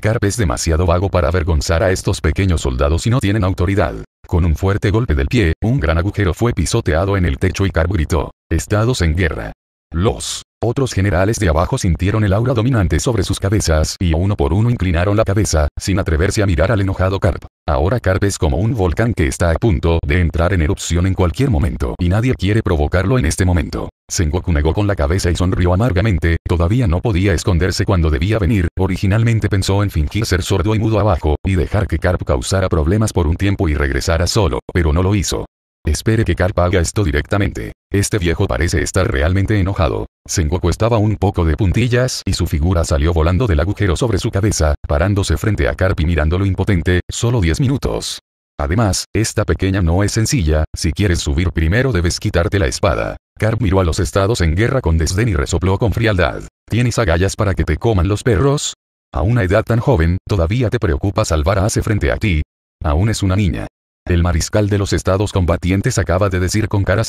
Carp es demasiado vago para avergonzar a estos pequeños soldados y no tienen autoridad. Con un fuerte golpe del pie, un gran agujero fue pisoteado en el techo y Carp gritó, Estados en guerra. Los otros generales de abajo sintieron el aura dominante sobre sus cabezas y uno por uno inclinaron la cabeza, sin atreverse a mirar al enojado Carp. Ahora Carp es como un volcán que está a punto de entrar en erupción en cualquier momento y nadie quiere provocarlo en este momento. Sengoku negó con la cabeza y sonrió amargamente, todavía no podía esconderse cuando debía venir, originalmente pensó en fingir ser sordo y mudo abajo, y dejar que Carp causara problemas por un tiempo y regresara solo, pero no lo hizo. Espere que Carp haga esto directamente. Este viejo parece estar realmente enojado. Sengoku estaba un poco de puntillas y su figura salió volando del agujero sobre su cabeza, parándose frente a Carp y mirándolo impotente, solo 10 minutos. Además, esta pequeña no es sencilla, si quieres subir primero debes quitarte la espada. Carp miró a los estados en guerra con desdén y resopló con frialdad. ¿Tienes agallas para que te coman los perros? A una edad tan joven, todavía te preocupa salvar a frente a ti. Aún es una niña. El mariscal de los estados combatientes acaba de decir con cara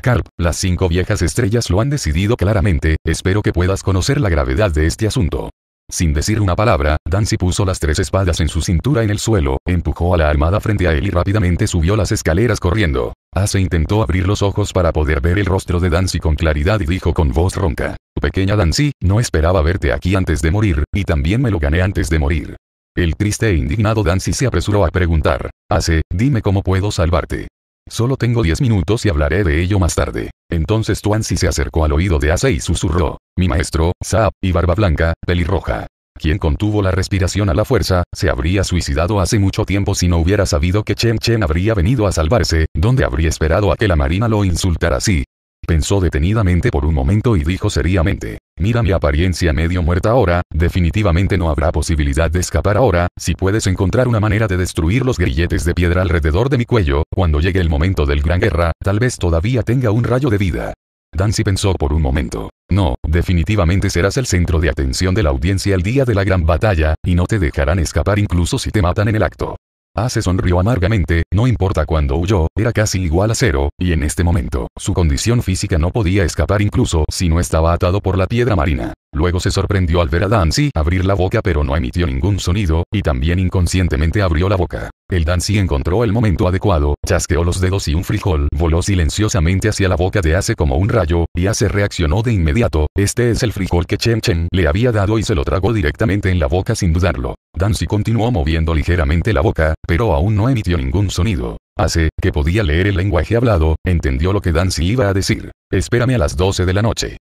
Carp, las cinco viejas estrellas lo han decidido claramente, espero que puedas conocer la gravedad de este asunto. Sin decir una palabra, Dancy puso las tres espadas en su cintura en el suelo, empujó a la armada frente a él y rápidamente subió las escaleras corriendo. Ace ah, intentó abrir los ojos para poder ver el rostro de Dancy con claridad y dijo con voz ronca. Pequeña Dancy, no esperaba verte aquí antes de morir, y también me lo gané antes de morir. El triste e indignado Dancy se apresuró a preguntar. Ace, dime cómo puedo salvarte. Solo tengo diez minutos y hablaré de ello más tarde. Entonces Tuansi se acercó al oído de Ace y susurró. Mi maestro, Saab, y barba blanca, pelirroja. Quien contuvo la respiración a la fuerza, se habría suicidado hace mucho tiempo si no hubiera sabido que Chen Chen habría venido a salvarse, donde habría esperado a que la marina lo insultara así. Pensó detenidamente por un momento y dijo seriamente. Mira mi apariencia medio muerta ahora, definitivamente no habrá posibilidad de escapar ahora, si puedes encontrar una manera de destruir los grilletes de piedra alrededor de mi cuello, cuando llegue el momento del gran guerra, tal vez todavía tenga un rayo de vida. Dancy pensó por un momento. No, definitivamente serás el centro de atención de la audiencia el día de la gran batalla, y no te dejarán escapar incluso si te matan en el acto. A ah, se sonrió amargamente, no importa cuando huyó, era casi igual a cero, y en este momento, su condición física no podía escapar incluso si no estaba atado por la piedra marina. Luego se sorprendió al ver a Dancy abrir la boca pero no emitió ningún sonido, y también inconscientemente abrió la boca. El Dancy encontró el momento adecuado, chasqueó los dedos y un frijol voló silenciosamente hacia la boca de Ace como un rayo, y Ace reaccionó de inmediato, este es el frijol que Chen Chen le había dado y se lo tragó directamente en la boca sin dudarlo. Dancy continuó moviendo ligeramente la boca, pero aún no emitió ningún sonido. Ace, que podía leer el lenguaje hablado, entendió lo que Dancy iba a decir. Espérame a las 12 de la noche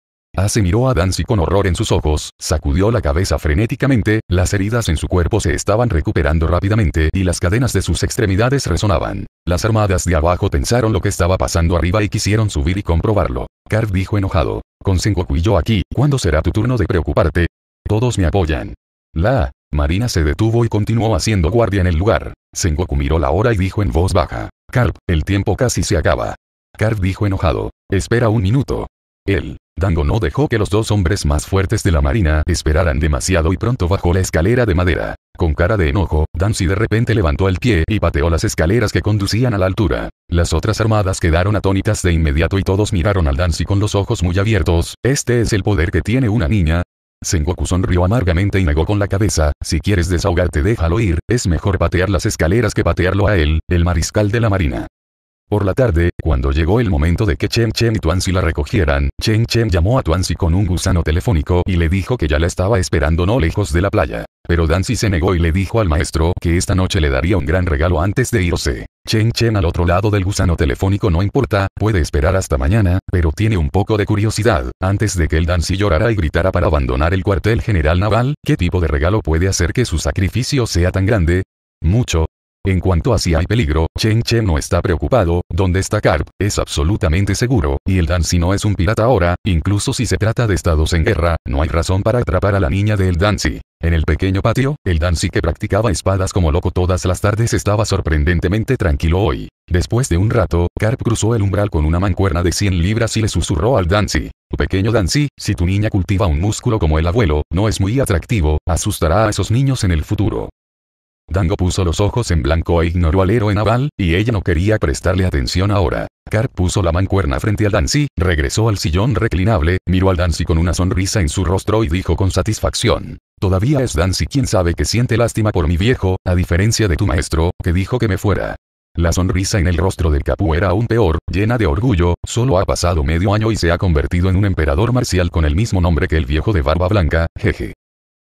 se miró a Dancy con horror en sus ojos, sacudió la cabeza frenéticamente, las heridas en su cuerpo se estaban recuperando rápidamente y las cadenas de sus extremidades resonaban. Las armadas de abajo pensaron lo que estaba pasando arriba y quisieron subir y comprobarlo. Karp dijo enojado. Con Sengoku y yo aquí, ¿cuándo será tu turno de preocuparte? Todos me apoyan. La Marina se detuvo y continuó haciendo guardia en el lugar. Sengoku miró la hora y dijo en voz baja. Carp, el tiempo casi se acaba. Carp dijo enojado. Espera un minuto él. Dango no dejó que los dos hombres más fuertes de la marina esperaran demasiado y pronto bajó la escalera de madera. Con cara de enojo, Dancy de repente levantó el pie y pateó las escaleras que conducían a la altura. Las otras armadas quedaron atónitas de inmediato y todos miraron al Dancy con los ojos muy abiertos. Este es el poder que tiene una niña, Sengoku sonrió amargamente y negó con la cabeza, si quieres desahogarte déjalo ir, es mejor patear las escaleras que patearlo a él, el mariscal de la marina. Por la tarde, cuando llegó el momento de que Chen Chen y Tuanzi la recogieran, Chen Chen llamó a Tuanzi con un gusano telefónico y le dijo que ya la estaba esperando no lejos de la playa. Pero Danzi se negó y le dijo al maestro que esta noche le daría un gran regalo antes de irse. Chen Chen al otro lado del gusano telefónico no importa, puede esperar hasta mañana, pero tiene un poco de curiosidad, antes de que el Danzi llorara y gritara para abandonar el cuartel general naval, ¿qué tipo de regalo puede hacer que su sacrificio sea tan grande? Mucho, en cuanto a si hay peligro, Chen Chen no está preocupado, ¿Dónde está Carp, es absolutamente seguro, y el Dancy no es un pirata ahora, incluso si se trata de estados en guerra, no hay razón para atrapar a la niña del Dancy. En el pequeño patio, el Dancy que practicaba espadas como loco todas las tardes estaba sorprendentemente tranquilo hoy. Después de un rato, Carp cruzó el umbral con una mancuerna de 100 libras y le susurró al Dancy. Pequeño Dancy, si tu niña cultiva un músculo como el abuelo, no es muy atractivo, asustará a esos niños en el futuro. Dango puso los ojos en blanco e ignoró al héroe naval, y ella no quería prestarle atención ahora. Carp puso la mancuerna frente al Dancy, regresó al sillón reclinable, miró al Dancy con una sonrisa en su rostro y dijo con satisfacción. Todavía es Dancy quien sabe que siente lástima por mi viejo, a diferencia de tu maestro, que dijo que me fuera. La sonrisa en el rostro del Capu era aún peor, llena de orgullo, solo ha pasado medio año y se ha convertido en un emperador marcial con el mismo nombre que el viejo de barba blanca, jeje.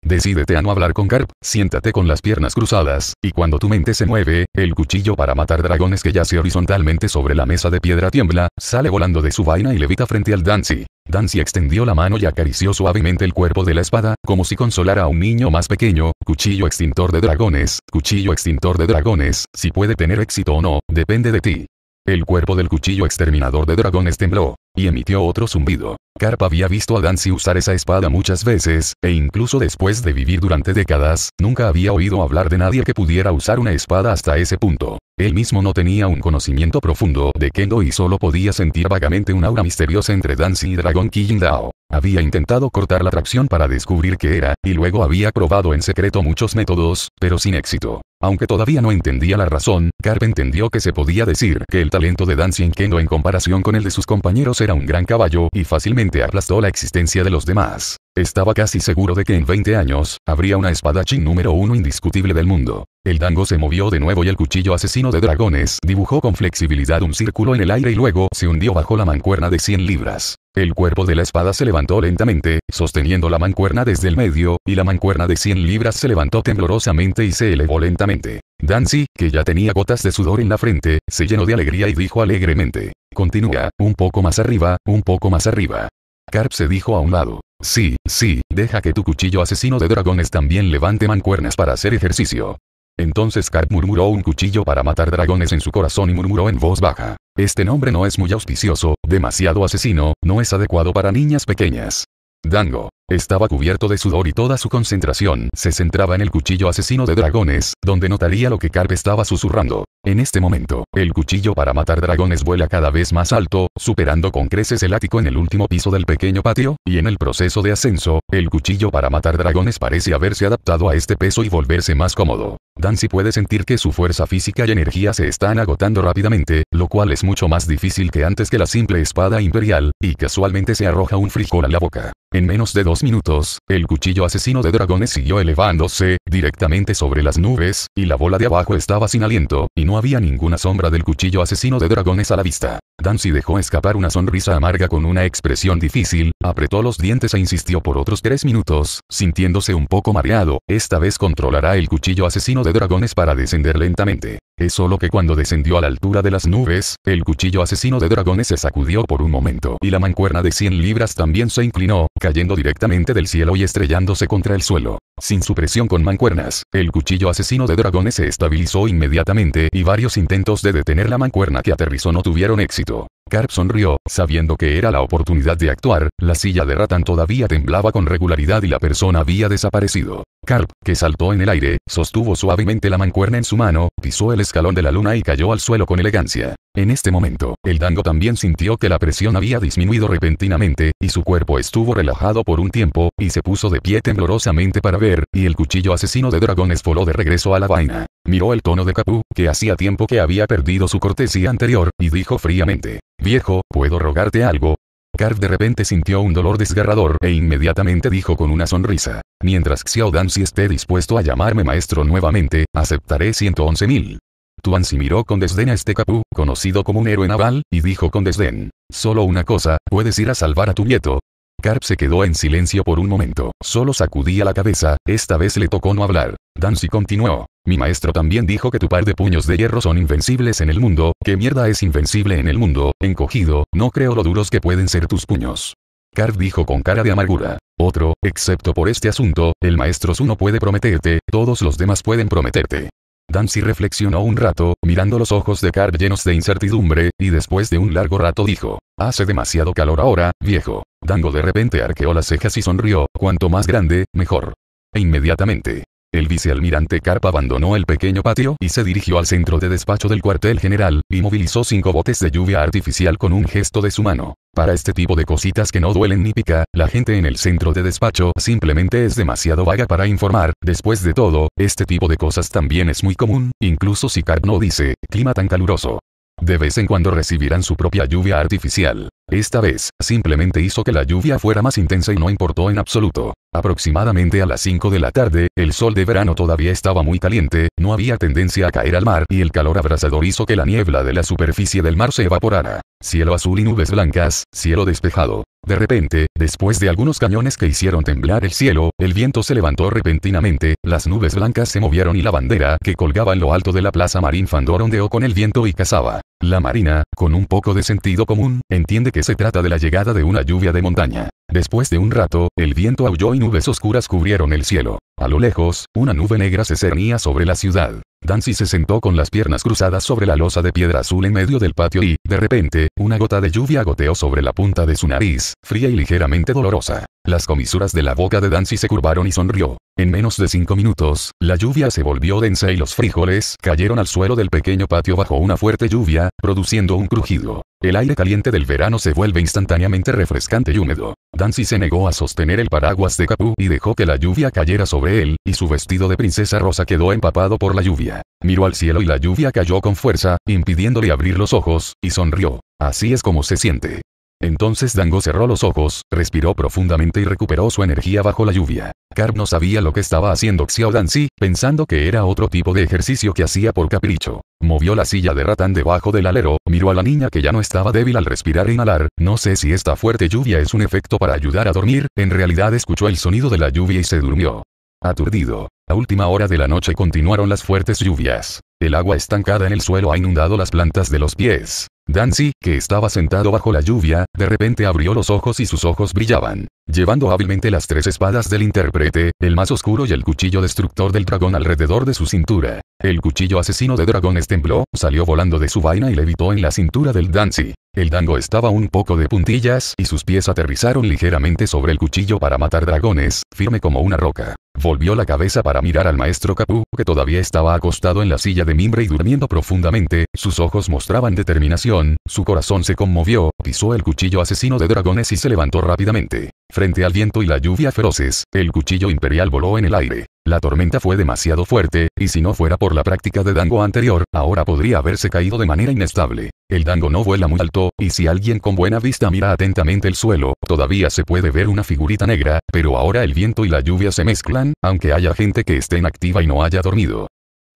Decídete a no hablar con Carp, siéntate con las piernas cruzadas, y cuando tu mente se mueve, el cuchillo para matar dragones que yace horizontalmente sobre la mesa de piedra tiembla, sale volando de su vaina y levita frente al Dancy. Dancy extendió la mano y acarició suavemente el cuerpo de la espada, como si consolara a un niño más pequeño, cuchillo extintor de dragones, cuchillo extintor de dragones, si puede tener éxito o no, depende de ti. El cuerpo del cuchillo exterminador de dragones tembló, y emitió otro zumbido. Carp había visto a Dancy usar esa espada muchas veces, e incluso después de vivir durante décadas, nunca había oído hablar de nadie que pudiera usar una espada hasta ese punto. Él mismo no tenía un conocimiento profundo de Kendo y solo podía sentir vagamente un aura misteriosa entre Dancy y Dragon King Dao. Había intentado cortar la tracción para descubrir qué era, y luego había probado en secreto muchos métodos, pero sin éxito. Aunque todavía no entendía la razón, Carp entendió que se podía decir que el talento de Dan Kendo en comparación con el de sus compañeros era un gran caballo y fácilmente aplastó la existencia de los demás. Estaba casi seguro de que en 20 años, habría una espadachín número uno indiscutible del mundo. El dango se movió de nuevo y el cuchillo asesino de dragones dibujó con flexibilidad un círculo en el aire y luego se hundió bajo la mancuerna de 100 libras. El cuerpo de la espada se levantó lentamente, sosteniendo la mancuerna desde el medio, y la mancuerna de 100 libras se levantó temblorosamente y se elevó lentamente Dancy, que ya tenía gotas de sudor en la frente, se llenó de alegría y dijo alegremente. Continúa, un poco más arriba, un poco más arriba. Carp se dijo a un lado. Sí, sí, deja que tu cuchillo asesino de dragones también levante mancuernas para hacer ejercicio. Entonces Carp murmuró un cuchillo para matar dragones en su corazón y murmuró en voz baja. Este nombre no es muy auspicioso, demasiado asesino, no es adecuado para niñas pequeñas. Dango. Estaba cubierto de sudor y toda su concentración se centraba en el cuchillo asesino de dragones, donde notaría lo que carpe estaba susurrando. En este momento, el cuchillo para matar dragones vuela cada vez más alto, superando con creces el ático en el último piso del pequeño patio, y en el proceso de ascenso, el cuchillo para matar dragones parece haberse adaptado a este peso y volverse más cómodo. Dancy puede sentir que su fuerza física y energía se están agotando rápidamente, lo cual es mucho más difícil que antes que la simple espada imperial, y casualmente se arroja un frijol a la boca. En menos de dos minutos, el cuchillo asesino de dragones siguió elevándose, directamente sobre las nubes, y la bola de abajo estaba sin aliento, y no había ninguna sombra del cuchillo asesino de dragones a la vista. Dancy dejó escapar una sonrisa amarga con una expresión difícil, apretó los dientes e insistió por otros tres minutos, sintiéndose un poco mareado, esta vez controlará el cuchillo asesino de dragones para descender lentamente. Es solo que cuando descendió a la altura de las nubes, el cuchillo asesino de dragones se sacudió por un momento y la mancuerna de 100 libras también se inclinó, cayendo directamente del cielo y estrellándose contra el suelo. Sin supresión con mancuernas, el cuchillo asesino de dragones se estabilizó inmediatamente y varios intentos de detener la mancuerna que aterrizó no tuvieron éxito. Carp sonrió, sabiendo que era la oportunidad de actuar, la silla de Ratan todavía temblaba con regularidad y la persona había desaparecido. Carp, que saltó en el aire, sostuvo suavemente la mancuerna en su mano, pisó el escalón de la luna y cayó al suelo con elegancia. En este momento, el dango también sintió que la presión había disminuido repentinamente, y su cuerpo estuvo relajado por un tiempo, y se puso de pie temblorosamente para ver, y el cuchillo asesino de dragones voló de regreso a la vaina. Miró el tono de Capu, que hacía tiempo que había perdido su cortesía anterior, y dijo fríamente, Viejo, ¿puedo rogarte algo? Carv de repente sintió un dolor desgarrador e inmediatamente dijo con una sonrisa. Mientras Xiao si esté dispuesto a llamarme maestro nuevamente, aceptaré 111.000. Tuanzi miró con desdén a este capú, conocido como un héroe naval, y dijo con desdén. Solo una cosa, puedes ir a salvar a tu nieto, Carp se quedó en silencio por un momento, solo sacudía la cabeza, esta vez le tocó no hablar. Dancy continuó. Mi maestro también dijo que tu par de puños de hierro son invencibles en el mundo, que mierda es invencible en el mundo, encogido, no creo lo duros que pueden ser tus puños. Carp dijo con cara de amargura. Otro, excepto por este asunto, el maestro Zuno puede prometerte, todos los demás pueden prometerte. Dancy reflexionó un rato, mirando los ojos de Carp llenos de incertidumbre, y después de un largo rato dijo, Hace demasiado calor ahora, viejo. Dango de repente arqueó las cejas y sonrió, cuanto más grande, mejor. E inmediatamente. El vicealmirante Carp abandonó el pequeño patio y se dirigió al centro de despacho del cuartel general, y movilizó cinco botes de lluvia artificial con un gesto de su mano. Para este tipo de cositas que no duelen ni pica, la gente en el centro de despacho simplemente es demasiado vaga para informar, después de todo, este tipo de cosas también es muy común, incluso si Carp no dice, clima tan caluroso. De vez en cuando recibirán su propia lluvia artificial. Esta vez, simplemente hizo que la lluvia fuera más intensa y no importó en absoluto. Aproximadamente a las 5 de la tarde, el sol de verano todavía estaba muy caliente, no había tendencia a caer al mar y el calor abrasador hizo que la niebla de la superficie del mar se evaporara. Cielo azul y nubes blancas, cielo despejado. De repente, después de algunos cañones que hicieron temblar el cielo, el viento se levantó repentinamente, las nubes blancas se movieron y la bandera que colgaba en lo alto de la plaza Marín Fandor ondeó con el viento y cazaba. La marina, con un poco de sentido común, entiende que se trata de la llegada de una lluvia de montaña. Después de un rato, el viento aulló y nubes oscuras cubrieron el cielo. A lo lejos, una nube negra se cernía sobre la ciudad. Dancy se sentó con las piernas cruzadas sobre la losa de piedra azul en medio del patio y, de repente, una gota de lluvia goteó sobre la punta de su nariz, fría y ligeramente dolorosa. Las comisuras de la boca de Dancy se curvaron y sonrió. En menos de cinco minutos, la lluvia se volvió densa y los frijoles cayeron al suelo del pequeño patio bajo una fuerte lluvia, produciendo un crujido. El aire caliente del verano se vuelve instantáneamente refrescante y húmedo. Dancy se negó a sostener el paraguas de Capu y dejó que la lluvia cayera sobre él, y su vestido de princesa rosa quedó empapado por la lluvia. Miró al cielo y la lluvia cayó con fuerza, impidiéndole abrir los ojos, y sonrió. Así es como se siente. Entonces Dango cerró los ojos, respiró profundamente y recuperó su energía bajo la lluvia. Carp no sabía lo que estaba haciendo Xiao Danzi, pensando que era otro tipo de ejercicio que hacía por capricho. Movió la silla de ratán debajo del alero, miró a la niña que ya no estaba débil al respirar e inhalar, no sé si esta fuerte lluvia es un efecto para ayudar a dormir, en realidad escuchó el sonido de la lluvia y se durmió. Aturdido. A última hora de la noche continuaron las fuertes lluvias. El agua estancada en el suelo ha inundado las plantas de los pies. Dancy, que estaba sentado bajo la lluvia, de repente abrió los ojos y sus ojos brillaban. Llevando hábilmente las tres espadas del intérprete, el más oscuro y el cuchillo destructor del dragón alrededor de su cintura. El cuchillo asesino de dragones tembló, salió volando de su vaina y levitó en la cintura del Dancy. El dango estaba un poco de puntillas y sus pies aterrizaron ligeramente sobre el cuchillo para matar dragones, firme como una roca. Volvió la cabeza para mirar al maestro Capu, que todavía estaba acostado en la silla de mimbre y durmiendo profundamente, sus ojos mostraban determinación, su corazón se conmovió, pisó el cuchillo asesino de dragones y se levantó rápidamente. Frente al viento y la lluvia feroces, el cuchillo imperial voló en el aire. La tormenta fue demasiado fuerte, y si no fuera por la práctica de dango anterior, ahora podría haberse caído de manera inestable. El dango no vuela muy alto, y si alguien con buena vista mira atentamente el suelo, todavía se puede ver una figurita negra, pero ahora el viento y la lluvia se mezclan, aunque haya gente que esté inactiva y no haya dormido.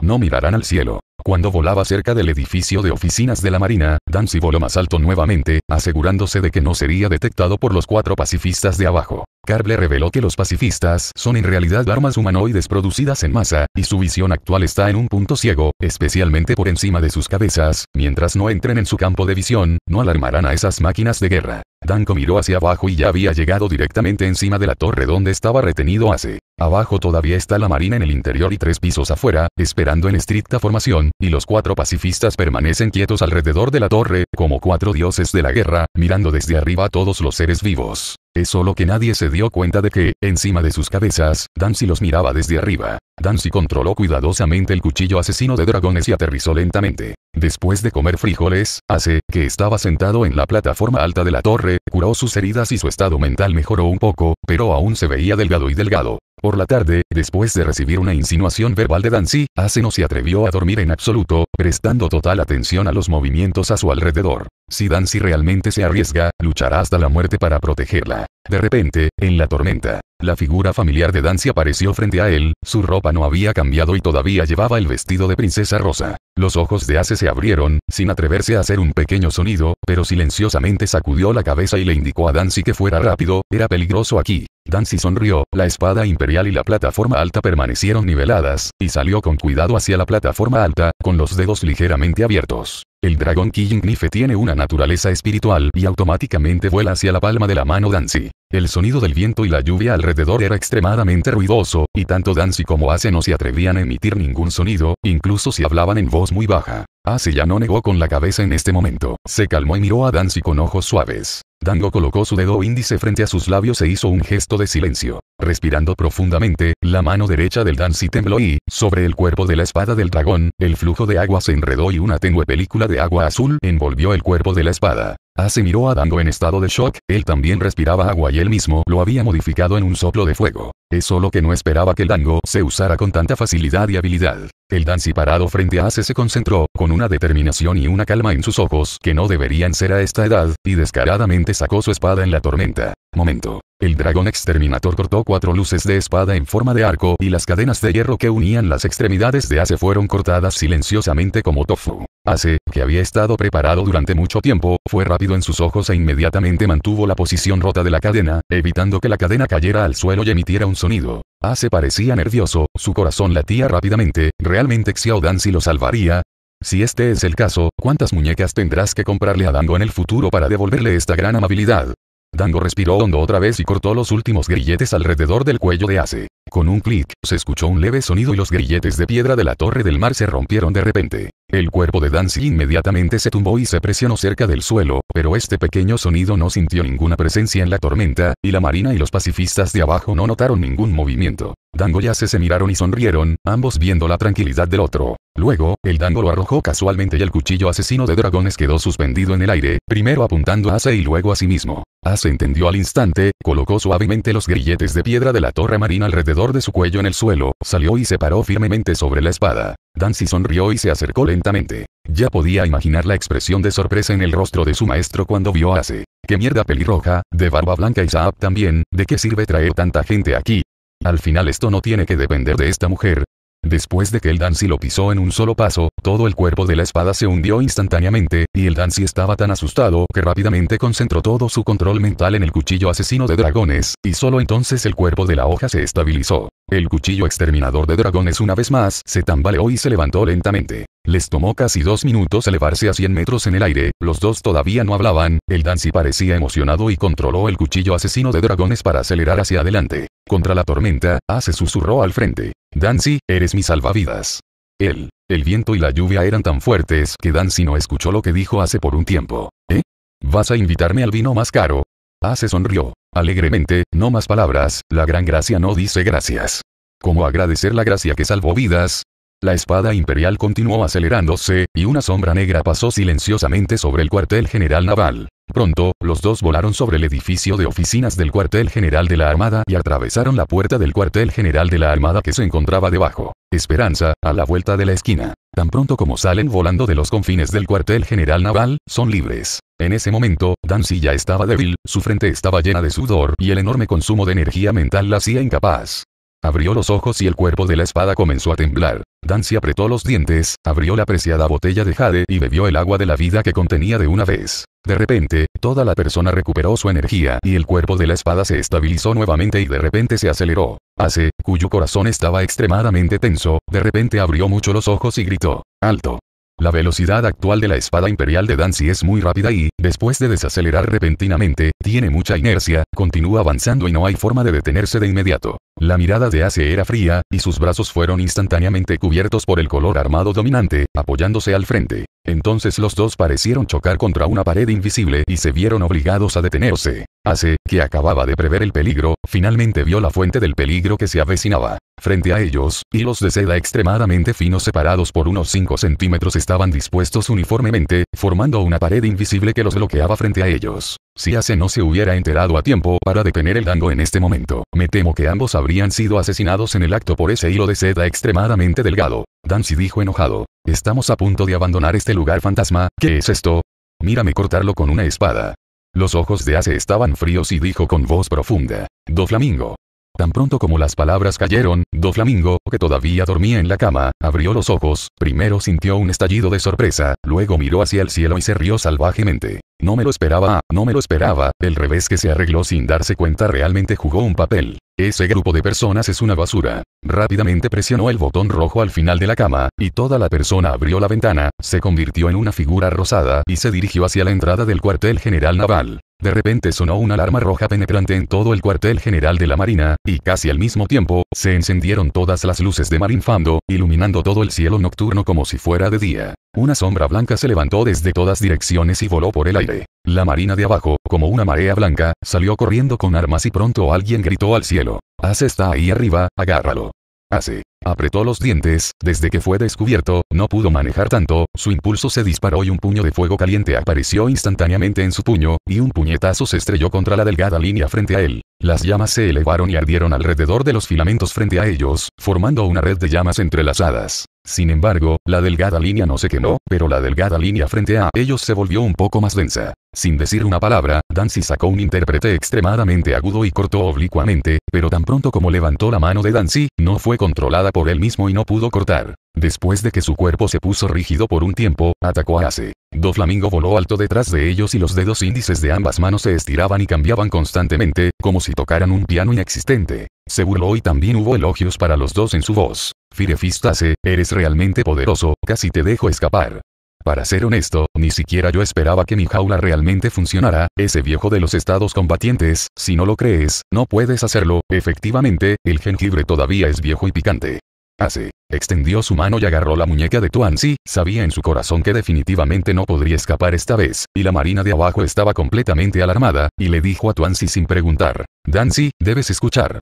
No mirarán al cielo. Cuando volaba cerca del edificio de oficinas de la Marina, Dancy voló más alto nuevamente, asegurándose de que no sería detectado por los cuatro pacifistas de abajo. Carble reveló que los pacifistas son en realidad armas humanoides producidas en masa, y su visión actual está en un punto ciego, especialmente por encima de sus cabezas, mientras no entren en su campo de visión, no alarmarán a esas máquinas de guerra. Danco miró hacia abajo y ya había llegado directamente encima de la torre donde estaba retenido hace Abajo todavía está la marina en el interior y tres pisos afuera, esperando en estricta formación, y los cuatro pacifistas permanecen quietos alrededor de la torre, como cuatro dioses de la guerra, mirando desde arriba a todos los seres vivos. Es solo que nadie se dio cuenta de que, encima de sus cabezas, Dancy los miraba desde arriba. Dancy controló cuidadosamente el cuchillo asesino de dragones y aterrizó lentamente. Después de comer frijoles, Ace, que estaba sentado en la plataforma alta de la torre, curó sus heridas y su estado mental mejoró un poco, pero aún se veía delgado y delgado. Por la tarde, después de recibir una insinuación verbal de Dancy, Ace no se atrevió a dormir en absoluto, prestando total atención a los movimientos a su alrededor. Si Dancy realmente se arriesga, luchará hasta la muerte para protegerla. De repente, en la tormenta, la figura familiar de Dancy apareció frente a él, su ropa no había cambiado y todavía llevaba el vestido de princesa rosa. Los ojos de Ace se abrieron, sin atreverse a hacer un pequeño sonido, pero silenciosamente sacudió la cabeza y le indicó a Dancy que fuera rápido, era peligroso aquí. Dancy sonrió, la espada imperial y la plataforma alta permanecieron niveladas, y salió con cuidado hacia la plataforma alta, con los dedos ligeramente abiertos. El dragón Killing tiene una naturaleza espiritual y automáticamente vuela hacia la palma de la mano Dancy. El sonido del viento y la lluvia alrededor era extremadamente ruidoso, y tanto Dancy como Ace no se atrevían a emitir ningún sonido, incluso si hablaban en voz muy baja. Ace ya no negó con la cabeza en este momento. Se calmó y miró a Dancy con ojos suaves. Dango colocó su dedo índice frente a sus labios e hizo un gesto de silencio. Respirando profundamente, la mano derecha del Dansi tembló y, sobre el cuerpo de la espada del dragón, el flujo de agua se enredó y una tenue película de agua azul envolvió el cuerpo de la espada. Ace miró a Dango en estado de shock, él también respiraba agua y él mismo lo había modificado en un soplo de fuego. Es solo que no esperaba que el dango se usara con tanta facilidad y habilidad. El Danzi parado frente a Ace se concentró, con una determinación y una calma en sus ojos que no deberían ser a esta edad, y descaradamente sacó su espada en la tormenta. Momento. El dragón exterminator cortó cuatro luces de espada en forma de arco y las cadenas de hierro que unían las extremidades de Ace fueron cortadas silenciosamente como tofu. Ace, que había estado preparado durante mucho tiempo, fue rápido en sus ojos e inmediatamente mantuvo la posición rota de la cadena, evitando que la cadena cayera al suelo y emitiera un sonido. Ace ah, parecía nervioso, su corazón latía rápidamente, ¿realmente Xiao Dan si lo salvaría? Si este es el caso, ¿cuántas muñecas tendrás que comprarle a Dango en el futuro para devolverle esta gran amabilidad? Dango respiró hondo otra vez y cortó los últimos grilletes alrededor del cuello de Ace. Con un clic, se escuchó un leve sonido y los grilletes de piedra de la torre del mar se rompieron de repente. El cuerpo de Dancy inmediatamente se tumbó y se presionó cerca del suelo, pero este pequeño sonido no sintió ninguna presencia en la tormenta, y la marina y los pacifistas de abajo no notaron ningún movimiento. Dango ya se miraron y sonrieron, ambos viendo la tranquilidad del otro. Luego, el Dango lo arrojó casualmente y el cuchillo asesino de dragones quedó suspendido en el aire, primero apuntando a Ace y luego a sí mismo. Ace ah, entendió al instante, colocó suavemente los grilletes de piedra de la torre marina alrededor de su cuello en el suelo, salió y se paró firmemente sobre la espada. Dancy sonrió y se acercó lentamente. Ya podía imaginar la expresión de sorpresa en el rostro de su maestro cuando vio a Ace. ¡Qué mierda pelirroja, de barba blanca y Saab también, ¿de qué sirve traer tanta gente aquí? Al final esto no tiene que depender de esta mujer, Después de que el Dancy lo pisó en un solo paso, todo el cuerpo de la espada se hundió instantáneamente, y el Dancy estaba tan asustado que rápidamente concentró todo su control mental en el cuchillo asesino de dragones, y solo entonces el cuerpo de la hoja se estabilizó. El cuchillo exterminador de dragones una vez más se tambaleó y se levantó lentamente. Les tomó casi dos minutos elevarse a 100 metros en el aire, los dos todavía no hablaban, el Dancy parecía emocionado y controló el cuchillo asesino de dragones para acelerar hacia adelante. Contra la tormenta, hace susurró al frente. Dancy, eres mi salvavidas. Él. El viento y la lluvia eran tan fuertes que Dancy no escuchó lo que dijo hace por un tiempo. ¿Eh? ¿Vas a invitarme al vino más caro? Hace ah, sonrió. Alegremente, no más palabras, la gran gracia no dice gracias. ¿Cómo agradecer la gracia que salvó vidas? La espada imperial continuó acelerándose, y una sombra negra pasó silenciosamente sobre el cuartel general naval. Pronto, los dos volaron sobre el edificio de oficinas del cuartel general de la Armada y atravesaron la puerta del cuartel general de la Armada que se encontraba debajo. Esperanza, a la vuelta de la esquina. Tan pronto como salen volando de los confines del cuartel general naval, son libres. En ese momento, Dancy ya estaba débil, su frente estaba llena de sudor y el enorme consumo de energía mental la hacía incapaz. Abrió los ojos y el cuerpo de la espada comenzó a temblar. Dancy apretó los dientes, abrió la preciada botella de jade y bebió el agua de la vida que contenía de una vez. De repente, toda la persona recuperó su energía y el cuerpo de la espada se estabilizó nuevamente y de repente se aceleró. Ace, cuyo corazón estaba extremadamente tenso, de repente abrió mucho los ojos y gritó, ¡Alto! La velocidad actual de la espada imperial de Dancy es muy rápida y, después de desacelerar repentinamente, tiene mucha inercia, continúa avanzando y no hay forma de detenerse de inmediato. La mirada de Ace era fría, y sus brazos fueron instantáneamente cubiertos por el color armado dominante, apoyándose al frente. Entonces los dos parecieron chocar contra una pared invisible y se vieron obligados a detenerse. Ace, que acababa de prever el peligro, finalmente vio la fuente del peligro que se avecinaba. Frente a ellos, hilos de seda extremadamente finos separados por unos 5 centímetros estaban dispuestos uniformemente, formando una pared invisible que los bloqueaba frente a ellos. Si Ace no se hubiera enterado a tiempo para detener el dango en este momento, me temo que ambos habrían sido asesinados en el acto por ese hilo de seda extremadamente delgado. Dancy dijo enojado. Estamos a punto de abandonar este lugar fantasma, ¿qué es esto? Mírame cortarlo con una espada. Los ojos de Ace estaban fríos y dijo con voz profunda. Do Flamingo. Tan pronto como las palabras cayeron, Do Flamingo, que todavía dormía en la cama, abrió los ojos, primero sintió un estallido de sorpresa, luego miró hacia el cielo y se rió salvajemente. No me lo esperaba, no me lo esperaba, el revés que se arregló sin darse cuenta realmente jugó un papel. Ese grupo de personas es una basura. Rápidamente presionó el botón rojo al final de la cama, y toda la persona abrió la ventana, se convirtió en una figura rosada y se dirigió hacia la entrada del cuartel general naval. De repente sonó una alarma roja penetrante en todo el cuartel general de la Marina, y casi al mismo tiempo, se encendieron todas las luces de Marinfando, iluminando todo el cielo nocturno como si fuera de día. Una sombra blanca se levantó desde todas direcciones y voló por el aire. La Marina de abajo, como una marea blanca, salió corriendo con armas y pronto alguien gritó al cielo. Hace está ahí arriba, agárralo. Hace. Apretó los dientes, desde que fue descubierto, no pudo manejar tanto, su impulso se disparó y un puño de fuego caliente apareció instantáneamente en su puño, y un puñetazo se estrelló contra la delgada línea frente a él. Las llamas se elevaron y ardieron alrededor de los filamentos frente a ellos, formando una red de llamas entrelazadas. Sin embargo, la delgada línea no se quemó, pero la delgada línea frente a ellos se volvió un poco más densa. Sin decir una palabra, Dancy sacó un intérprete extremadamente agudo y cortó oblicuamente, pero tan pronto como levantó la mano de Dancy, no fue controlada por él mismo y no pudo cortar. Después de que su cuerpo se puso rígido por un tiempo, atacó a Ace. Do Flamingo voló alto detrás de ellos y los dedos índices de ambas manos se estiraban y cambiaban constantemente, como si tocaran un piano inexistente. Se burló y también hubo elogios para los dos en su voz. Firefistase, eres realmente poderoso, casi te dejo escapar. Para ser honesto, ni siquiera yo esperaba que mi jaula realmente funcionara, ese viejo de los estados combatientes, si no lo crees, no puedes hacerlo, efectivamente, el jengibre todavía es viejo y picante. Hace. Ah, extendió su mano y agarró la muñeca de Tuanzi, sabía en su corazón que definitivamente no podría escapar esta vez, y la marina de abajo estaba completamente alarmada, y le dijo a Tuanzi sin preguntar, Danzi, debes escuchar.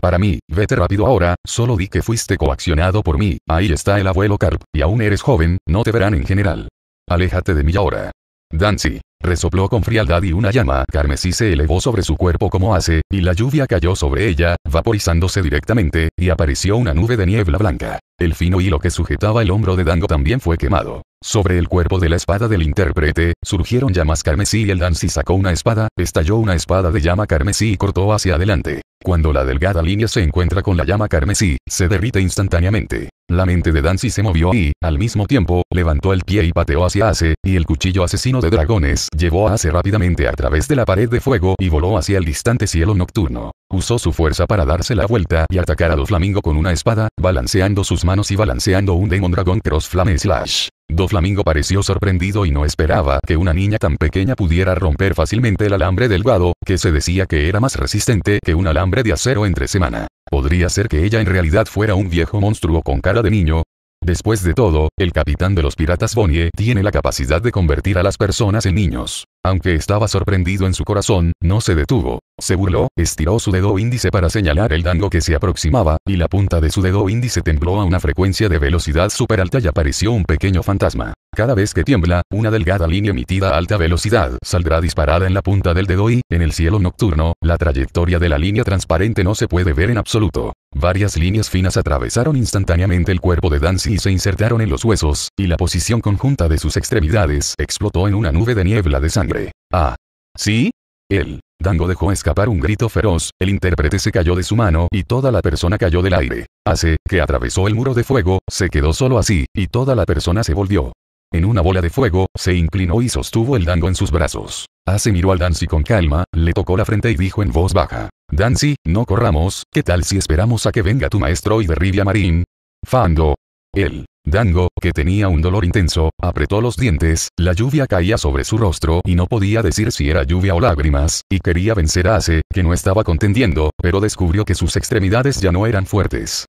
Para mí, vete rápido ahora, solo di que fuiste coaccionado por mí, ahí está el abuelo Carp, y aún eres joven, no te verán en general. Aléjate de mí ahora. Dancy. Resopló con frialdad y una llama carmesí se elevó sobre su cuerpo como hace, y la lluvia cayó sobre ella, vaporizándose directamente, y apareció una nube de niebla blanca. El fino hilo que sujetaba el hombro de Dango también fue quemado. Sobre el cuerpo de la espada del intérprete, surgieron llamas carmesí y el Dancy sacó una espada, estalló una espada de llama carmesí y cortó hacia adelante. Cuando la delgada línea se encuentra con la llama carmesí, se derrite instantáneamente. La mente de Dancy se movió y, al mismo tiempo, levantó el pie y pateó hacia Ace, y el cuchillo asesino de dragones llevó a Ace rápidamente a través de la pared de fuego y voló hacia el distante cielo nocturno. Usó su fuerza para darse la vuelta y atacar a Doflamingo con una espada, balanceando sus manos y balanceando un Demon Dragon Cross Flame Slash. Doflamingo pareció sorprendido y no esperaba que una niña tan pequeña pudiera romper fácilmente el alambre delgado, que se decía que era más resistente que un alambre de acero entre semana. Podría ser que ella en realidad fuera un viejo monstruo con cara de niño, Después de todo, el capitán de los piratas Bonnie tiene la capacidad de convertir a las personas en niños. Aunque estaba sorprendido en su corazón, no se detuvo. Se burló, estiró su dedo índice para señalar el dango que se aproximaba, y la punta de su dedo índice tembló a una frecuencia de velocidad super alta y apareció un pequeño fantasma. Cada vez que tiembla, una delgada línea emitida a alta velocidad saldrá disparada en la punta del dedo y, en el cielo nocturno, la trayectoria de la línea transparente no se puede ver en absoluto. Varias líneas finas atravesaron instantáneamente el cuerpo de Dancy y se insertaron en los huesos, y la posición conjunta de sus extremidades explotó en una nube de niebla de sangre. Ah. ¿Sí? Él. Dango dejó escapar un grito feroz, el intérprete se cayó de su mano y toda la persona cayó del aire. Ace que atravesó el muro de fuego, se quedó solo así, y toda la persona se volvió. En una bola de fuego, se inclinó y sostuvo el dango en sus brazos. Hace ah, miró al Dancy con calma, le tocó la frente y dijo en voz baja. Dancy, no corramos, ¿qué tal si esperamos a que venga tu maestro y derribe a Marín? Fando. Él. Dango, que tenía un dolor intenso, apretó los dientes, la lluvia caía sobre su rostro y no podía decir si era lluvia o lágrimas, y quería vencer a Ace, que no estaba contendiendo, pero descubrió que sus extremidades ya no eran fuertes.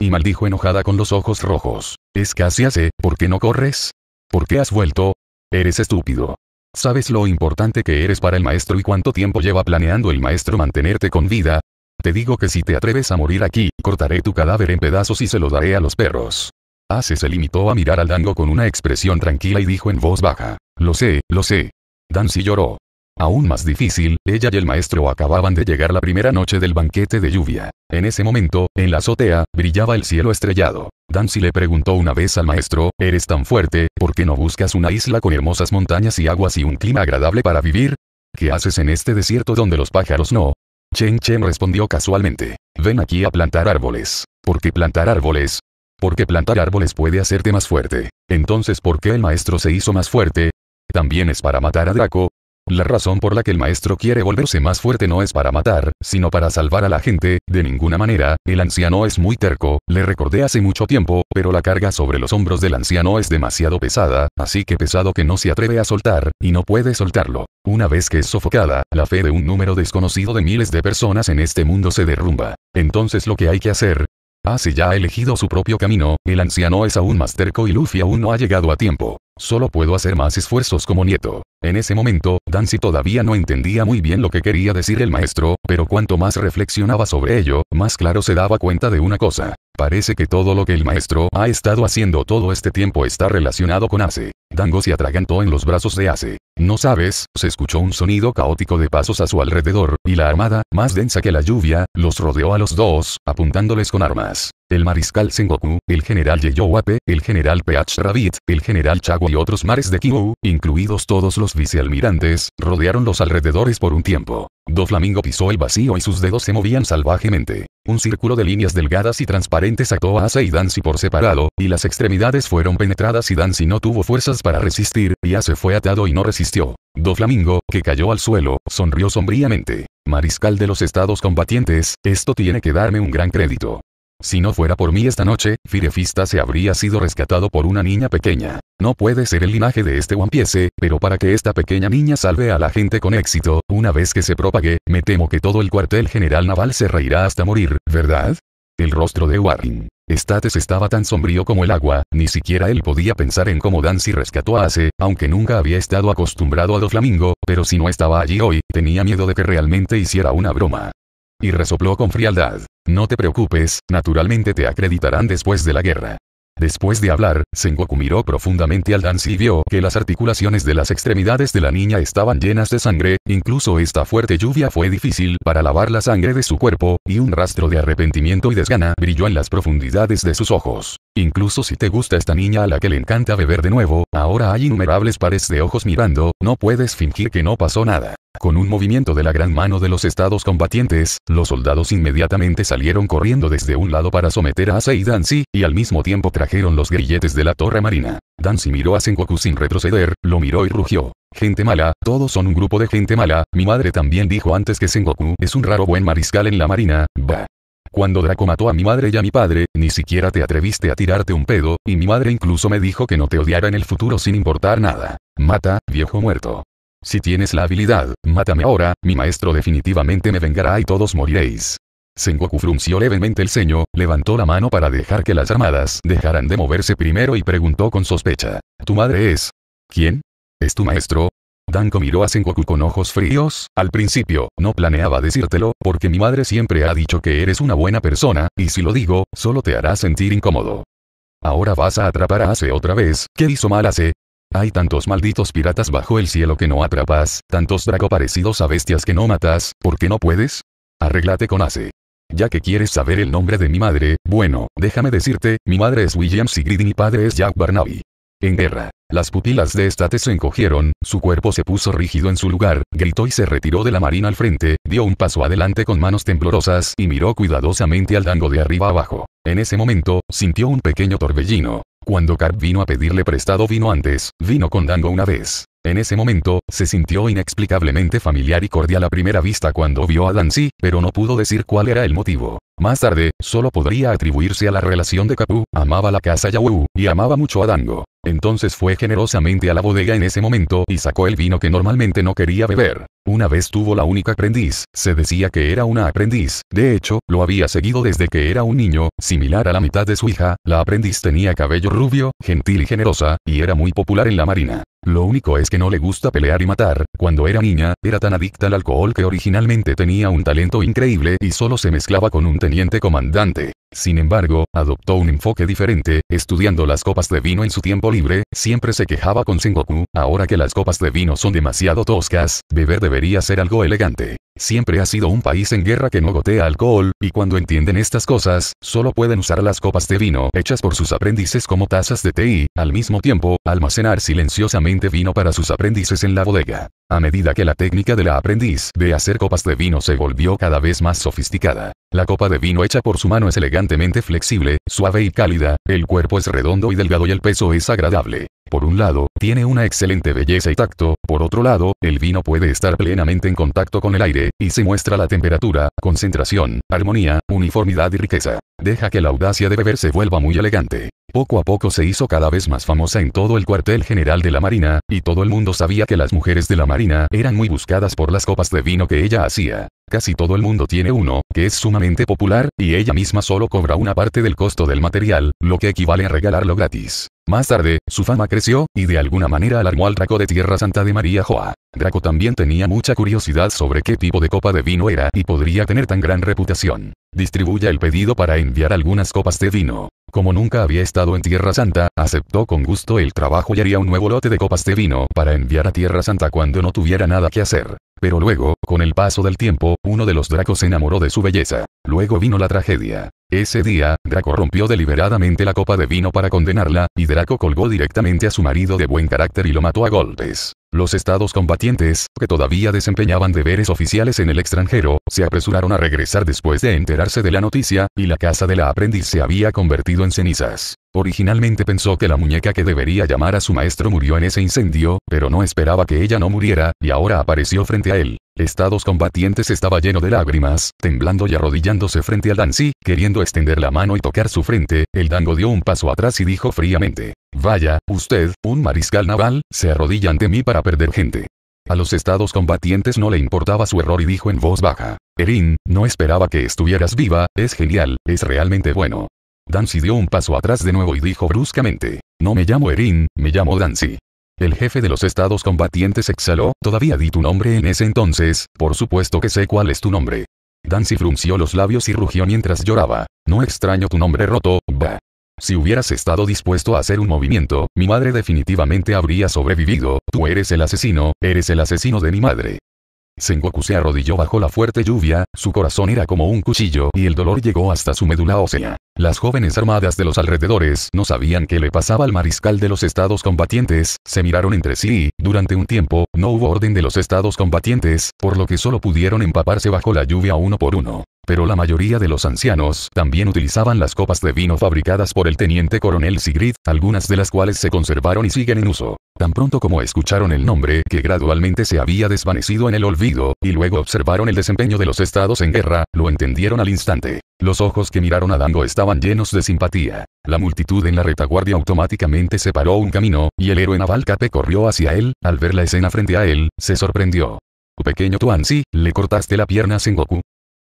Y maldijo enojada con los ojos rojos. Es casi Ace, ¿por qué no corres? ¿Por qué has vuelto? Eres estúpido. ¿Sabes lo importante que eres para el maestro y cuánto tiempo lleva planeando el maestro mantenerte con vida? Te digo que si te atreves a morir aquí, cortaré tu cadáver en pedazos y se lo daré a los perros. Ace se limitó a mirar al Dango con una expresión tranquila y dijo en voz baja. Lo sé, lo sé. Dancy lloró. Aún más difícil, ella y el maestro acababan de llegar la primera noche del banquete de lluvia. En ese momento, en la azotea, brillaba el cielo estrellado. Dancy le preguntó una vez al maestro, ¿eres tan fuerte, por qué no buscas una isla con hermosas montañas y aguas y un clima agradable para vivir? ¿Qué haces en este desierto donde los pájaros no? Chen Chen respondió casualmente, ven aquí a plantar árboles. ¿Por qué plantar árboles? Porque plantar árboles puede hacerte más fuerte. Entonces, ¿por qué el maestro se hizo más fuerte? También es para matar a Draco. La razón por la que el maestro quiere volverse más fuerte no es para matar, sino para salvar a la gente, de ninguna manera, el anciano es muy terco, le recordé hace mucho tiempo, pero la carga sobre los hombros del anciano es demasiado pesada, así que pesado que no se atreve a soltar, y no puede soltarlo. Una vez que es sofocada, la fe de un número desconocido de miles de personas en este mundo se derrumba. Entonces lo que hay que hacer, Ace ya ha elegido su propio camino, el anciano es aún más terco y Luffy aún no ha llegado a tiempo. Solo puedo hacer más esfuerzos como nieto. En ese momento, Dancy todavía no entendía muy bien lo que quería decir el maestro, pero cuanto más reflexionaba sobre ello, más claro se daba cuenta de una cosa. Parece que todo lo que el maestro ha estado haciendo todo este tiempo está relacionado con Ace. Dango se atragantó en los brazos de Ace. No sabes, se escuchó un sonido caótico de pasos a su alrededor, y la armada, más densa que la lluvia, los rodeó a los dos, apuntándoles con armas. El mariscal Sengoku, el general Yeyowape, el general P.H. Rabbit, el general Chagua y otros mares de Kiwu, incluidos todos los vicealmirantes, rodearon los alrededores por un tiempo. Doflamingo pisó el vacío y sus dedos se movían salvajemente. Un círculo de líneas delgadas y transparentes ató a Ace y Dancy por separado, y las extremidades fueron penetradas y Dancy no tuvo fuerzas para resistir, y Ace fue atado y no resistió Do Flamingo, que cayó al suelo, sonrió sombríamente. Mariscal de los estados combatientes, esto tiene que darme un gran crédito. Si no fuera por mí esta noche, Firefista se habría sido rescatado por una niña pequeña. No puede ser el linaje de este One Piece, pero para que esta pequeña niña salve a la gente con éxito, una vez que se propague, me temo que todo el cuartel general naval se reirá hasta morir, ¿verdad? El rostro de Warren. States estaba tan sombrío como el agua, ni siquiera él podía pensar en cómo Dancy rescató a Ace, aunque nunca había estado acostumbrado a Doflamingo, pero si no estaba allí hoy, tenía miedo de que realmente hiciera una broma. Y resopló con frialdad. No te preocupes, naturalmente te acreditarán después de la guerra. Después de hablar, Sengoku miró profundamente al Danzi y vio que las articulaciones de las extremidades de la niña estaban llenas de sangre, incluso esta fuerte lluvia fue difícil para lavar la sangre de su cuerpo, y un rastro de arrepentimiento y desgana brilló en las profundidades de sus ojos. Incluso si te gusta esta niña a la que le encanta beber de nuevo, ahora hay innumerables pares de ojos mirando, no puedes fingir que no pasó nada. Con un movimiento de la gran mano de los estados combatientes, los soldados inmediatamente salieron corriendo desde un lado para someter a Asei y y al mismo tiempo trajeron los grilletes de la torre marina. Dancy miró a Sengoku sin retroceder, lo miró y rugió. Gente mala, todos son un grupo de gente mala, mi madre también dijo antes que Sengoku es un raro buen mariscal en la marina, Va. Cuando Draco mató a mi madre y a mi padre, ni siquiera te atreviste a tirarte un pedo, y mi madre incluso me dijo que no te odiara en el futuro sin importar nada. Mata, viejo muerto. Si tienes la habilidad, mátame ahora, mi maestro definitivamente me vengará y todos moriréis. Sengoku frunció levemente el ceño, levantó la mano para dejar que las armadas dejaran de moverse primero y preguntó con sospecha. ¿Tu madre es? ¿Quién? ¿Es tu maestro? Danko miró a Sengoku con ojos fríos, al principio, no planeaba decírtelo, porque mi madre siempre ha dicho que eres una buena persona, y si lo digo, solo te hará sentir incómodo. Ahora vas a atrapar a Ace otra vez, ¿qué hizo mal Ace? Hay tantos malditos piratas bajo el cielo que no atrapas, tantos drago parecidos a bestias que no matas, ¿por qué no puedes? Arréglate con Ace. Ya que quieres saber el nombre de mi madre, bueno, déjame decirte, mi madre es William Sigrid y mi padre es Jack Barnaby. En guerra, las pupilas de Estate se encogieron, su cuerpo se puso rígido en su lugar, gritó y se retiró de la marina al frente, dio un paso adelante con manos temblorosas y miró cuidadosamente al dango de arriba abajo. En ese momento, sintió un pequeño torbellino. Cuando Carp vino a pedirle prestado vino antes, vino con Dango una vez. En ese momento, se sintió inexplicablemente familiar y cordial a primera vista cuando vio a Dancy, pero no pudo decir cuál era el motivo. Más tarde, solo podría atribuirse a la relación de Capu, amaba la casa Yawu, y amaba mucho a Dango. Entonces fue generosamente a la bodega en ese momento y sacó el vino que normalmente no quería beber. Una vez tuvo la única aprendiz, se decía que era una aprendiz, de hecho, lo había seguido desde que era un niño, similar a la mitad de su hija, la aprendiz tenía cabello rubio, gentil y generosa, y era muy popular en la marina. Lo único es que no le gusta pelear y matar, cuando era niña, era tan adicta al alcohol que originalmente tenía un talento increíble y solo se mezclaba con un teniente comandante. Sin embargo, adoptó un enfoque diferente, estudiando las copas de vino en su tiempo libre, siempre se quejaba con Sengoku, ahora que las copas de vino son demasiado toscas, beber debería ser algo elegante. Siempre ha sido un país en guerra que no gotea alcohol, y cuando entienden estas cosas, solo pueden usar las copas de vino hechas por sus aprendices como tazas de té y, al mismo tiempo, almacenar silenciosamente vino para sus aprendices en la bodega. A medida que la técnica de la aprendiz de hacer copas de vino se volvió cada vez más sofisticada, la copa de vino hecha por su mano es elegantemente flexible, suave y cálida, el cuerpo es redondo y delgado y el peso es agradable. Por un lado, tiene una excelente belleza y tacto, por otro lado, el vino puede estar plenamente en contacto con el aire, y se muestra la temperatura, concentración, armonía, uniformidad y riqueza. Deja que la audacia de beber se vuelva muy elegante. Poco a poco se hizo cada vez más famosa en todo el cuartel general de la Marina, y todo el mundo sabía que las mujeres de la Marina eran muy buscadas por las copas de vino que ella hacía. Casi todo el mundo tiene uno, que es sumamente popular, y ella misma solo cobra una parte del costo del material, lo que equivale a regalarlo gratis. Más tarde, su fama creció, y de alguna manera alarmó al Draco de Tierra Santa de María Joa. Draco también tenía mucha curiosidad sobre qué tipo de copa de vino era y podría tener tan gran reputación. Distribuya el pedido para enviar algunas copas de vino. Como nunca había estado en Tierra Santa, aceptó con gusto el trabajo y haría un nuevo lote de copas de vino para enviar a Tierra Santa cuando no tuviera nada que hacer. Pero luego, con el paso del tiempo, uno de los dracos se enamoró de su belleza. Luego vino la tragedia. Ese día, Draco rompió deliberadamente la copa de vino para condenarla, y Draco colgó directamente a su marido de buen carácter y lo mató a golpes. Los estados combatientes, que todavía desempeñaban deberes oficiales en el extranjero, se apresuraron a regresar después de enterarse de la noticia, y la casa de la aprendiz se había convertido en cenizas. Originalmente pensó que la muñeca que debería llamar a su maestro murió en ese incendio, pero no esperaba que ella no muriera, y ahora apareció frente a él. Estados combatientes estaba lleno de lágrimas, temblando y arrodillándose frente al Danzi, queriendo extender la mano y tocar su frente, el Dango dio un paso atrás y dijo fríamente, Vaya, usted, un mariscal naval, se arrodilla ante mí para perder gente. A los estados combatientes no le importaba su error y dijo en voz baja, Erin, no esperaba que estuvieras viva, es genial, es realmente bueno. Dancy dio un paso atrás de nuevo y dijo bruscamente, No me llamo Erin, me llamo Dancy. El jefe de los estados combatientes exhaló, todavía di tu nombre en ese entonces, por supuesto que sé cuál es tu nombre. Dancy frunció los labios y rugió mientras lloraba. No extraño tu nombre roto, va. Si hubieras estado dispuesto a hacer un movimiento, mi madre definitivamente habría sobrevivido, tú eres el asesino, eres el asesino de mi madre. Sengoku se arrodilló bajo la fuerte lluvia, su corazón era como un cuchillo y el dolor llegó hasta su médula ósea. Las jóvenes armadas de los alrededores no sabían qué le pasaba al mariscal de los estados combatientes, se miraron entre sí, durante un tiempo, no hubo orden de los estados combatientes, por lo que solo pudieron empaparse bajo la lluvia uno por uno. Pero la mayoría de los ancianos también utilizaban las copas de vino fabricadas por el teniente coronel Sigrid, algunas de las cuales se conservaron y siguen en uso. Tan pronto como escucharon el nombre que gradualmente se había desvanecido en el olvido, y luego observaron el desempeño de los estados en guerra, lo entendieron al instante. Los ojos que miraron a Dango estaban llenos de simpatía. La multitud en la retaguardia automáticamente separó un camino, y el héroe naval Cape corrió hacia él, al ver la escena frente a él, se sorprendió. Pequeño Tuansi, le cortaste la pierna a Sengoku.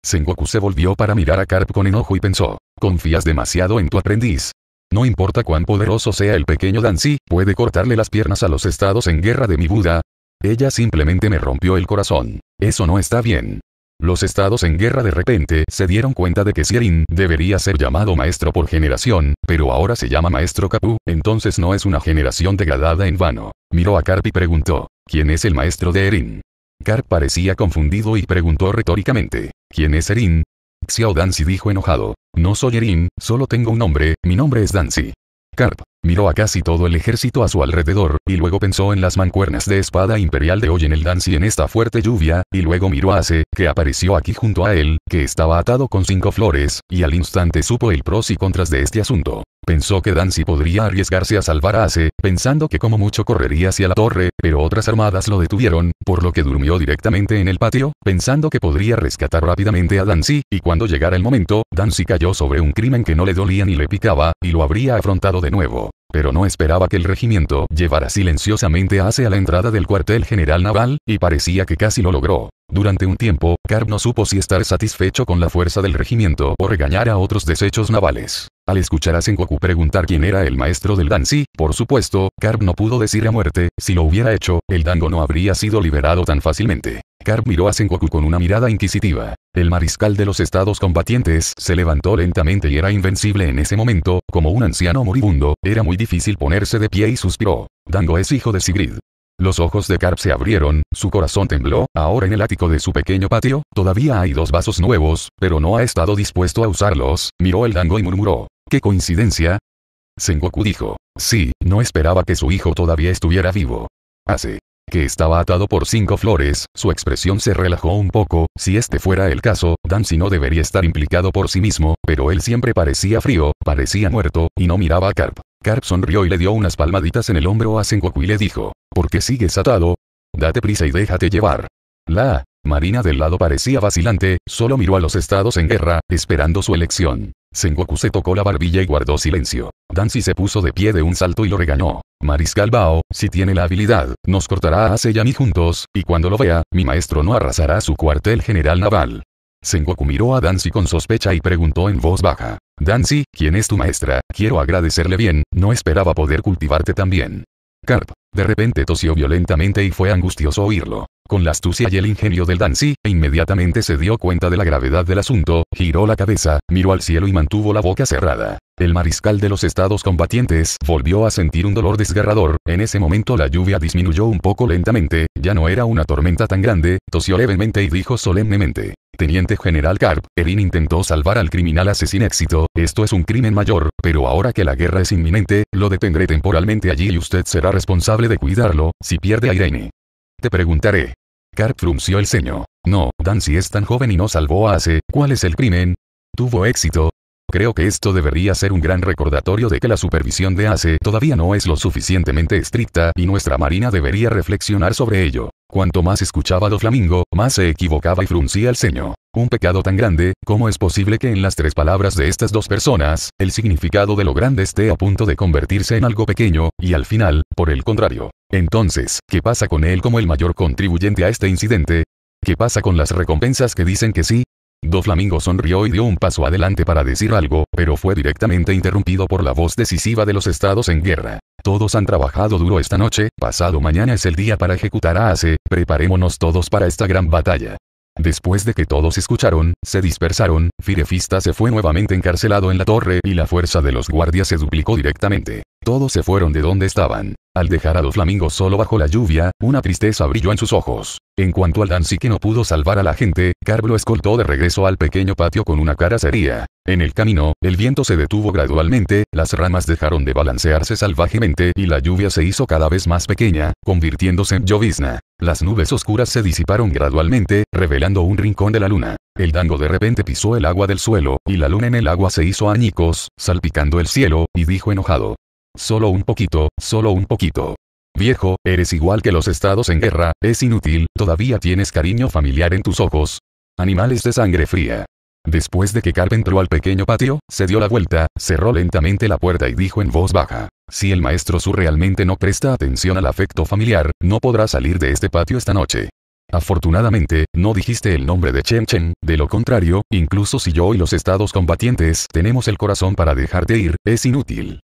Sengoku se volvió para mirar a Carp con enojo y pensó, confías demasiado en tu aprendiz. No importa cuán poderoso sea el pequeño Danzi, puede cortarle las piernas a los estados en guerra de mi Buda. Ella simplemente me rompió el corazón. Eso no está bien. Los estados en guerra de repente se dieron cuenta de que Sierin debería ser llamado maestro por generación, pero ahora se llama maestro Kapu, entonces no es una generación degradada en vano. Miró a Carp y preguntó, ¿quién es el maestro de Erin? Karp parecía confundido y preguntó retóricamente, ¿Quién es Erin? Xiao Dancy dijo enojado, no soy Erin, solo tengo un nombre, mi nombre es Danzi. Carp, miró a casi todo el ejército a su alrededor, y luego pensó en las mancuernas de espada imperial de hoy en el Dancy en esta fuerte lluvia, y luego miró a Ace, que apareció aquí junto a él, que estaba atado con cinco flores, y al instante supo el pros y contras de este asunto. Pensó que Dancy podría arriesgarse a salvar a Ace, pensando que como mucho correría hacia la torre, pero otras armadas lo detuvieron, por lo que durmió directamente en el patio, pensando que podría rescatar rápidamente a Dancy, y cuando llegara el momento, Dancy cayó sobre un crimen que no le dolía ni le picaba, y lo habría afrontado de nuevo pero no esperaba que el regimiento llevara silenciosamente hacia la entrada del cuartel general naval, y parecía que casi lo logró. Durante un tiempo, Carb no supo si estar satisfecho con la fuerza del regimiento o regañar a otros desechos navales. Al escuchar a Sengoku preguntar quién era el maestro del danci, por supuesto, Carb no pudo decir a muerte, si lo hubiera hecho, el Dango no habría sido liberado tan fácilmente. Carp miró a Sengoku con una mirada inquisitiva. El mariscal de los estados combatientes se levantó lentamente y era invencible en ese momento, como un anciano moribundo, era muy difícil ponerse de pie y suspiró. Dango es hijo de Sigrid. Los ojos de Carp se abrieron, su corazón tembló, ahora en el ático de su pequeño patio, todavía hay dos vasos nuevos, pero no ha estado dispuesto a usarlos, miró el Dango y murmuró. ¡Qué coincidencia! Sengoku dijo. Sí, no esperaba que su hijo todavía estuviera vivo. Así que estaba atado por cinco flores, su expresión se relajó un poco, si este fuera el caso, Dancy no debería estar implicado por sí mismo, pero él siempre parecía frío, parecía muerto, y no miraba a Carp. Carp sonrió y le dio unas palmaditas en el hombro a Sengoku y le dijo, ¿por qué sigues atado? Date prisa y déjate llevar. La Marina del lado parecía vacilante, solo miró a los estados en guerra, esperando su elección. Sengoku se tocó la barbilla y guardó silencio. Dancy se puso de pie de un salto y lo regañó. Mariscal Bao, si tiene la habilidad, nos cortará a mí juntos, y cuando lo vea, mi maestro no arrasará su cuartel general naval. Sengoku miró a Dancy con sospecha y preguntó en voz baja. Dancy, ¿quién es tu maestra? Quiero agradecerle bien, no esperaba poder cultivarte tan bien. Carp. De repente tosió violentamente y fue angustioso oírlo con la astucia y el ingenio del Dancy, e inmediatamente se dio cuenta de la gravedad del asunto, giró la cabeza, miró al cielo y mantuvo la boca cerrada. El mariscal de los estados combatientes volvió a sentir un dolor desgarrador, en ese momento la lluvia disminuyó un poco lentamente, ya no era una tormenta tan grande, tosió levemente y dijo solemnemente. Teniente General Carp, Erin intentó salvar al criminal hace sin éxito, esto es un crimen mayor, pero ahora que la guerra es inminente, lo detendré temporalmente allí y usted será responsable de cuidarlo, si pierde a Irene. Te preguntaré, Carp frunció el ceño. No, Dancy es tan joven y no salvó a Ace, ¿cuál es el crimen? ¿Tuvo éxito? Creo que esto debería ser un gran recordatorio de que la supervisión de ACE todavía no es lo suficientemente estricta y nuestra marina debería reflexionar sobre ello. Cuanto más escuchaba Doflamingo, Flamingo, más se equivocaba y fruncía el ceño. Un pecado tan grande, ¿cómo es posible que en las tres palabras de estas dos personas, el significado de lo grande esté a punto de convertirse en algo pequeño, y al final, por el contrario? Entonces, ¿qué pasa con él como el mayor contribuyente a este incidente? ¿Qué pasa con las recompensas que dicen que sí? Do Flamingo sonrió y dio un paso adelante para decir algo, pero fue directamente interrumpido por la voz decisiva de los estados en guerra. Todos han trabajado duro esta noche, pasado mañana es el día para ejecutar a ACE, preparémonos todos para esta gran batalla. Después de que todos escucharon, se dispersaron, Firefista se fue nuevamente encarcelado en la torre y la fuerza de los guardias se duplicó directamente. Todos se fueron de donde estaban. Al dejar a los flamingos solo bajo la lluvia, una tristeza brilló en sus ojos. En cuanto al Dancy que no pudo salvar a la gente, Carlo escoltó de regreso al pequeño patio con una cara seria. En el camino, el viento se detuvo gradualmente, las ramas dejaron de balancearse salvajemente y la lluvia se hizo cada vez más pequeña, convirtiéndose en llovizna. Las nubes oscuras se disiparon gradualmente, revelando un rincón de la luna. El dango de repente pisó el agua del suelo, y la luna en el agua se hizo añicos, salpicando el cielo, y dijo enojado, Solo un poquito, solo un poquito. Viejo, eres igual que los estados en guerra, es inútil, todavía tienes cariño familiar en tus ojos. Animales de sangre fría. Después de que Carp entró al pequeño patio, se dio la vuelta, cerró lentamente la puerta y dijo en voz baja, si el maestro Su realmente no presta atención al afecto familiar, no podrá salir de este patio esta noche. Afortunadamente, no dijiste el nombre de Chen Chen, de lo contrario, incluso si yo y los estados combatientes tenemos el corazón para dejarte ir, es inútil.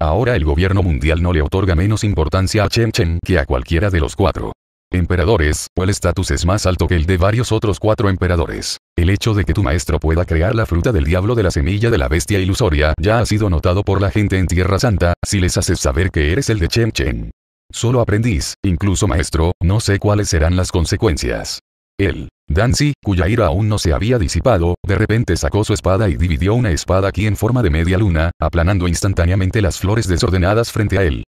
Ahora el gobierno mundial no le otorga menos importancia a Chen Chen que a cualquiera de los cuatro emperadores, o estatus es más alto que el de varios otros cuatro emperadores. El hecho de que tu maestro pueda crear la fruta del diablo de la semilla de la bestia ilusoria ya ha sido notado por la gente en Tierra Santa, si les haces saber que eres el de Chen Chen. Solo aprendiz, incluso maestro, no sé cuáles serán las consecuencias. Él, Dancy, cuya ira aún no se había disipado, de repente sacó su espada y dividió una espada aquí en forma de media luna, aplanando instantáneamente las flores desordenadas frente a él.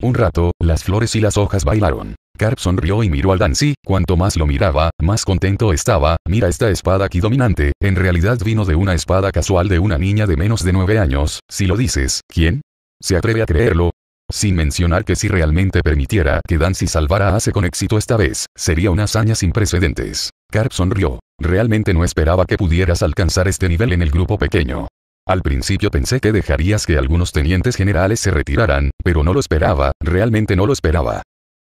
Un rato, las flores y las hojas bailaron. Carp sonrió y miró al Dancy, cuanto más lo miraba, más contento estaba, mira esta espada aquí dominante, en realidad vino de una espada casual de una niña de menos de nueve años, si lo dices, ¿quién? Se atreve a creerlo, sin mencionar que si realmente permitiera que Dancy salvara a Ace con éxito esta vez, sería una hazaña sin precedentes. Carp sonrió. Realmente no esperaba que pudieras alcanzar este nivel en el grupo pequeño. Al principio pensé que dejarías que algunos tenientes generales se retiraran, pero no lo esperaba, realmente no lo esperaba.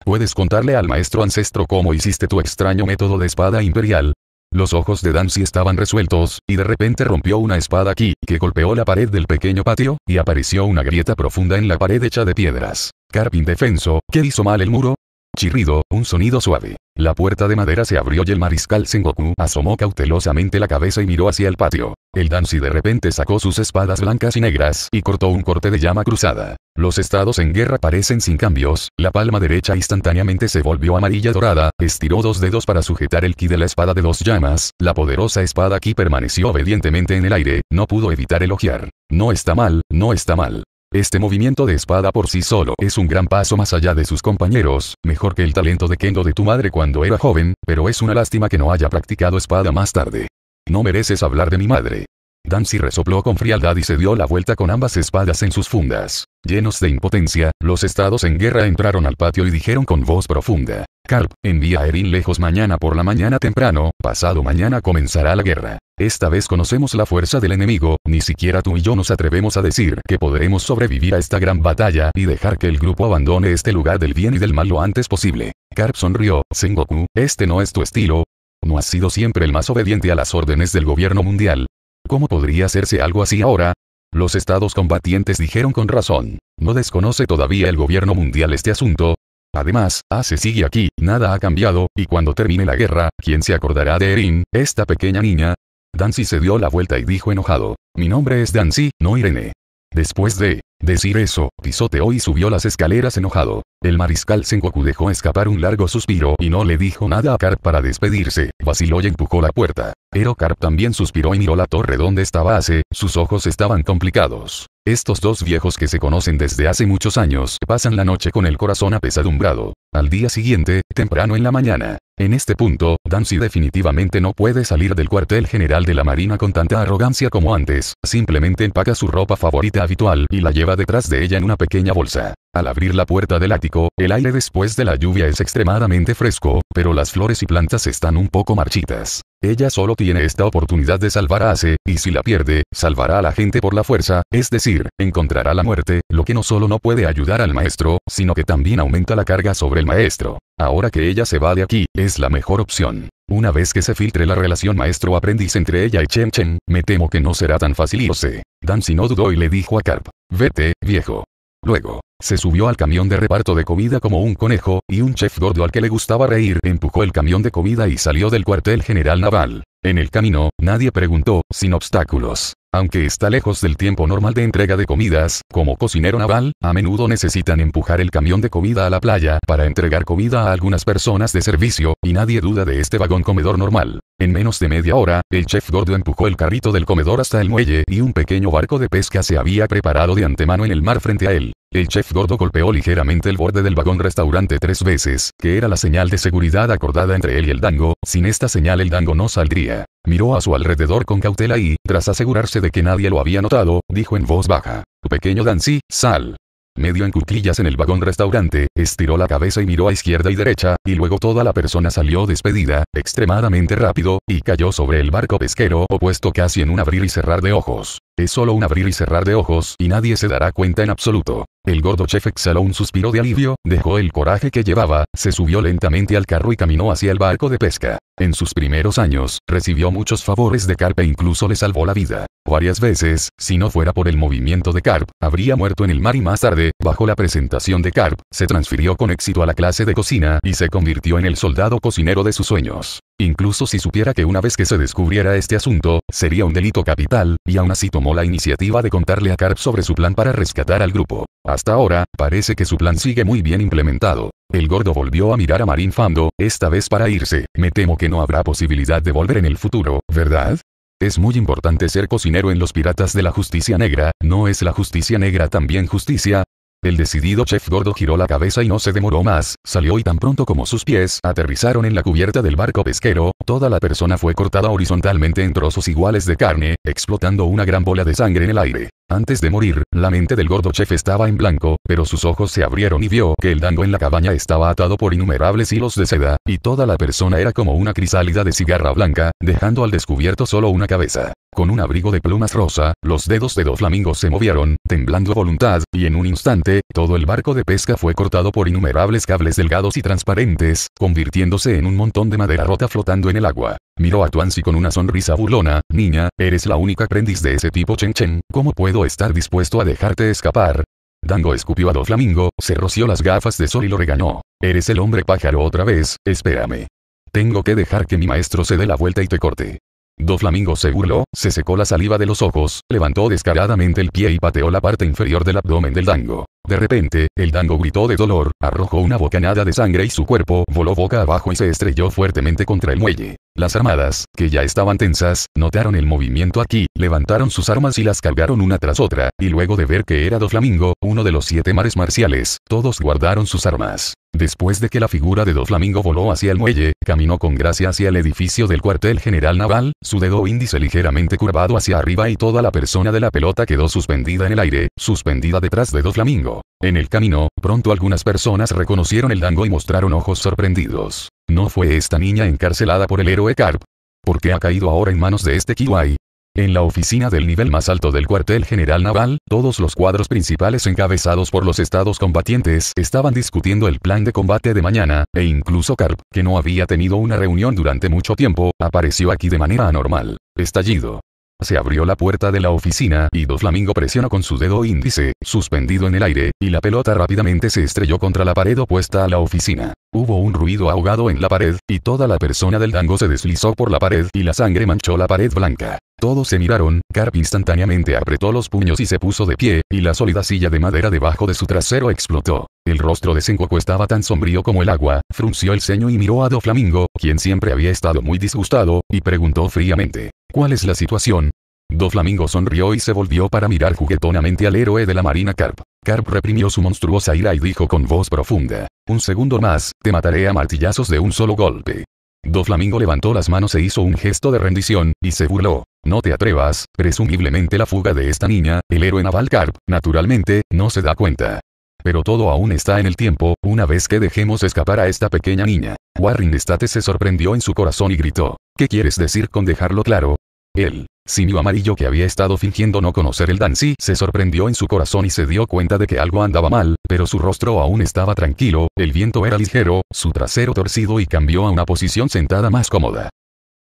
¿Puedes contarle al maestro ancestro cómo hiciste tu extraño método de espada imperial? Los ojos de Dancy estaban resueltos, y de repente rompió una espada aquí, que golpeó la pared del pequeño patio, y apareció una grieta profunda en la pared hecha de piedras. Carpin indefenso, ¿qué hizo mal el muro? Chirrido, un sonido suave. La puerta de madera se abrió y el mariscal Sengoku asomó cautelosamente la cabeza y miró hacia el patio. El Danzi de repente sacó sus espadas blancas y negras y cortó un corte de llama cruzada. Los estados en guerra parecen sin cambios, la palma derecha instantáneamente se volvió amarilla dorada, estiró dos dedos para sujetar el ki de la espada de dos llamas, la poderosa espada ki permaneció obedientemente en el aire, no pudo evitar elogiar. No está mal, no está mal. Este movimiento de espada por sí solo es un gran paso más allá de sus compañeros, mejor que el talento de kendo de tu madre cuando era joven, pero es una lástima que no haya practicado espada más tarde. No mereces hablar de mi madre. Dancy resopló con frialdad y se dio la vuelta con ambas espadas en sus fundas. Llenos de impotencia, los estados en guerra entraron al patio y dijeron con voz profunda. Carp, envía a Erin lejos mañana por la mañana temprano, pasado mañana comenzará la guerra. Esta vez conocemos la fuerza del enemigo, ni siquiera tú y yo nos atrevemos a decir que podremos sobrevivir a esta gran batalla y dejar que el grupo abandone este lugar del bien y del mal lo antes posible. Carp sonrió, Sengoku, este no es tu estilo. No has sido siempre el más obediente a las órdenes del gobierno mundial. ¿Cómo podría hacerse algo así ahora? Los estados combatientes dijeron con razón. No desconoce todavía el gobierno mundial este asunto, Además, hace ah, sigue aquí, nada ha cambiado, y cuando termine la guerra, ¿quién se acordará de Erin, esta pequeña niña? Dancy se dio la vuelta y dijo enojado, mi nombre es Dancy, no Irene. Después de decir eso, pisoteó y subió las escaleras enojado. El mariscal Sengoku dejó escapar un largo suspiro y no le dijo nada a Carp para despedirse, vaciló y empujó la puerta. Pero Carp también suspiró y miró la torre donde estaba Ace, sus ojos estaban complicados. Estos dos viejos que se conocen desde hace muchos años pasan la noche con el corazón apesadumbrado. Al día siguiente, temprano en la mañana, en este punto, Dancy definitivamente no puede salir del cuartel general de la Marina con tanta arrogancia como antes, simplemente empaca su ropa favorita habitual y la lleva detrás de ella en una pequeña bolsa. Al abrir la puerta del ático, el aire después de la lluvia es extremadamente fresco, pero las flores y plantas están un poco marchitas. Ella solo tiene esta oportunidad de salvar a Ace, y si la pierde, salvará a la gente por la fuerza, es decir, encontrará la muerte, lo que no solo no puede ayudar al maestro, sino que también aumenta la carga sobre el maestro. Ahora que ella se va de aquí, es la mejor opción. Una vez que se filtre la relación maestro-aprendiz entre ella y Chen Chen, me temo que no será tan fácil irse. Dan si no dudó y le dijo a Carp. Vete, viejo. Luego, se subió al camión de reparto de comida como un conejo, y un chef gordo al que le gustaba reír empujó el camión de comida y salió del cuartel general naval. En el camino, nadie preguntó, sin obstáculos. Aunque está lejos del tiempo normal de entrega de comidas, como cocinero naval, a menudo necesitan empujar el camión de comida a la playa para entregar comida a algunas personas de servicio, y nadie duda de este vagón comedor normal. En menos de media hora, el chef gordo empujó el carrito del comedor hasta el muelle y un pequeño barco de pesca se había preparado de antemano en el mar frente a él. El chef gordo golpeó ligeramente el borde del vagón restaurante tres veces, que era la señal de seguridad acordada entre él y el dango, sin esta señal el dango no saldría. Miró a su alrededor con cautela y, tras asegurarse de que nadie lo había notado, dijo en voz baja, Tu pequeño Dancy, sal. Medio en cuclillas en el vagón restaurante, estiró la cabeza y miró a izquierda y derecha, y luego toda la persona salió despedida, extremadamente rápido, y cayó sobre el barco pesquero opuesto casi en un abrir y cerrar de ojos. Es solo un abrir y cerrar de ojos y nadie se dará cuenta en absoluto. El gordo chef exhaló un suspiro de alivio, dejó el coraje que llevaba, se subió lentamente al carro y caminó hacia el barco de pesca. En sus primeros años, recibió muchos favores de Carp e incluso le salvó la vida. Varias veces, si no fuera por el movimiento de Carp, habría muerto en el mar y más tarde, bajo la presentación de Carp, se transfirió con éxito a la clase de cocina y se convirtió en el soldado cocinero de sus sueños. Incluso si supiera que una vez que se descubriera este asunto, sería un delito capital, y aún así tomó la iniciativa de contarle a Carp sobre su plan para rescatar al grupo. Hasta ahora, parece que su plan sigue muy bien implementado. El gordo volvió a mirar a Marine Fando, esta vez para irse. Me temo que no habrá posibilidad de volver en el futuro, ¿verdad? Es muy importante ser cocinero en los piratas de la justicia negra, ¿no es la justicia negra también justicia? El decidido chef gordo giró la cabeza y no se demoró más, salió y tan pronto como sus pies aterrizaron en la cubierta del barco pesquero, toda la persona fue cortada horizontalmente en trozos iguales de carne, explotando una gran bola de sangre en el aire. Antes de morir, la mente del gordo chef estaba en blanco, pero sus ojos se abrieron y vio que el dango en la cabaña estaba atado por innumerables hilos de seda, y toda la persona era como una crisálida de cigarra blanca, dejando al descubierto solo una cabeza. Con un abrigo de plumas rosa, los dedos de dos flamingos se movieron, temblando voluntad, y en un instante, todo el barco de pesca fue cortado por innumerables cables delgados y transparentes, convirtiéndose en un montón de madera rota flotando en el agua. Miró a Tuansi con una sonrisa burlona, niña, eres la única aprendiz de ese tipo Chenchen. Chen, ¿cómo puedo estar dispuesto a dejarte escapar? Dango escupió a Do Flamingo, se roció las gafas de sol y lo regañó. Eres el hombre pájaro otra vez, espérame. Tengo que dejar que mi maestro se dé la vuelta y te corte. Do Flamingo se burló, se secó la saliva de los ojos, levantó descaradamente el pie y pateó la parte inferior del abdomen del dango. De repente, el dango gritó de dolor, arrojó una bocanada de sangre y su cuerpo voló boca abajo y se estrelló fuertemente contra el muelle. Las armadas, que ya estaban tensas, notaron el movimiento aquí, levantaron sus armas y las cargaron una tras otra, y luego de ver que era Doflamingo, uno de los siete mares marciales, todos guardaron sus armas. Después de que la figura de Doflamingo voló hacia el muelle, caminó con gracia hacia el edificio del cuartel general naval, su dedo índice ligeramente curvado hacia arriba y toda la persona de la pelota quedó suspendida en el aire, suspendida detrás de Doflamingo. En el camino, pronto algunas personas reconocieron el Dango y mostraron ojos sorprendidos. ¿No fue esta niña encarcelada por el héroe Karp? ¿Por qué ha caído ahora en manos de este Kiwai? En la oficina del nivel más alto del cuartel general naval, todos los cuadros principales encabezados por los estados combatientes estaban discutiendo el plan de combate de mañana, e incluso Karp, que no había tenido una reunión durante mucho tiempo, apareció aquí de manera anormal. Estallido. Se abrió la puerta de la oficina y Do Flamingo presionó con su dedo índice, suspendido en el aire, y la pelota rápidamente se estrelló contra la pared opuesta a la oficina. Hubo un ruido ahogado en la pared, y toda la persona del dango se deslizó por la pared y la sangre manchó la pared blanca. Todos se miraron, Carp instantáneamente apretó los puños y se puso de pie, y la sólida silla de madera debajo de su trasero explotó. El rostro de Sengoku estaba tan sombrío como el agua, frunció el ceño y miró a Do Flamingo, quien siempre había estado muy disgustado, y preguntó fríamente. ¿Cuál es la situación? Do Flamingo sonrió y se volvió para mirar juguetonamente al héroe de la Marina Carp. Carp reprimió su monstruosa ira y dijo con voz profunda, un segundo más, te mataré a martillazos de un solo golpe. Do Flamingo levantó las manos e hizo un gesto de rendición, y se burló. No te atrevas, presumiblemente la fuga de esta niña, el héroe naval Carp, naturalmente, no se da cuenta. Pero todo aún está en el tiempo, una vez que dejemos escapar a esta pequeña niña. Warren Estate se sorprendió en su corazón y gritó, ¿qué quieres decir con dejarlo claro? El simio amarillo que había estado fingiendo no conocer el Dancy, se sorprendió en su corazón y se dio cuenta de que algo andaba mal, pero su rostro aún estaba tranquilo, el viento era ligero, su trasero torcido y cambió a una posición sentada más cómoda.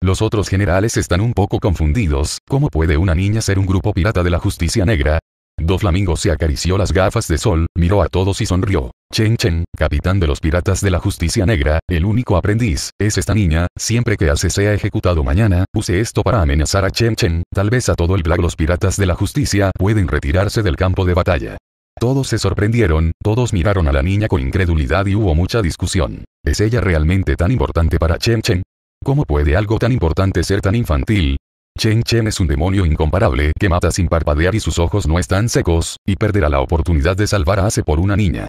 Los otros generales están un poco confundidos, ¿cómo puede una niña ser un grupo pirata de la justicia negra? Do Flamingo se acarició las gafas de sol, miró a todos y sonrió. Chen Chen, capitán de los piratas de la justicia negra, el único aprendiz, es esta niña, siempre que hace sea ejecutado mañana, use esto para amenazar a Chen Chen, tal vez a todo el black los piratas de la justicia pueden retirarse del campo de batalla. Todos se sorprendieron, todos miraron a la niña con incredulidad y hubo mucha discusión. ¿Es ella realmente tan importante para Chen Chen? ¿Cómo puede algo tan importante ser tan infantil? Chen Chen es un demonio incomparable que mata sin parpadear y sus ojos no están secos, y perderá la oportunidad de salvar a Ace por una niña.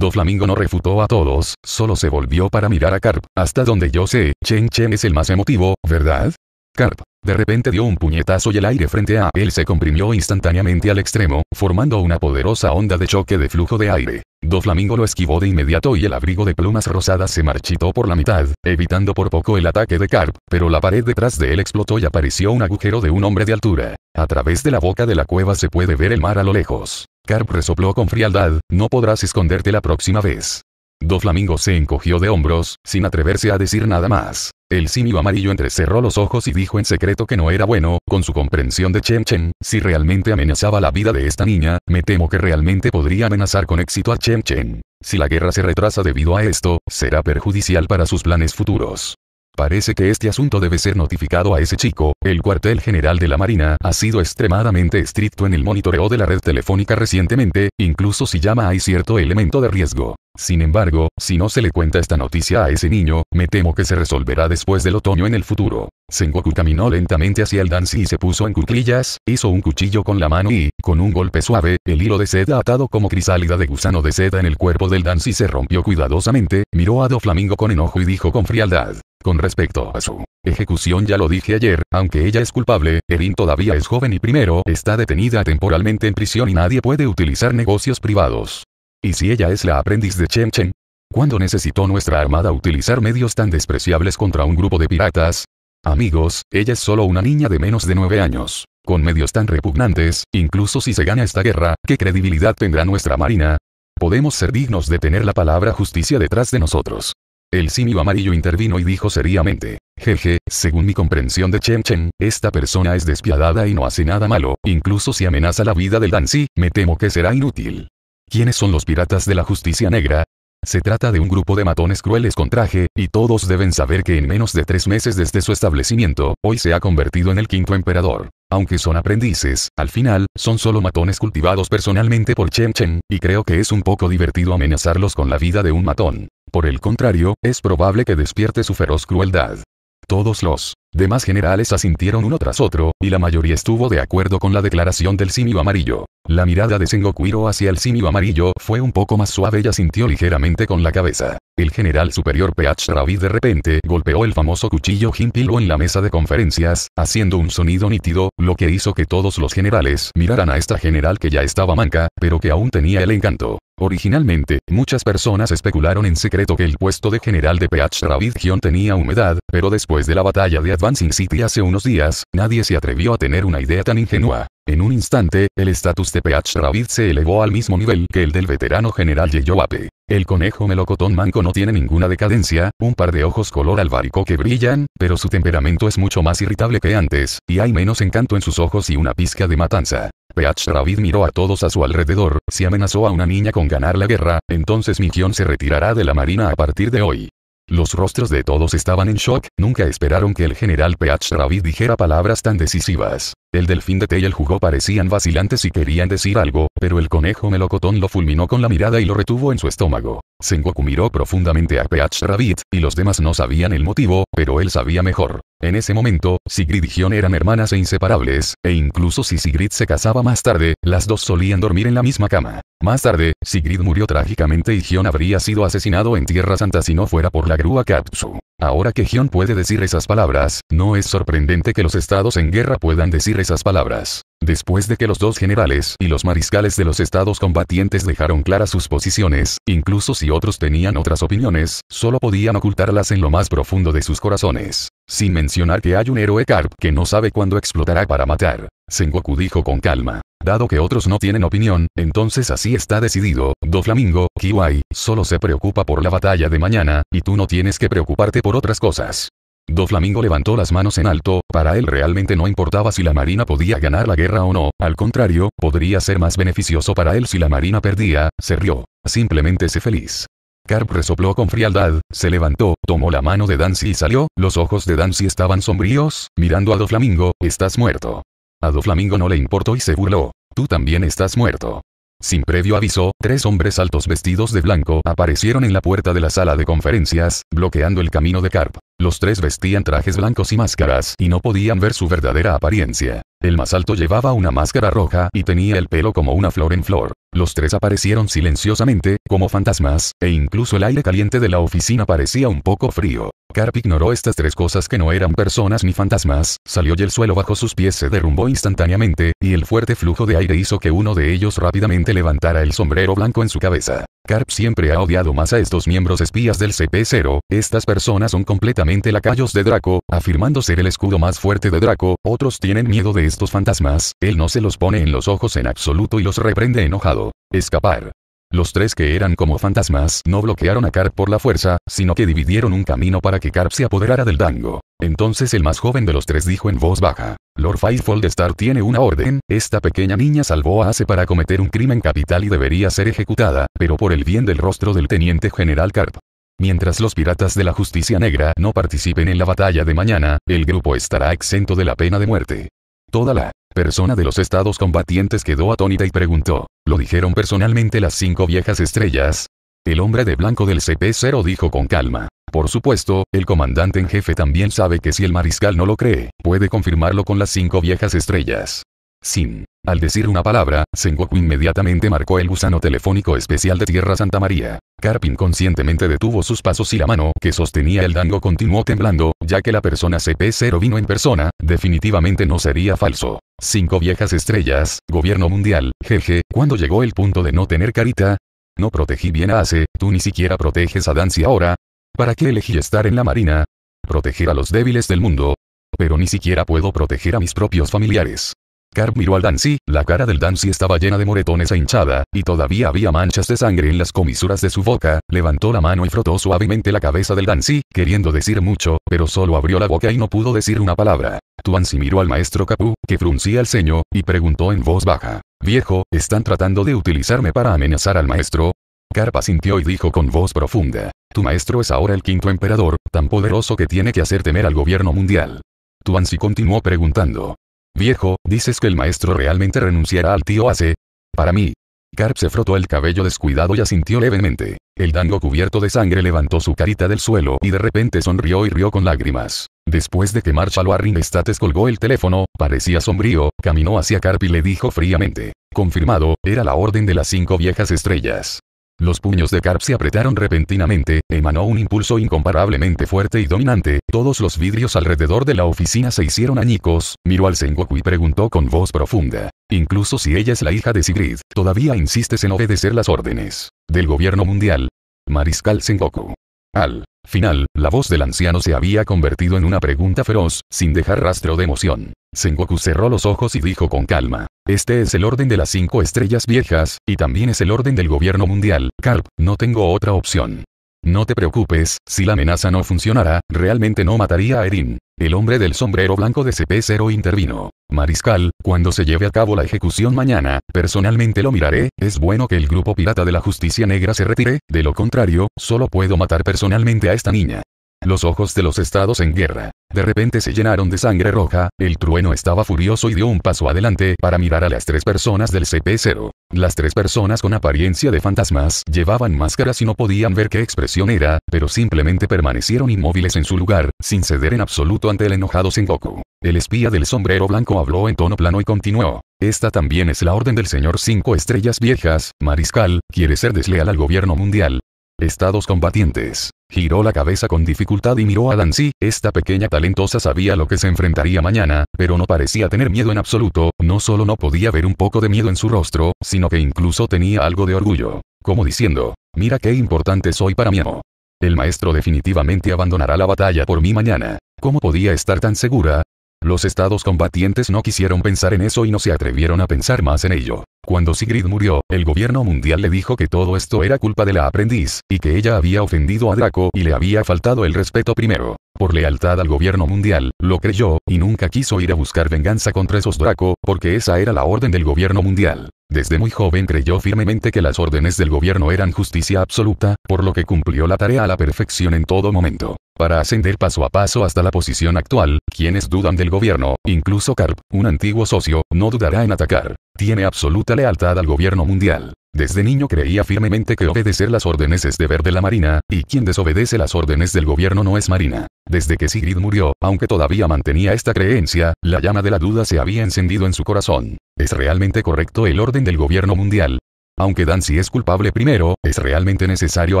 Flamingo no refutó a todos, solo se volvió para mirar a Carp. Hasta donde yo sé, Chen Chen es el más emotivo, ¿verdad? Carp. De repente dio un puñetazo y el aire frente a él se comprimió instantáneamente al extremo, formando una poderosa onda de choque de flujo de aire. Doflamingo lo esquivó de inmediato y el abrigo de plumas rosadas se marchitó por la mitad, evitando por poco el ataque de Carp, pero la pared detrás de él explotó y apareció un agujero de un hombre de altura. A través de la boca de la cueva se puede ver el mar a lo lejos. Carp resopló con frialdad, no podrás esconderte la próxima vez. Do Flamingo se encogió de hombros, sin atreverse a decir nada más. El simio amarillo entrecerró los ojos y dijo en secreto que no era bueno, con su comprensión de Chen Chen, si realmente amenazaba la vida de esta niña, me temo que realmente podría amenazar con éxito a Chen Chen. Si la guerra se retrasa debido a esto, será perjudicial para sus planes futuros. Parece que este asunto debe ser notificado a ese chico, el cuartel general de la Marina ha sido extremadamente estricto en el monitoreo de la red telefónica recientemente, incluso si llama hay cierto elemento de riesgo. Sin embargo, si no se le cuenta esta noticia a ese niño, me temo que se resolverá después del otoño en el futuro. Sengoku caminó lentamente hacia el Danzi y se puso en cuclillas, hizo un cuchillo con la mano y, con un golpe suave, el hilo de seda atado como crisálida de gusano de seda en el cuerpo del Danzi se rompió cuidadosamente, miró a Doflamingo con enojo y dijo con frialdad. Con respecto a su ejecución ya lo dije ayer, aunque ella es culpable, Erin todavía es joven y primero está detenida temporalmente en prisión y nadie puede utilizar negocios privados. ¿Y si ella es la aprendiz de Chen Chen? ¿Cuándo necesitó nuestra armada utilizar medios tan despreciables contra un grupo de piratas? Amigos, ella es solo una niña de menos de nueve años. Con medios tan repugnantes, incluso si se gana esta guerra, ¿qué credibilidad tendrá nuestra marina? Podemos ser dignos de tener la palabra justicia detrás de nosotros. El simio amarillo intervino y dijo seriamente. Jeje, según mi comprensión de Chen Chen, esta persona es despiadada y no hace nada malo, incluso si amenaza la vida del Danzi, me temo que será inútil. ¿Quiénes son los piratas de la justicia negra? Se trata de un grupo de matones crueles con traje, y todos deben saber que en menos de tres meses desde su establecimiento, hoy se ha convertido en el quinto emperador. Aunque son aprendices, al final, son solo matones cultivados personalmente por Chen Chen, y creo que es un poco divertido amenazarlos con la vida de un matón. Por el contrario, es probable que despierte su feroz crueldad. Todos los Demás generales asintieron uno tras otro, y la mayoría estuvo de acuerdo con la declaración del simio amarillo. La mirada de Sengokuiro hacia el simio amarillo fue un poco más suave y asintió ligeramente con la cabeza. El general superior Peach Ravid de repente golpeó el famoso cuchillo Jimpilo en la mesa de conferencias, haciendo un sonido nítido, lo que hizo que todos los generales miraran a esta general que ya estaba manca, pero que aún tenía el encanto. Originalmente, muchas personas especularon en secreto que el puesto de general de P.H. Ravid-Gion tenía humedad, pero después de la batalla de Advancing City hace unos días, nadie se atrevió a tener una idea tan ingenua. En un instante, el estatus de PH Rabbit se elevó al mismo nivel que el del veterano general Yeyoape. El conejo melocotón manco no tiene ninguna decadencia, un par de ojos color albarico que brillan, pero su temperamento es mucho más irritable que antes, y hay menos encanto en sus ojos y una pizca de matanza. Peach Rabbit miró a todos a su alrededor, si amenazó a una niña con ganar la guerra, entonces mi se retirará de la marina a partir de hoy. Los rostros de todos estaban en shock, nunca esperaron que el general P.H. Ravid dijera palabras tan decisivas. El delfín de té y el jugo parecían vacilantes y querían decir algo, pero el conejo melocotón lo fulminó con la mirada y lo retuvo en su estómago. Sengoku miró profundamente a Peach Rabbit, y los demás no sabían el motivo, pero él sabía mejor. En ese momento, Sigrid y Gion eran hermanas e inseparables, e incluso si Sigrid se casaba más tarde, las dos solían dormir en la misma cama. Más tarde, Sigrid murió trágicamente y Gion habría sido asesinado en Tierra Santa si no fuera por la grúa Katsu. Ahora que Gion puede decir esas palabras, no es sorprendente que los estados en guerra puedan decir esas palabras. Después de que los dos generales y los mariscales de los estados combatientes dejaron claras sus posiciones, incluso si otros tenían otras opiniones, solo podían ocultarlas en lo más profundo de sus corazones. Sin mencionar que hay un héroe Carp que no sabe cuándo explotará para matar. Sengoku dijo con calma. Dado que otros no tienen opinión, entonces así está decidido, Doflamingo, Kiwai, solo se preocupa por la batalla de mañana, y tú no tienes que preocuparte por otras cosas. Doflamingo levantó las manos en alto, para él realmente no importaba si la marina podía ganar la guerra o no, al contrario, podría ser más beneficioso para él si la marina perdía, se rió. Simplemente se feliz. Carp resopló con frialdad, se levantó, tomó la mano de Dancy y salió, los ojos de Dancy estaban sombríos, mirando a Doflamingo, estás muerto. A Doflamingo no le importó y se burló. Tú también estás muerto. Sin previo aviso, tres hombres altos vestidos de blanco aparecieron en la puerta de la sala de conferencias, bloqueando el camino de Carp. Los tres vestían trajes blancos y máscaras y no podían ver su verdadera apariencia. El más alto llevaba una máscara roja y tenía el pelo como una flor en flor. Los tres aparecieron silenciosamente, como fantasmas, e incluso el aire caliente de la oficina parecía un poco frío. Carp ignoró estas tres cosas que no eran personas ni fantasmas, salió y el suelo bajo sus pies se derrumbó instantáneamente, y el fuerte flujo de aire hizo que uno de ellos rápidamente levantara el sombrero blanco en su cabeza. Carp siempre ha odiado más a estos miembros espías del CP0, estas personas son completamente la lacayos de Draco, afirmando ser el escudo más fuerte de Draco, otros tienen miedo de estos fantasmas, él no se los pone en los ojos en absoluto y los reprende enojado. Escapar. Los tres que eran como fantasmas no bloquearon a Carp por la fuerza, sino que dividieron un camino para que Carp se apoderara del dango. Entonces el más joven de los tres dijo en voz baja, Lord Firefall Star tiene una orden, esta pequeña niña salvó a Ace para cometer un crimen capital y debería ser ejecutada, pero por el bien del rostro del teniente general Carp. Mientras los piratas de la justicia negra no participen en la batalla de mañana, el grupo estará exento de la pena de muerte. Toda la persona de los estados combatientes quedó atónita y preguntó, ¿lo dijeron personalmente las cinco viejas estrellas? El hombre de blanco del CP0 dijo con calma. Por supuesto, el comandante en jefe también sabe que si el mariscal no lo cree, puede confirmarlo con las cinco viejas estrellas. Sin al decir una palabra, Sengoku inmediatamente marcó el gusano telefónico especial de Tierra Santa María. Carpin conscientemente detuvo sus pasos y la mano que sostenía el dango continuó temblando, ya que la persona CP0 vino en persona, definitivamente no sería falso. Cinco viejas estrellas, gobierno mundial, jeje, cuando llegó el punto de no tener carita? No protegí bien a Ace, tú ni siquiera proteges a Dancy ahora. ¿Para qué elegí estar en la marina? Proteger a los débiles del mundo. Pero ni siquiera puedo proteger a mis propios familiares. Carp miró al Dancy, la cara del Dancy estaba llena de moretones e hinchada, y todavía había manchas de sangre en las comisuras de su boca, levantó la mano y frotó suavemente la cabeza del Danzi, queriendo decir mucho, pero solo abrió la boca y no pudo decir una palabra. Tuansi miró al maestro Capu, que fruncía el ceño, y preguntó en voz baja. Viejo, ¿están tratando de utilizarme para amenazar al maestro? Carpa sintió y dijo con voz profunda. Tu maestro es ahora el quinto emperador, tan poderoso que tiene que hacer temer al gobierno mundial. Tuansi continuó preguntando. Viejo, ¿dices que el maestro realmente renunciará al tío Ace? Para mí. Carp se frotó el cabello descuidado y asintió levemente. El dango cubierto de sangre levantó su carita del suelo y de repente sonrió y rió con lágrimas. Después de que Marshall Warren States colgó el teléfono, parecía sombrío, caminó hacia Carp y le dijo fríamente. Confirmado, era la orden de las cinco viejas estrellas. Los puños de Carp se apretaron repentinamente, emanó un impulso incomparablemente fuerte y dominante, todos los vidrios alrededor de la oficina se hicieron añicos, miró al Sengoku y preguntó con voz profunda. Incluso si ella es la hija de Sigrid, todavía insistes en obedecer las órdenes del gobierno mundial. Mariscal Sengoku. Al final, la voz del anciano se había convertido en una pregunta feroz, sin dejar rastro de emoción. Sengoku cerró los ojos y dijo con calma. Este es el orden de las cinco estrellas viejas, y también es el orden del gobierno mundial, Carp, no tengo otra opción. No te preocupes, si la amenaza no funcionara, realmente no mataría a Erin. El hombre del sombrero blanco de CP0 intervino. Mariscal, cuando se lleve a cabo la ejecución mañana, personalmente lo miraré, es bueno que el grupo pirata de la justicia negra se retire, de lo contrario, solo puedo matar personalmente a esta niña. Los ojos de los estados en guerra, de repente se llenaron de sangre roja, el trueno estaba furioso y dio un paso adelante para mirar a las tres personas del CP0. Las tres personas con apariencia de fantasmas llevaban máscaras y no podían ver qué expresión era, pero simplemente permanecieron inmóviles en su lugar, sin ceder en absoluto ante el enojado Sengoku. El espía del sombrero blanco habló en tono plano y continuó. Esta también es la orden del señor Cinco Estrellas Viejas, Mariscal, quiere ser desleal al gobierno mundial, Estados combatientes. Giró la cabeza con dificultad y miró a Dancy, esta pequeña talentosa sabía lo que se enfrentaría mañana, pero no parecía tener miedo en absoluto, no solo no podía ver un poco de miedo en su rostro, sino que incluso tenía algo de orgullo. Como diciendo, mira qué importante soy para mi amo. El maestro definitivamente abandonará la batalla por mí mañana. ¿Cómo podía estar tan segura? Los estados combatientes no quisieron pensar en eso y no se atrevieron a pensar más en ello. Cuando Sigrid murió, el gobierno mundial le dijo que todo esto era culpa de la aprendiz, y que ella había ofendido a Draco y le había faltado el respeto primero. Por lealtad al gobierno mundial, lo creyó, y nunca quiso ir a buscar venganza contra esos Draco, porque esa era la orden del gobierno mundial. Desde muy joven creyó firmemente que las órdenes del gobierno eran justicia absoluta, por lo que cumplió la tarea a la perfección en todo momento. Para ascender paso a paso hasta la posición actual, quienes dudan del gobierno, incluso Karp, un antiguo socio, no dudará en atacar. Tiene absoluta lealtad al gobierno mundial. Desde niño creía firmemente que obedecer las órdenes es deber de la Marina, y quien desobedece las órdenes del gobierno no es Marina. Desde que Sigrid murió, aunque todavía mantenía esta creencia, la llama de la duda se había encendido en su corazón. ¿Es realmente correcto el orden del gobierno mundial? Aunque Dancy es culpable primero, ¿es realmente necesario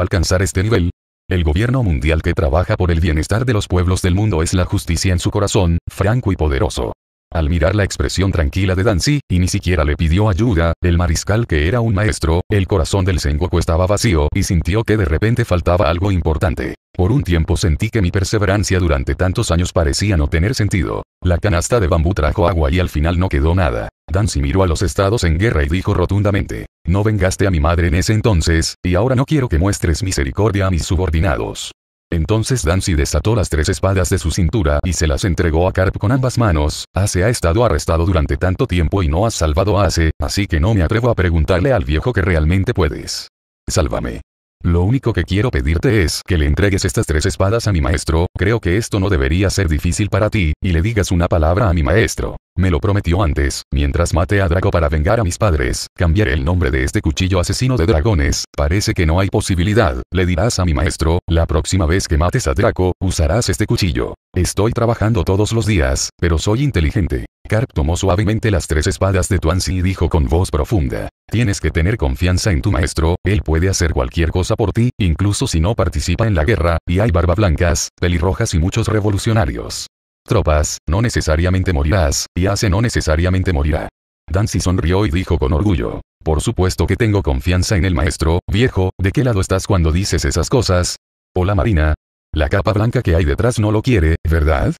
alcanzar este nivel? El gobierno mundial que trabaja por el bienestar de los pueblos del mundo es la justicia en su corazón, franco y poderoso. Al mirar la expresión tranquila de Dancy, y ni siquiera le pidió ayuda, el mariscal que era un maestro, el corazón del Sengoku estaba vacío y sintió que de repente faltaba algo importante. Por un tiempo sentí que mi perseverancia durante tantos años parecía no tener sentido. La canasta de bambú trajo agua y al final no quedó nada. Danzi miró a los estados en guerra y dijo rotundamente, no vengaste a mi madre en ese entonces, y ahora no quiero que muestres misericordia a mis subordinados. Entonces Dancy desató las tres espadas de su cintura y se las entregó a Carp con ambas manos. Ace ah, ha estado arrestado durante tanto tiempo y no ha salvado a Ace, así que no me atrevo a preguntarle al viejo que realmente puedes. Sálvame. Lo único que quiero pedirte es que le entregues estas tres espadas a mi maestro, creo que esto no debería ser difícil para ti, y le digas una palabra a mi maestro. Me lo prometió antes, mientras mate a Draco para vengar a mis padres, cambiaré el nombre de este cuchillo asesino de dragones, parece que no hay posibilidad, le dirás a mi maestro, la próxima vez que mates a Draco, usarás este cuchillo. Estoy trabajando todos los días, pero soy inteligente. Carp tomó suavemente las tres espadas de Tuanzi y dijo con voz profunda, Tienes que tener confianza en tu maestro, él puede hacer cualquier cosa por ti, incluso si no participa en la guerra, y hay barba blancas, pelirrojas y muchos revolucionarios. Tropas, no necesariamente morirás, y hace no necesariamente morirá. Dancy sonrió y dijo con orgullo. Por supuesto que tengo confianza en el maestro, viejo, ¿de qué lado estás cuando dices esas cosas? Hola Marina. La capa blanca que hay detrás no lo quiere, ¿verdad?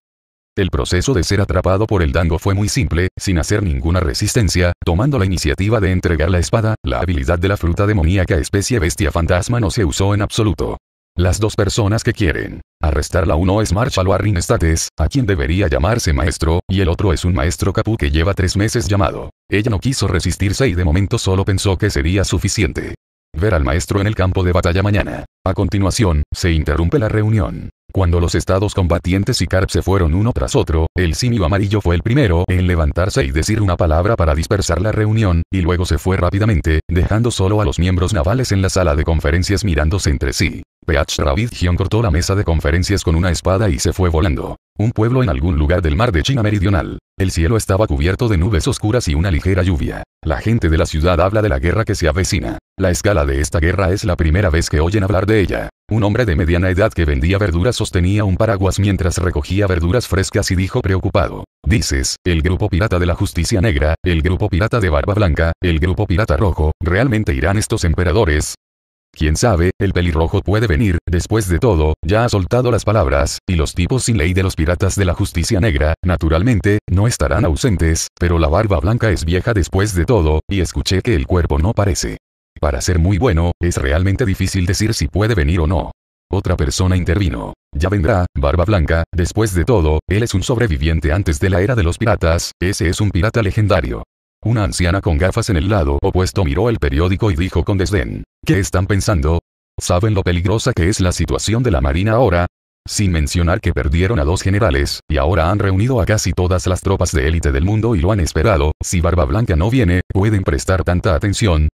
El proceso de ser atrapado por el dango fue muy simple, sin hacer ninguna resistencia, tomando la iniciativa de entregar la espada, la habilidad de la fruta demoníaca especie bestia fantasma no se usó en absoluto. Las dos personas que quieren arrestarla uno es Marshall Warren States, a quien debería llamarse maestro, y el otro es un maestro capú que lleva tres meses llamado. Ella no quiso resistirse y de momento solo pensó que sería suficiente. Ver al maestro en el campo de batalla mañana. A continuación, se interrumpe la reunión. Cuando los estados combatientes y Carp se fueron uno tras otro, el simio amarillo fue el primero en levantarse y decir una palabra para dispersar la reunión, y luego se fue rápidamente, dejando solo a los miembros navales en la sala de conferencias mirándose entre sí. Peach Hion cortó la mesa de conferencias con una espada y se fue volando. Un pueblo en algún lugar del mar de China Meridional. El cielo estaba cubierto de nubes oscuras y una ligera lluvia. La gente de la ciudad habla de la guerra que se avecina. La escala de esta guerra es la primera vez que oyen hablar de ella. Un hombre de mediana edad que vendía verduras sostenía un paraguas mientras recogía verduras frescas y dijo preocupado. Dices, el grupo pirata de la justicia negra, el grupo pirata de barba blanca, el grupo pirata rojo, ¿realmente irán estos emperadores? Quién sabe, el pelirrojo puede venir, después de todo, ya ha soltado las palabras, y los tipos sin ley de los piratas de la justicia negra, naturalmente, no estarán ausentes, pero la barba blanca es vieja después de todo, y escuché que el cuerpo no parece. Para ser muy bueno, es realmente difícil decir si puede venir o no. Otra persona intervino. Ya vendrá, Barba Blanca, después de todo, él es un sobreviviente antes de la era de los piratas, ese es un pirata legendario. Una anciana con gafas en el lado opuesto miró el periódico y dijo con desdén. ¿Qué están pensando? ¿Saben lo peligrosa que es la situación de la Marina ahora? Sin mencionar que perdieron a dos generales, y ahora han reunido a casi todas las tropas de élite del mundo y lo han esperado, si Barba Blanca no viene, pueden prestar tanta atención,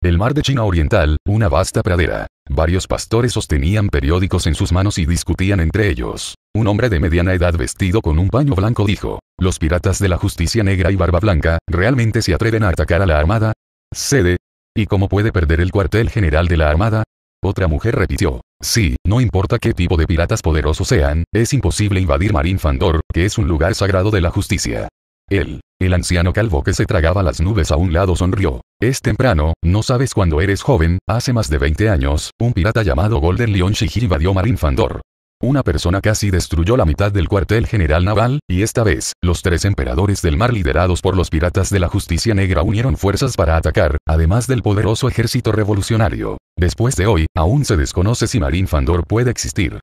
el mar de China Oriental, una vasta pradera. Varios pastores sostenían periódicos en sus manos y discutían entre ellos. Un hombre de mediana edad vestido con un paño blanco dijo, los piratas de la justicia negra y barba blanca, ¿realmente se atreven a atacar a la Armada? Sede. ¿Y cómo puede perder el cuartel general de la Armada? Otra mujer repitió, sí, no importa qué tipo de piratas poderosos sean, es imposible invadir Marín Fandor, que es un lugar sagrado de la justicia. Él, el anciano calvo que se tragaba las nubes a un lado sonrió. Es temprano, no sabes cuándo eres joven, hace más de 20 años, un pirata llamado Golden Lion Shiji invadió Marín Fandor. Una persona casi destruyó la mitad del cuartel general naval, y esta vez, los tres emperadores del mar liderados por los piratas de la justicia negra unieron fuerzas para atacar, además del poderoso ejército revolucionario. Después de hoy, aún se desconoce si Marín Fandor puede existir.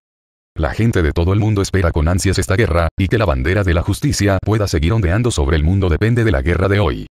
La gente de todo el mundo espera con ansias esta guerra, y que la bandera de la justicia pueda seguir ondeando sobre el mundo depende de la guerra de hoy.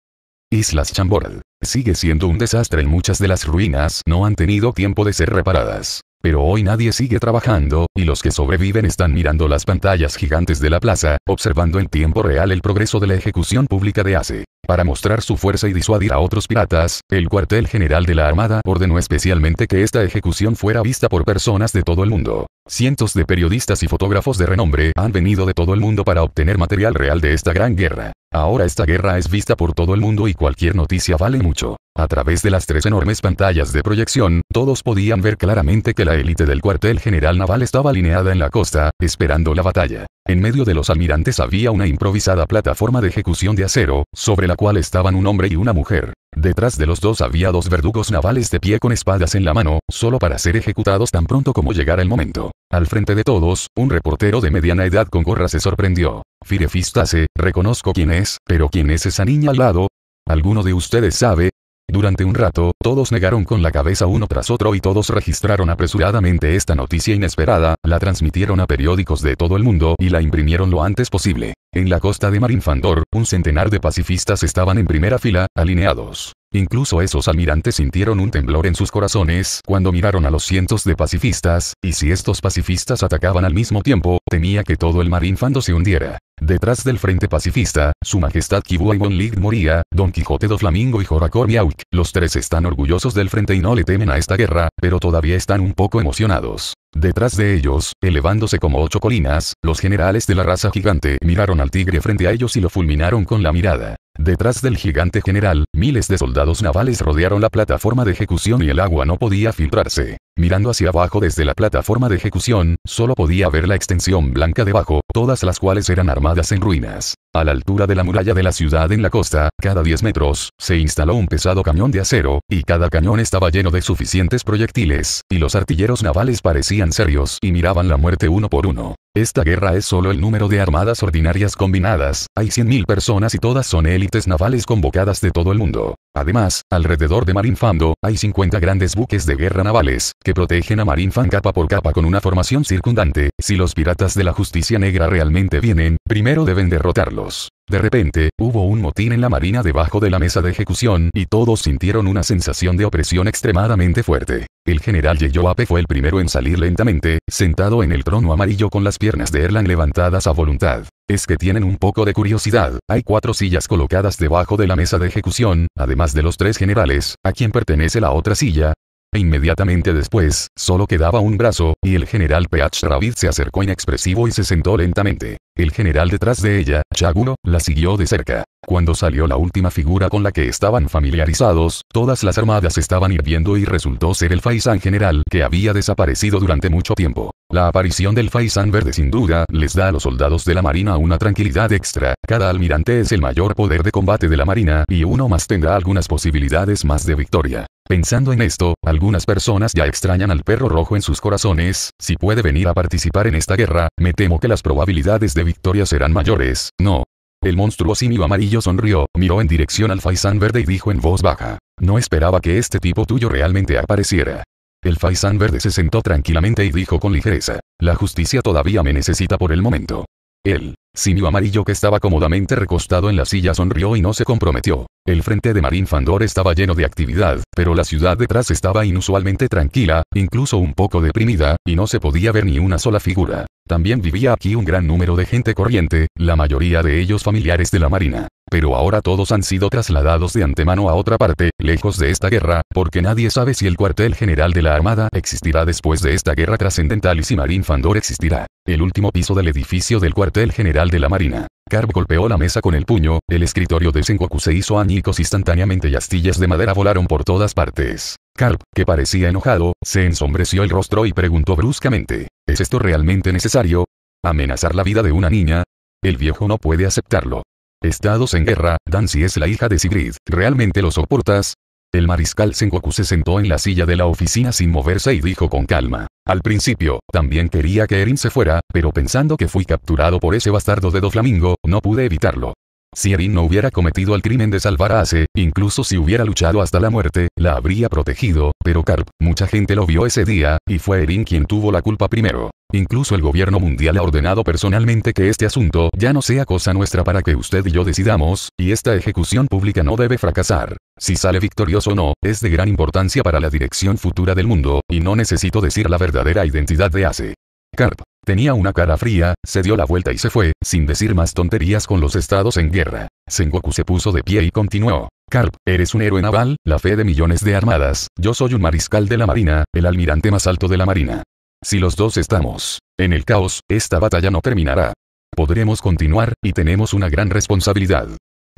Islas Chambord. Sigue siendo un desastre y muchas de las ruinas no han tenido tiempo de ser reparadas. Pero hoy nadie sigue trabajando, y los que sobreviven están mirando las pantallas gigantes de la plaza, observando en tiempo real el progreso de la ejecución pública de ACE. Para mostrar su fuerza y disuadir a otros piratas, el cuartel general de la Armada ordenó especialmente que esta ejecución fuera vista por personas de todo el mundo. Cientos de periodistas y fotógrafos de renombre han venido de todo el mundo para obtener material real de esta gran guerra. Ahora esta guerra es vista por todo el mundo y cualquier noticia vale mucho. A través de las tres enormes pantallas de proyección, todos podían ver claramente que la élite del cuartel general naval estaba alineada en la costa, esperando la batalla. En medio de los almirantes había una improvisada plataforma de ejecución de acero, sobre la cual estaban un hombre y una mujer. Detrás de los dos había dos verdugos navales de pie con espadas en la mano, solo para ser ejecutados tan pronto como llegara el momento. Al frente de todos, un reportero de mediana edad con gorra se sorprendió. Firefistase, reconozco quién es, pero ¿quién es esa niña al lado? ¿Alguno de ustedes sabe? Durante un rato, todos negaron con la cabeza uno tras otro y todos registraron apresuradamente esta noticia inesperada, la transmitieron a periódicos de todo el mundo y la imprimieron lo antes posible. En la costa de Marinfandor, un centenar de pacifistas estaban en primera fila, alineados. Incluso esos almirantes sintieron un temblor en sus corazones cuando miraron a los cientos de pacifistas, y si estos pacifistas atacaban al mismo tiempo, temía que todo el marinfando se hundiera. Detrás del frente pacifista, su majestad Kibua y Lig moría, Don Quijote do Flamingo y Joracor Miauk, los tres están orgullosos del frente y no le temen a esta guerra, pero todavía están un poco emocionados. Detrás de ellos, elevándose como ocho colinas, los generales de la raza gigante miraron al tigre frente a ellos y lo fulminaron con la mirada. Detrás del gigante general, miles de soldados navales rodearon la plataforma de ejecución y el agua no podía filtrarse. Mirando hacia abajo desde la plataforma de ejecución, solo podía ver la extensión blanca debajo, todas las cuales eran armadas en ruinas. A la altura de la muralla de la ciudad en la costa, cada 10 metros, se instaló un pesado cañón de acero, y cada cañón estaba lleno de suficientes proyectiles, y los artilleros navales parecían serios y miraban la muerte uno por uno. Esta guerra es solo el número de armadas ordinarias combinadas, hay 100.000 personas y todas son élites navales convocadas de todo el mundo. Además, alrededor de Marinfando, hay 50 grandes buques de guerra navales, que protegen a Marinfang capa por capa con una formación circundante. Si los piratas de la justicia negra realmente vienen, primero deben derrotarlos. De repente, hubo un motín en la marina debajo de la mesa de ejecución y todos sintieron una sensación de opresión extremadamente fuerte. El general Yeyoape fue el primero en salir lentamente, sentado en el trono amarillo con las piernas de Erlan levantadas a voluntad. Es que tienen un poco de curiosidad, hay cuatro sillas colocadas debajo de la mesa de ejecución, además de los tres generales, a quien pertenece la otra silla, Inmediatamente después, solo quedaba un brazo, y el general P.H. Rabbit se acercó inexpresivo y se sentó lentamente. El general detrás de ella, Chaguno, la siguió de cerca. Cuando salió la última figura con la que estaban familiarizados, todas las armadas estaban hirviendo y resultó ser el Faisan general que había desaparecido durante mucho tiempo. La aparición del Faisán verde sin duda les da a los soldados de la marina una tranquilidad extra. Cada almirante es el mayor poder de combate de la marina y uno más tendrá algunas posibilidades más de victoria. Pensando en esto, algunas personas ya extrañan al perro rojo en sus corazones, si puede venir a participar en esta guerra, me temo que las probabilidades de victoria serán mayores, no. El monstruo simio amarillo sonrió, miró en dirección al faisán verde y dijo en voz baja. No esperaba que este tipo tuyo realmente apareciera. El faisán verde se sentó tranquilamente y dijo con ligereza. La justicia todavía me necesita por el momento. El simio amarillo que estaba cómodamente recostado en la silla sonrió y no se comprometió. El frente de Marín Fandor estaba lleno de actividad, pero la ciudad detrás estaba inusualmente tranquila, incluso un poco deprimida, y no se podía ver ni una sola figura. También vivía aquí un gran número de gente corriente, la mayoría de ellos familiares de la marina pero ahora todos han sido trasladados de antemano a otra parte, lejos de esta guerra, porque nadie sabe si el cuartel general de la Armada existirá después de esta guerra trascendental y si Marine Fandor existirá. El último piso del edificio del cuartel general de la Marina. Carp golpeó la mesa con el puño, el escritorio de Sengoku se hizo añicos instantáneamente y astillas de madera volaron por todas partes. Carp, que parecía enojado, se ensombreció el rostro y preguntó bruscamente, ¿es esto realmente necesario? ¿Amenazar la vida de una niña? El viejo no puede aceptarlo. Estados en guerra, Dancy es la hija de Sigrid, ¿realmente lo soportas? El mariscal Sengoku se sentó en la silla de la oficina sin moverse y dijo con calma. Al principio, también quería que Erin se fuera, pero pensando que fui capturado por ese bastardo de Doflamingo, no pude evitarlo. Si Erin no hubiera cometido el crimen de salvar a Ace, incluso si hubiera luchado hasta la muerte, la habría protegido, pero Carp, mucha gente lo vio ese día, y fue Erin quien tuvo la culpa primero. Incluso el gobierno mundial ha ordenado personalmente que este asunto ya no sea cosa nuestra para que usted y yo decidamos, y esta ejecución pública no debe fracasar. Si sale victorioso o no, es de gran importancia para la dirección futura del mundo, y no necesito decir la verdadera identidad de Ace. Carp, Tenía una cara fría, se dio la vuelta y se fue, sin decir más tonterías con los estados en guerra. Sengoku se puso de pie y continuó. Carp, eres un héroe naval, la fe de millones de armadas, yo soy un mariscal de la marina, el almirante más alto de la marina. Si los dos estamos en el caos, esta batalla no terminará. Podremos continuar, y tenemos una gran responsabilidad.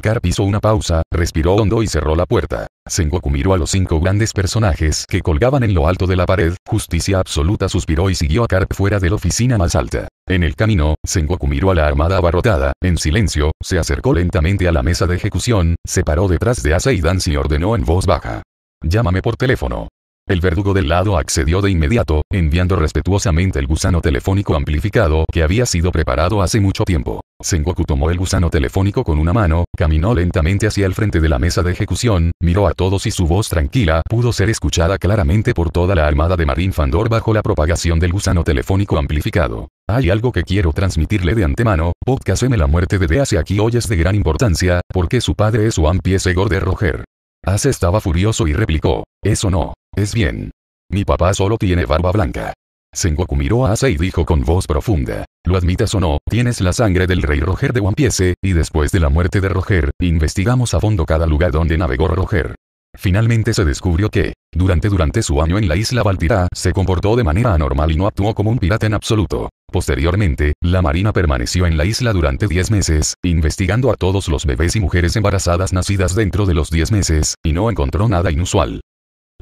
Carp hizo una pausa, respiró hondo y cerró la puerta. Sengoku miró a los cinco grandes personajes que colgaban en lo alto de la pared, justicia absoluta suspiró y siguió a Carp fuera de la oficina más alta. En el camino, Sengoku miró a la armada abarrotada, en silencio, se acercó lentamente a la mesa de ejecución, se paró detrás de Aseidan y ordenó en voz baja. Llámame por teléfono. El verdugo del lado accedió de inmediato, enviando respetuosamente el gusano telefónico amplificado que había sido preparado hace mucho tiempo. Sengoku tomó el gusano telefónico con una mano, caminó lentamente hacia el frente de la mesa de ejecución, miró a todos y su voz tranquila pudo ser escuchada claramente por toda la armada de Marín Fandor bajo la propagación del gusano telefónico amplificado. Hay algo que quiero transmitirle de antemano, podcast M la muerte de D hacia aquí hoy es de gran importancia, porque su padre es su Pié Segor de Roger. Asa estaba furioso y replicó, eso no, es bien. Mi papá solo tiene barba blanca. Sengoku miró a Asa y dijo con voz profunda, lo admitas o no, tienes la sangre del rey Roger de One y después de la muerte de Roger, investigamos a fondo cada lugar donde navegó Roger. Finalmente se descubrió que, durante durante su año en la isla Baltirá se comportó de manera anormal y no actuó como un pirata en absoluto. Posteriormente, la Marina permaneció en la isla durante 10 meses, investigando a todos los bebés y mujeres embarazadas nacidas dentro de los 10 meses, y no encontró nada inusual.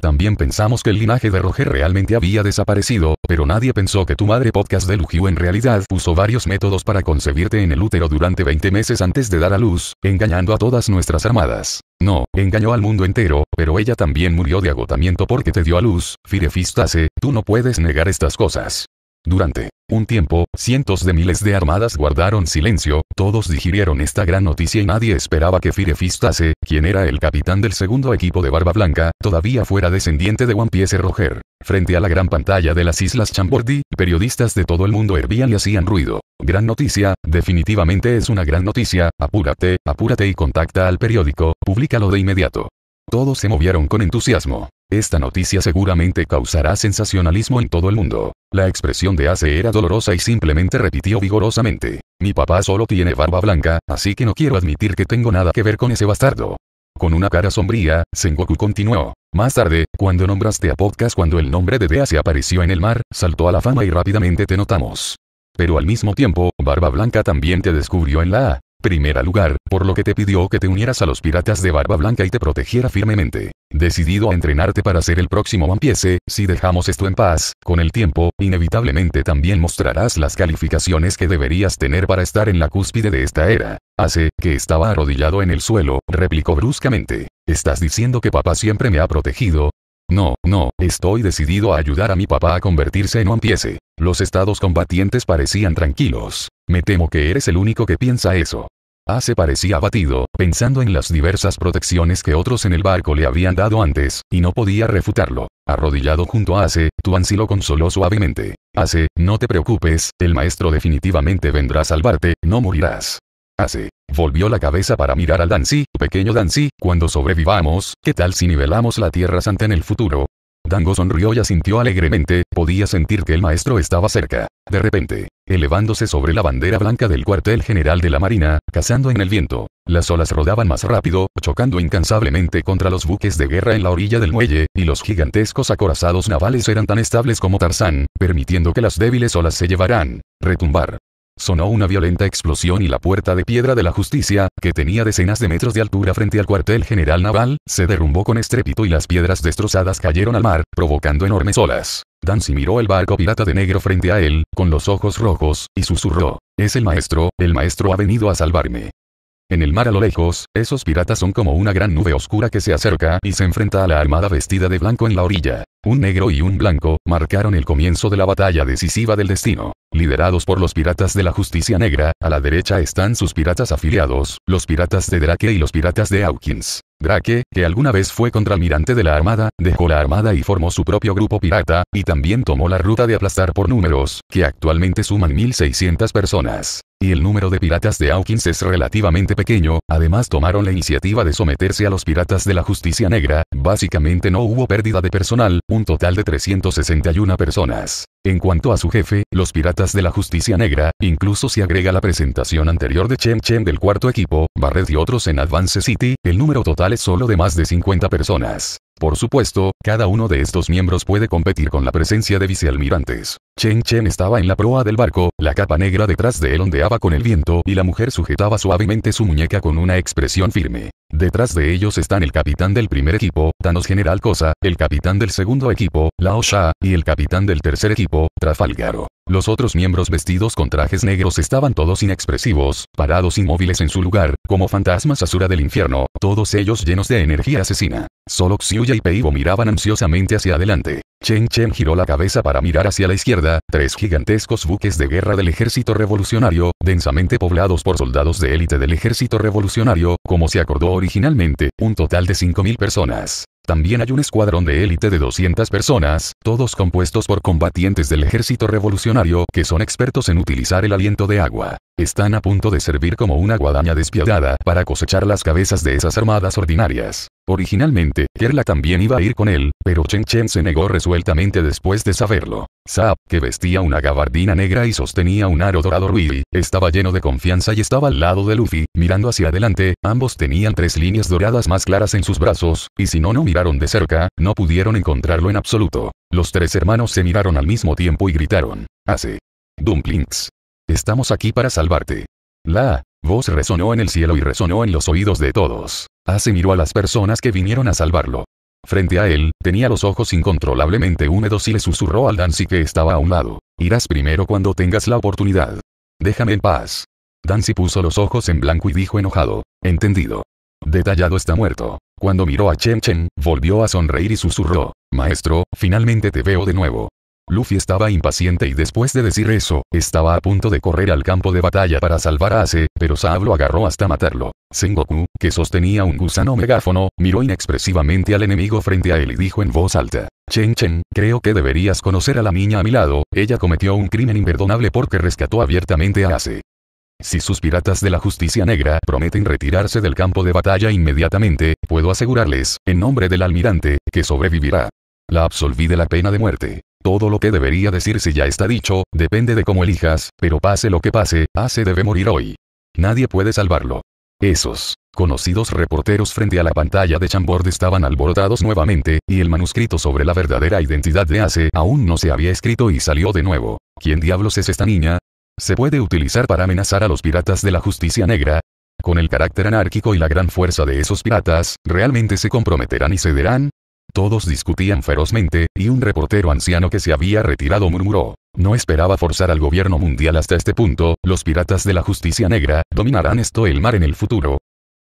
También pensamos que el linaje de Roger realmente había desaparecido, pero nadie pensó que tu madre podcast de Lugiu en realidad usó varios métodos para concebirte en el útero durante 20 meses antes de dar a luz, engañando a todas nuestras armadas. No, engañó al mundo entero, pero ella también murió de agotamiento porque te dio a luz, Firefistase, tú no puedes negar estas cosas. Durante un tiempo, cientos de miles de armadas guardaron silencio, todos digirieron esta gran noticia y nadie esperaba que Firefistase, quien era el capitán del segundo equipo de Barba Blanca, todavía fuera descendiente de One Piece Roger. Frente a la gran pantalla de las Islas Chambordi, periodistas de todo el mundo hervían y hacían ruido. Gran noticia, definitivamente es una gran noticia, apúrate, apúrate y contacta al periódico, públicalo de inmediato. Todos se movieron con entusiasmo. Esta noticia seguramente causará sensacionalismo en todo el mundo. La expresión de Ace era dolorosa y simplemente repitió vigorosamente. Mi papá solo tiene barba blanca, así que no quiero admitir que tengo nada que ver con ese bastardo. Con una cara sombría, Sengoku continuó. Más tarde, cuando nombraste a Podcast cuando el nombre de Dea se apareció en el mar, saltó a la fama y rápidamente te notamos. Pero al mismo tiempo, Barba Blanca también te descubrió en la A. Primera lugar, por lo que te pidió que te unieras a los piratas de Barba Blanca y te protegiera firmemente. Decidido a entrenarte para ser el próximo One si dejamos esto en paz, con el tiempo, inevitablemente también mostrarás las calificaciones que deberías tener para estar en la cúspide de esta era. Hace, que estaba arrodillado en el suelo, replicó bruscamente. Estás diciendo que papá siempre me ha protegido, no, no, estoy decidido a ayudar a mi papá a convertirse en un piece. Los estados combatientes parecían tranquilos. Me temo que eres el único que piensa eso. Ace ah, parecía abatido, pensando en las diversas protecciones que otros en el barco le habían dado antes, y no podía refutarlo. Arrodillado junto a Ace, Tuansi lo consoló suavemente. Ace, no te preocupes, el maestro definitivamente vendrá a salvarte, no morirás. Ace, Volvió la cabeza para mirar al Dancy, pequeño Dancy, cuando sobrevivamos, ¿qué tal si nivelamos la Tierra Santa en el futuro? Dango sonrió y asintió alegremente, podía sentir que el maestro estaba cerca. De repente, elevándose sobre la bandera blanca del cuartel general de la Marina, cazando en el viento. Las olas rodaban más rápido, chocando incansablemente contra los buques de guerra en la orilla del muelle, y los gigantescos acorazados navales eran tan estables como Tarzán, permitiendo que las débiles olas se llevaran, retumbar, Sonó una violenta explosión y la puerta de piedra de la justicia, que tenía decenas de metros de altura frente al cuartel general naval, se derrumbó con estrépito y las piedras destrozadas cayeron al mar, provocando enormes olas. Dancy miró el barco pirata de negro frente a él, con los ojos rojos, y susurró, Es el maestro, el maestro ha venido a salvarme. En el mar a lo lejos, esos piratas son como una gran nube oscura que se acerca y se enfrenta a la armada vestida de blanco en la orilla. Un negro y un blanco, marcaron el comienzo de la batalla decisiva del destino. Liderados por los piratas de la justicia negra, a la derecha están sus piratas afiliados, los piratas de Drake y los piratas de Hawkins. Drake, que alguna vez fue contralmirante de la Armada, dejó la Armada y formó su propio grupo pirata, y también tomó la ruta de aplastar por números, que actualmente suman 1.600 personas. Y el número de piratas de Hawkins es relativamente pequeño, además tomaron la iniciativa de someterse a los piratas de la justicia negra, básicamente no hubo pérdida de personal, un total de 361 personas. En cuanto a su jefe, los piratas de la justicia negra, incluso si agrega la presentación anterior de Chen Chen del cuarto equipo, Barret y otros en Advance City, el número total solo de más de 50 personas. Por supuesto, cada uno de estos miembros puede competir con la presencia de vicealmirantes. Chen Chen estaba en la proa del barco, la capa negra detrás de él ondeaba con el viento y la mujer sujetaba suavemente su muñeca con una expresión firme. Detrás de ellos están el capitán del primer equipo, Thanos General Cosa, el capitán del segundo equipo, Lao Sha, y el capitán del tercer equipo, Trafalgaro. Los otros miembros vestidos con trajes negros estaban todos inexpresivos, parados inmóviles en su lugar, como fantasmas asura del infierno, todos ellos llenos de energía asesina. Solo Xiu y Peibo miraban ansiosamente hacia adelante. Chen Chen giró la cabeza para mirar hacia la izquierda, tres gigantescos buques de guerra del ejército revolucionario, densamente poblados por soldados de élite del ejército revolucionario, como se acordó originalmente, un total de 5.000 personas. También hay un escuadrón de élite de 200 personas, todos compuestos por combatientes del ejército revolucionario que son expertos en utilizar el aliento de agua están a punto de servir como una guadaña despiadada para cosechar las cabezas de esas armadas ordinarias. Originalmente, Kerla también iba a ir con él, pero Chen Chen se negó resueltamente después de saberlo. Saab, que vestía una gabardina negra y sostenía un aro dorado ruby, estaba lleno de confianza y estaba al lado de Luffy, mirando hacia adelante, ambos tenían tres líneas doradas más claras en sus brazos, y si no no miraron de cerca, no pudieron encontrarlo en absoluto. Los tres hermanos se miraron al mismo tiempo y gritaron, hace. Dumplings. Estamos aquí para salvarte. La voz resonó en el cielo y resonó en los oídos de todos. Hace miró a las personas que vinieron a salvarlo. Frente a él, tenía los ojos incontrolablemente húmedos y le susurró al Dancy que estaba a un lado. Irás primero cuando tengas la oportunidad. Déjame en paz. Dancy puso los ojos en blanco y dijo enojado. Entendido. Detallado está muerto. Cuando miró a Chen Chen, volvió a sonreír y susurró. Maestro, finalmente te veo de nuevo. Luffy estaba impaciente y después de decir eso, estaba a punto de correr al campo de batalla para salvar a Ace, pero Saab lo agarró hasta matarlo. Sengoku, que sostenía un gusano megáfono, miró inexpresivamente al enemigo frente a él y dijo en voz alta. Chen Chen, creo que deberías conocer a la niña a mi lado, ella cometió un crimen imperdonable porque rescató abiertamente a Ace. Si sus piratas de la justicia negra prometen retirarse del campo de batalla inmediatamente, puedo asegurarles, en nombre del almirante, que sobrevivirá. La absolví de la pena de muerte. Todo lo que debería decirse ya está dicho, depende de cómo elijas, pero pase lo que pase, Ace debe morir hoy. Nadie puede salvarlo. Esos conocidos reporteros frente a la pantalla de Chambord estaban alborotados nuevamente, y el manuscrito sobre la verdadera identidad de Ace aún no se había escrito y salió de nuevo. ¿Quién diablos es esta niña? ¿Se puede utilizar para amenazar a los piratas de la justicia negra? Con el carácter anárquico y la gran fuerza de esos piratas, ¿realmente se comprometerán y cederán? Todos discutían ferozmente, y un reportero anciano que se había retirado murmuró. No esperaba forzar al gobierno mundial hasta este punto, los piratas de la justicia negra, dominarán esto el mar en el futuro,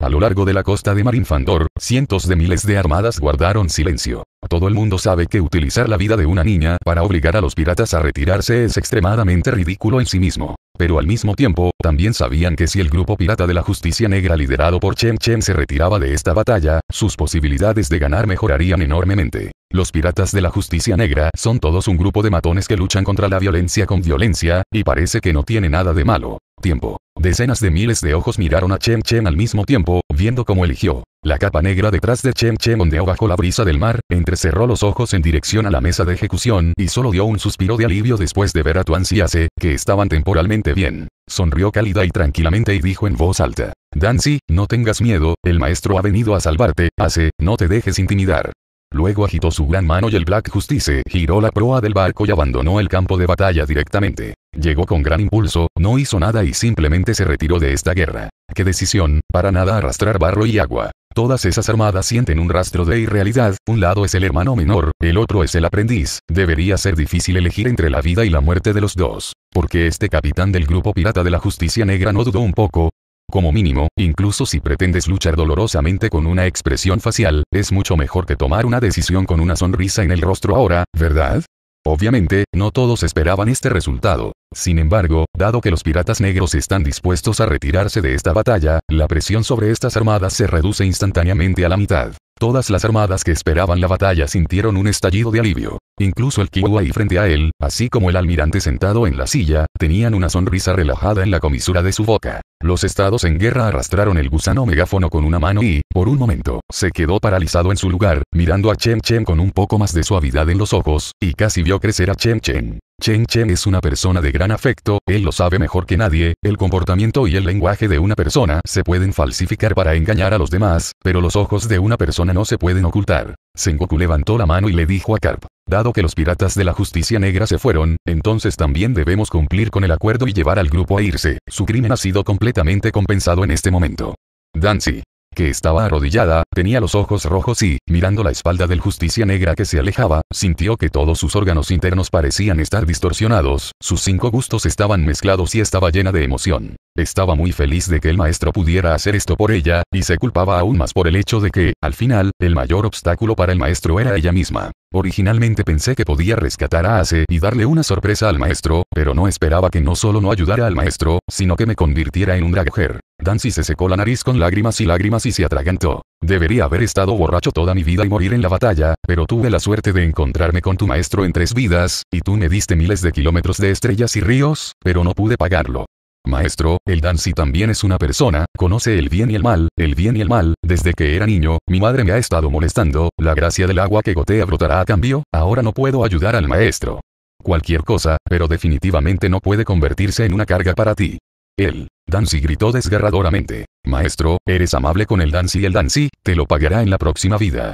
a lo largo de la costa de Marinfandor, cientos de miles de armadas guardaron silencio. Todo el mundo sabe que utilizar la vida de una niña para obligar a los piratas a retirarse es extremadamente ridículo en sí mismo. Pero al mismo tiempo, también sabían que si el grupo pirata de la justicia negra liderado por Chen Chen se retiraba de esta batalla, sus posibilidades de ganar mejorarían enormemente. Los piratas de la justicia negra son todos un grupo de matones que luchan contra la violencia con violencia, y parece que no tiene nada de malo. Tiempo. Decenas de miles de ojos miraron a Chen Chen al mismo tiempo, viendo cómo eligió. La capa negra detrás de Chen Chen ondeó bajo la brisa del mar, entrecerró los ojos en dirección a la mesa de ejecución y solo dio un suspiro de alivio después de ver a Tuan hace que estaban temporalmente bien. Sonrió cálida y tranquilamente y dijo en voz alta. Dancy, no tengas miedo, el maestro ha venido a salvarte, hace, no te dejes intimidar. Luego agitó su gran mano y el Black Justice giró la proa del barco y abandonó el campo de batalla directamente. Llegó con gran impulso, no hizo nada y simplemente se retiró de esta guerra. ¡Qué decisión! Para nada arrastrar barro y agua. Todas esas armadas sienten un rastro de irrealidad, un lado es el hermano menor, el otro es el aprendiz, debería ser difícil elegir entre la vida y la muerte de los dos, porque este capitán del grupo pirata de la justicia negra no dudó un poco. Como mínimo, incluso si pretendes luchar dolorosamente con una expresión facial, es mucho mejor que tomar una decisión con una sonrisa en el rostro ahora, ¿verdad? Obviamente, no todos esperaban este resultado. Sin embargo, dado que los piratas negros están dispuestos a retirarse de esta batalla, la presión sobre estas armadas se reduce instantáneamente a la mitad. Todas las armadas que esperaban la batalla sintieron un estallido de alivio. Incluso el y frente a él, así como el almirante sentado en la silla, tenían una sonrisa relajada en la comisura de su boca. Los estados en guerra arrastraron el gusano megáfono con una mano y, por un momento, se quedó paralizado en su lugar, mirando a Chen Chen con un poco más de suavidad en los ojos, y casi vio crecer a Chen Chen. Chen Chen es una persona de gran afecto, él lo sabe mejor que nadie, el comportamiento y el lenguaje de una persona se pueden falsificar para engañar a los demás, pero los ojos de una persona no se pueden ocultar. Sengoku levantó la mano y le dijo a Carp, dado que los piratas de la justicia negra se fueron, entonces también debemos cumplir con el acuerdo y llevar al grupo a irse, su crimen ha sido completamente compensado en este momento. Dancy, que estaba arrodillada, tenía los ojos rojos y, mirando la espalda del justicia negra que se alejaba, sintió que todos sus órganos internos parecían estar distorsionados, sus cinco gustos estaban mezclados y estaba llena de emoción. Estaba muy feliz de que el maestro pudiera hacer esto por ella, y se culpaba aún más por el hecho de que, al final, el mayor obstáculo para el maestro era ella misma. Originalmente pensé que podía rescatar a Ace y darle una sorpresa al maestro, pero no esperaba que no solo no ayudara al maestro, sino que me convirtiera en un dragger. Dancy se secó la nariz con lágrimas y lágrimas y se atragantó. Debería haber estado borracho toda mi vida y morir en la batalla, pero tuve la suerte de encontrarme con tu maestro en tres vidas, y tú me diste miles de kilómetros de estrellas y ríos, pero no pude pagarlo. Maestro, el Dancy también es una persona, conoce el bien y el mal, el bien y el mal, desde que era niño, mi madre me ha estado molestando, la gracia del agua que gotea brotará a cambio, ahora no puedo ayudar al maestro. Cualquier cosa, pero definitivamente no puede convertirse en una carga para ti. El Danzi gritó desgarradoramente. Maestro, eres amable con el Dancy y el Dancy, te lo pagará en la próxima vida.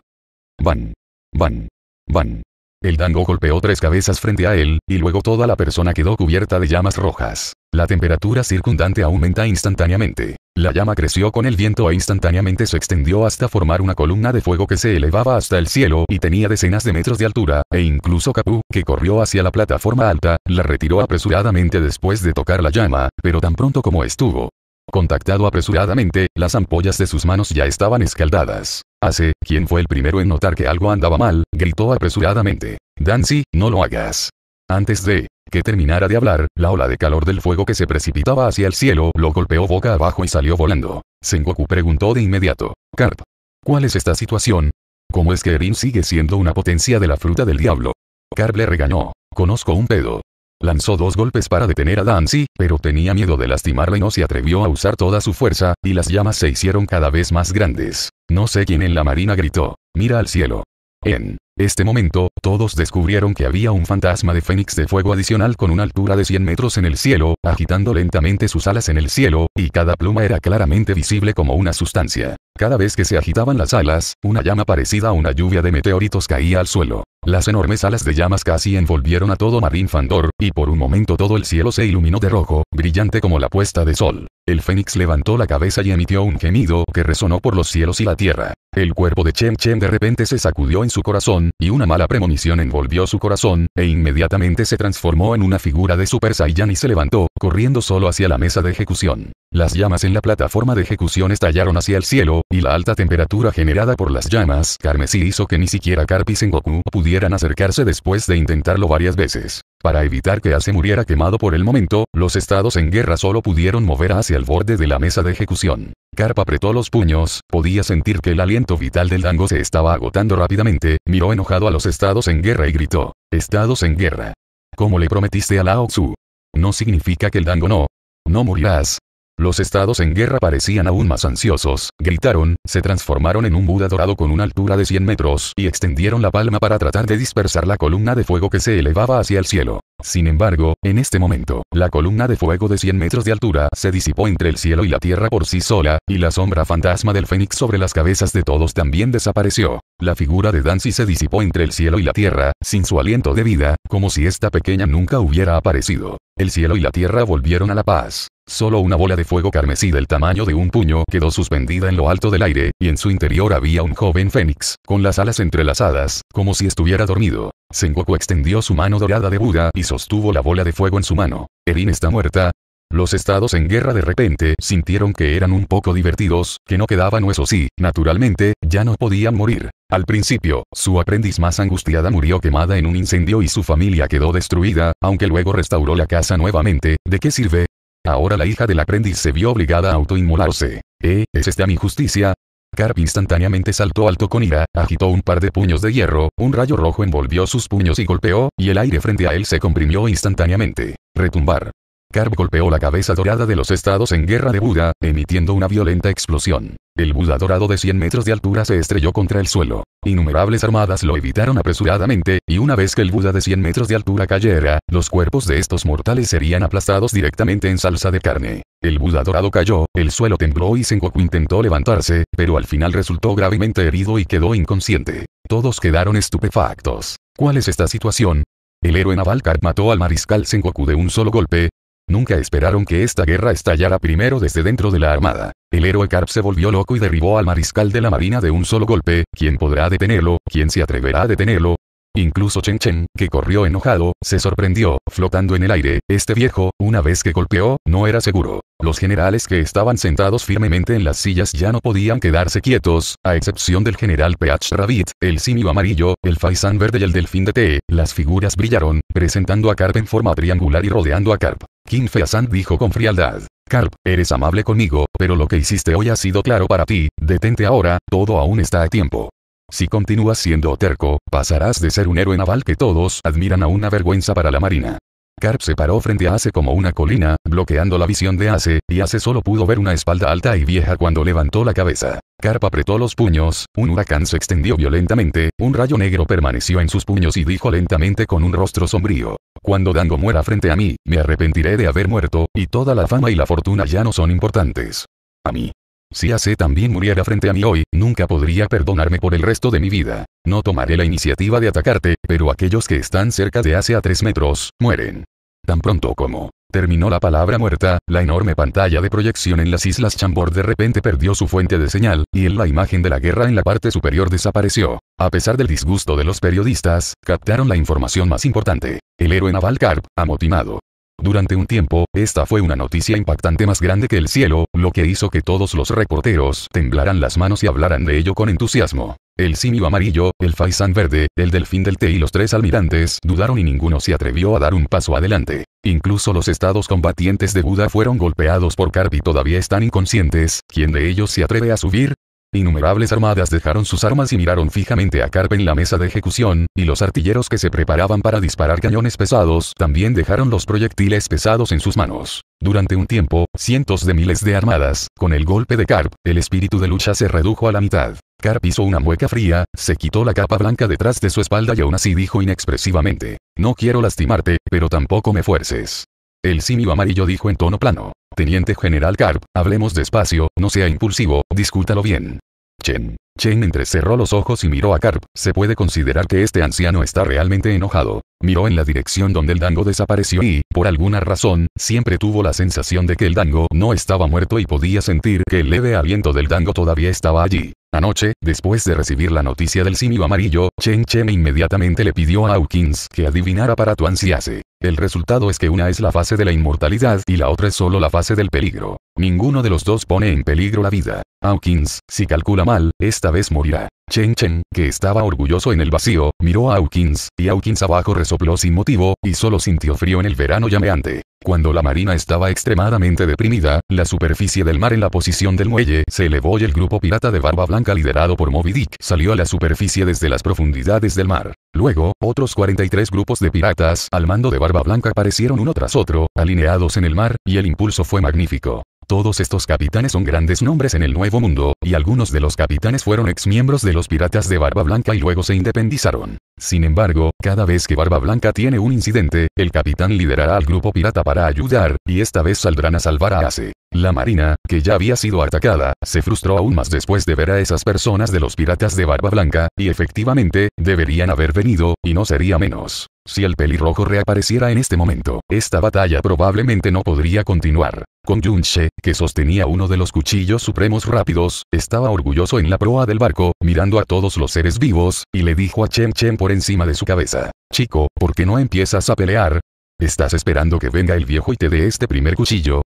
Van. Van. Van. El dango golpeó tres cabezas frente a él, y luego toda la persona quedó cubierta de llamas rojas. La temperatura circundante aumenta instantáneamente. La llama creció con el viento e instantáneamente se extendió hasta formar una columna de fuego que se elevaba hasta el cielo y tenía decenas de metros de altura, e incluso Capu, que corrió hacia la plataforma alta, la retiró apresuradamente después de tocar la llama, pero tan pronto como estuvo contactado apresuradamente, las ampollas de sus manos ya estaban escaldadas. Hace, quien fue el primero en notar que algo andaba mal, gritó apresuradamente. Dancy, no lo hagas. Antes de que terminara de hablar, la ola de calor del fuego que se precipitaba hacia el cielo lo golpeó boca abajo y salió volando. Sengoku preguntó de inmediato. Carp. ¿Cuál es esta situación? ¿Cómo es que Erin sigue siendo una potencia de la fruta del diablo? Carp le regañó. Conozco un pedo. Lanzó dos golpes para detener a Dancy, pero tenía miedo de lastimarla y no se atrevió a usar toda su fuerza, y las llamas se hicieron cada vez más grandes. No sé quién en la marina gritó. Mira al cielo. En este momento, todos descubrieron que había un fantasma de fénix de fuego adicional con una altura de 100 metros en el cielo, agitando lentamente sus alas en el cielo, y cada pluma era claramente visible como una sustancia. Cada vez que se agitaban las alas, una llama parecida a una lluvia de meteoritos caía al suelo. Las enormes alas de llamas casi envolvieron a todo Marín Fandor, y por un momento todo el cielo se iluminó de rojo, brillante como la puesta de sol. El fénix levantó la cabeza y emitió un gemido que resonó por los cielos y la tierra. El cuerpo de Chen Chen de repente se sacudió en su corazón, y una mala premonición envolvió su corazón, e inmediatamente se transformó en una figura de Super Saiyan y se levantó, corriendo solo hacia la mesa de ejecución. Las llamas en la plataforma de ejecución estallaron hacia el cielo, y la alta temperatura generada por las llamas carmesí hizo que ni siquiera Carp y Sengoku pudieran acercarse después de intentarlo varias veces. Para evitar que Ace muriera quemado por el momento, los estados en guerra solo pudieron mover hacia el borde de la mesa de ejecución. Carp apretó los puños, podía sentir que el aliento vital del dango se estaba agotando rápidamente, miró enojado a los estados en guerra y gritó, Estados en guerra. Como le prometiste a Lao Tzu. No significa que el dango no. No morirás, los estados en guerra parecían aún más ansiosos, gritaron, se transformaron en un Buda dorado con una altura de 100 metros y extendieron la palma para tratar de dispersar la columna de fuego que se elevaba hacia el cielo. Sin embargo, en este momento, la columna de fuego de 100 metros de altura se disipó entre el cielo y la tierra por sí sola, y la sombra fantasma del fénix sobre las cabezas de todos también desapareció. La figura de Dancy se disipó entre el cielo y la tierra, sin su aliento de vida, como si esta pequeña nunca hubiera aparecido. El cielo y la tierra volvieron a la paz. Solo una bola de fuego carmesí del tamaño de un puño quedó suspendida en lo alto del aire, y en su interior había un joven fénix, con las alas entrelazadas, como si estuviera dormido. Sengoku extendió su mano dorada de Buda y sostuvo la bola de fuego en su mano. Erin está muerta, los estados en guerra de repente sintieron que eran un poco divertidos, que no quedaban huesos y, naturalmente, ya no podían morir. Al principio, su aprendiz más angustiada murió quemada en un incendio y su familia quedó destruida, aunque luego restauró la casa nuevamente, ¿de qué sirve? Ahora la hija del aprendiz se vio obligada a autoinmolarse. ¿Eh? ¿Es esta mi justicia? Carp instantáneamente saltó alto con ira, agitó un par de puños de hierro, un rayo rojo envolvió sus puños y golpeó, y el aire frente a él se comprimió instantáneamente. Retumbar. Karp golpeó la cabeza dorada de los estados en guerra de Buda, emitiendo una violenta explosión. El Buda dorado de 100 metros de altura se estrelló contra el suelo. Innumerables armadas lo evitaron apresuradamente, y una vez que el Buda de 100 metros de altura cayera, los cuerpos de estos mortales serían aplastados directamente en salsa de carne. El Buda dorado cayó, el suelo tembló y Sengoku intentó levantarse, pero al final resultó gravemente herido y quedó inconsciente. Todos quedaron estupefactos. ¿Cuál es esta situación? El héroe naval mató al mariscal Sengoku de un solo golpe, Nunca esperaron que esta guerra estallara primero desde dentro de la armada. El héroe Carp se volvió loco y derribó al mariscal de la marina de un solo golpe, ¿quién podrá detenerlo? ¿Quién se atreverá a detenerlo? Incluso Chen Chen, que corrió enojado, se sorprendió, flotando en el aire, este viejo, una vez que golpeó, no era seguro. Los generales que estaban sentados firmemente en las sillas ya no podían quedarse quietos, a excepción del general Peach Rabbit, el simio amarillo, el faisán verde y el delfín de té, las figuras brillaron, presentando a Carp en forma triangular y rodeando a Karp. King Feasan dijo con frialdad. Carp, eres amable conmigo, pero lo que hiciste hoy ha sido claro para ti, detente ahora, todo aún está a tiempo. Si continúas siendo terco, pasarás de ser un héroe naval que todos admiran a una vergüenza para la marina. Carp se paró frente a Ace como una colina, bloqueando la visión de Ace, y Ace solo pudo ver una espalda alta y vieja cuando levantó la cabeza. Carp apretó los puños, un huracán se extendió violentamente, un rayo negro permaneció en sus puños y dijo lentamente con un rostro sombrío. Cuando Dango muera frente a mí, me arrepentiré de haber muerto, y toda la fama y la fortuna ya no son importantes. A mí. Si AC también muriera frente a mí hoy, nunca podría perdonarme por el resto de mi vida. No tomaré la iniciativa de atacarte, pero aquellos que están cerca de AC a tres metros, mueren. Tan pronto como Terminó la palabra muerta, la enorme pantalla de proyección en las Islas Chambord de repente perdió su fuente de señal, y en la imagen de la guerra en la parte superior desapareció. A pesar del disgusto de los periodistas, captaron la información más importante. El héroe naval Carp, amotinado, durante un tiempo, esta fue una noticia impactante más grande que el cielo, lo que hizo que todos los reporteros temblaran las manos y hablaran de ello con entusiasmo. El simio amarillo, el faisán verde, el delfín del té y los tres almirantes dudaron y ninguno se atrevió a dar un paso adelante. Incluso los estados combatientes de Buda fueron golpeados por Carp y todavía están inconscientes, ¿quién de ellos se atreve a subir? Innumerables armadas dejaron sus armas y miraron fijamente a Carp en la mesa de ejecución, y los artilleros que se preparaban para disparar cañones pesados también dejaron los proyectiles pesados en sus manos. Durante un tiempo, cientos de miles de armadas, con el golpe de Carp, el espíritu de lucha se redujo a la mitad. Carp hizo una mueca fría, se quitó la capa blanca detrás de su espalda y aún así dijo inexpresivamente, no quiero lastimarte, pero tampoco me fuerces. El simio amarillo dijo en tono plano, Teniente General Carp, hablemos despacio, no sea impulsivo, discútalo bien. Chen. Chen entrecerró los ojos y miró a Carp. Se puede considerar que este anciano está realmente enojado. Miró en la dirección donde el dango desapareció y, por alguna razón, siempre tuvo la sensación de que el dango no estaba muerto y podía sentir que el leve aliento del dango todavía estaba allí. Anoche, después de recibir la noticia del simio amarillo, Chen Chen inmediatamente le pidió a Hawkins que adivinara para tu ansiase. El resultado es que una es la fase de la inmortalidad y la otra es solo la fase del peligro. Ninguno de los dos pone en peligro la vida. Hawkins, si calcula mal, esta vez morirá. Chen Chen, que estaba orgulloso en el vacío, miró a Hawkins, y Hawkins abajo resopló sin motivo, y solo sintió frío en el verano llameante. Cuando la marina estaba extremadamente deprimida, la superficie del mar en la posición del muelle se elevó y el grupo pirata de Barba Blanca liderado por Moby Dick salió a la superficie desde las profundidades del mar. Luego, otros 43 grupos de piratas al mando de Barba Blanca aparecieron uno tras otro, alineados en el mar, y el impulso fue magnífico. Todos estos capitanes son grandes nombres en el Nuevo Mundo, y algunos de los capitanes fueron exmiembros de los piratas de Barba Blanca y luego se independizaron. Sin embargo, cada vez que Barba Blanca tiene un incidente, el capitán liderará al grupo pirata para ayudar, y esta vez saldrán a salvar a Ace. La marina, que ya había sido atacada, se frustró aún más después de ver a esas personas de los piratas de Barba Blanca, y efectivamente, deberían haber venido, y no sería menos. Si el pelirrojo reapareciera en este momento, esta batalla probablemente no podría continuar. Con She, que sostenía uno de los cuchillos supremos rápidos, estaba orgulloso en la proa del barco, mirando a todos los seres vivos, y le dijo a Chen Chen por encima de su cabeza. Chico, ¿por qué no empiezas a pelear? ¿Estás esperando que venga el viejo y te dé este primer cuchillo?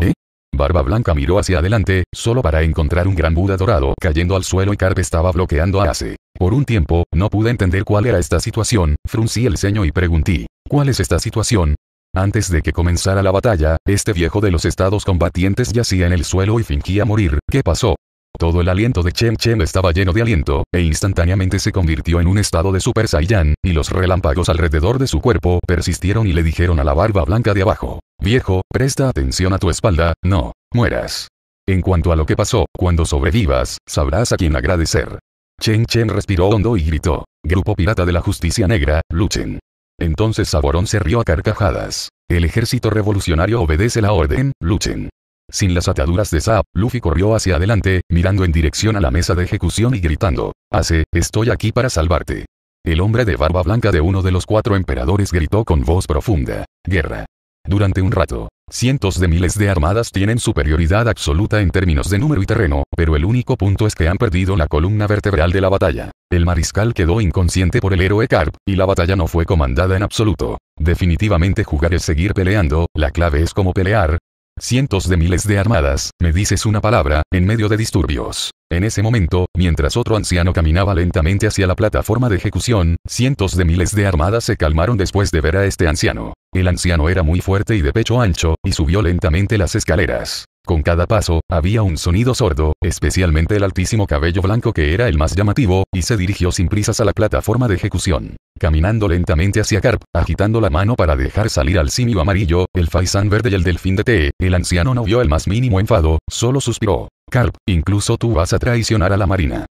¿Eh? Barba Blanca miró hacia adelante, solo para encontrar un gran Buda dorado cayendo al suelo y Carpe estaba bloqueando a Ace. Por un tiempo, no pude entender cuál era esta situación, fruncí el ceño y pregunté, ¿cuál es esta situación? Antes de que comenzara la batalla, este viejo de los estados combatientes yacía en el suelo y fingía morir. ¿Qué pasó? Todo el aliento de Chen Chen estaba lleno de aliento, e instantáneamente se convirtió en un estado de Super Saiyan, y los relámpagos alrededor de su cuerpo persistieron y le dijeron a la barba blanca de abajo, Viejo, presta atención a tu espalda, no, mueras. En cuanto a lo que pasó, cuando sobrevivas, sabrás a quién agradecer. Chen Chen respiró hondo y gritó, Grupo Pirata de la Justicia Negra, luchen. Entonces Saborón se rió a carcajadas. El ejército revolucionario obedece la orden, luchen. Sin las ataduras de Saab, Luffy corrió hacia adelante, mirando en dirección a la mesa de ejecución y gritando, Hace, estoy aquí para salvarte. El hombre de barba blanca de uno de los cuatro emperadores gritó con voz profunda, Guerra. Durante un rato, Cientos de miles de armadas tienen superioridad absoluta en términos de número y terreno, pero el único punto es que han perdido la columna vertebral de la batalla. El mariscal quedó inconsciente por el héroe Carp, y la batalla no fue comandada en absoluto. Definitivamente jugar es seguir peleando, la clave es cómo pelear, cientos de miles de armadas, me dices una palabra, en medio de disturbios. En ese momento, mientras otro anciano caminaba lentamente hacia la plataforma de ejecución, cientos de miles de armadas se calmaron después de ver a este anciano. El anciano era muy fuerte y de pecho ancho, y subió lentamente las escaleras. Con cada paso, había un sonido sordo, especialmente el altísimo cabello blanco que era el más llamativo, y se dirigió sin prisas a la plataforma de ejecución. Caminando lentamente hacia Carp, agitando la mano para dejar salir al simio amarillo, el faisán verde y el delfín de té, el anciano no vio el más mínimo enfado, solo suspiró. Carp, incluso tú vas a traicionar a la marina.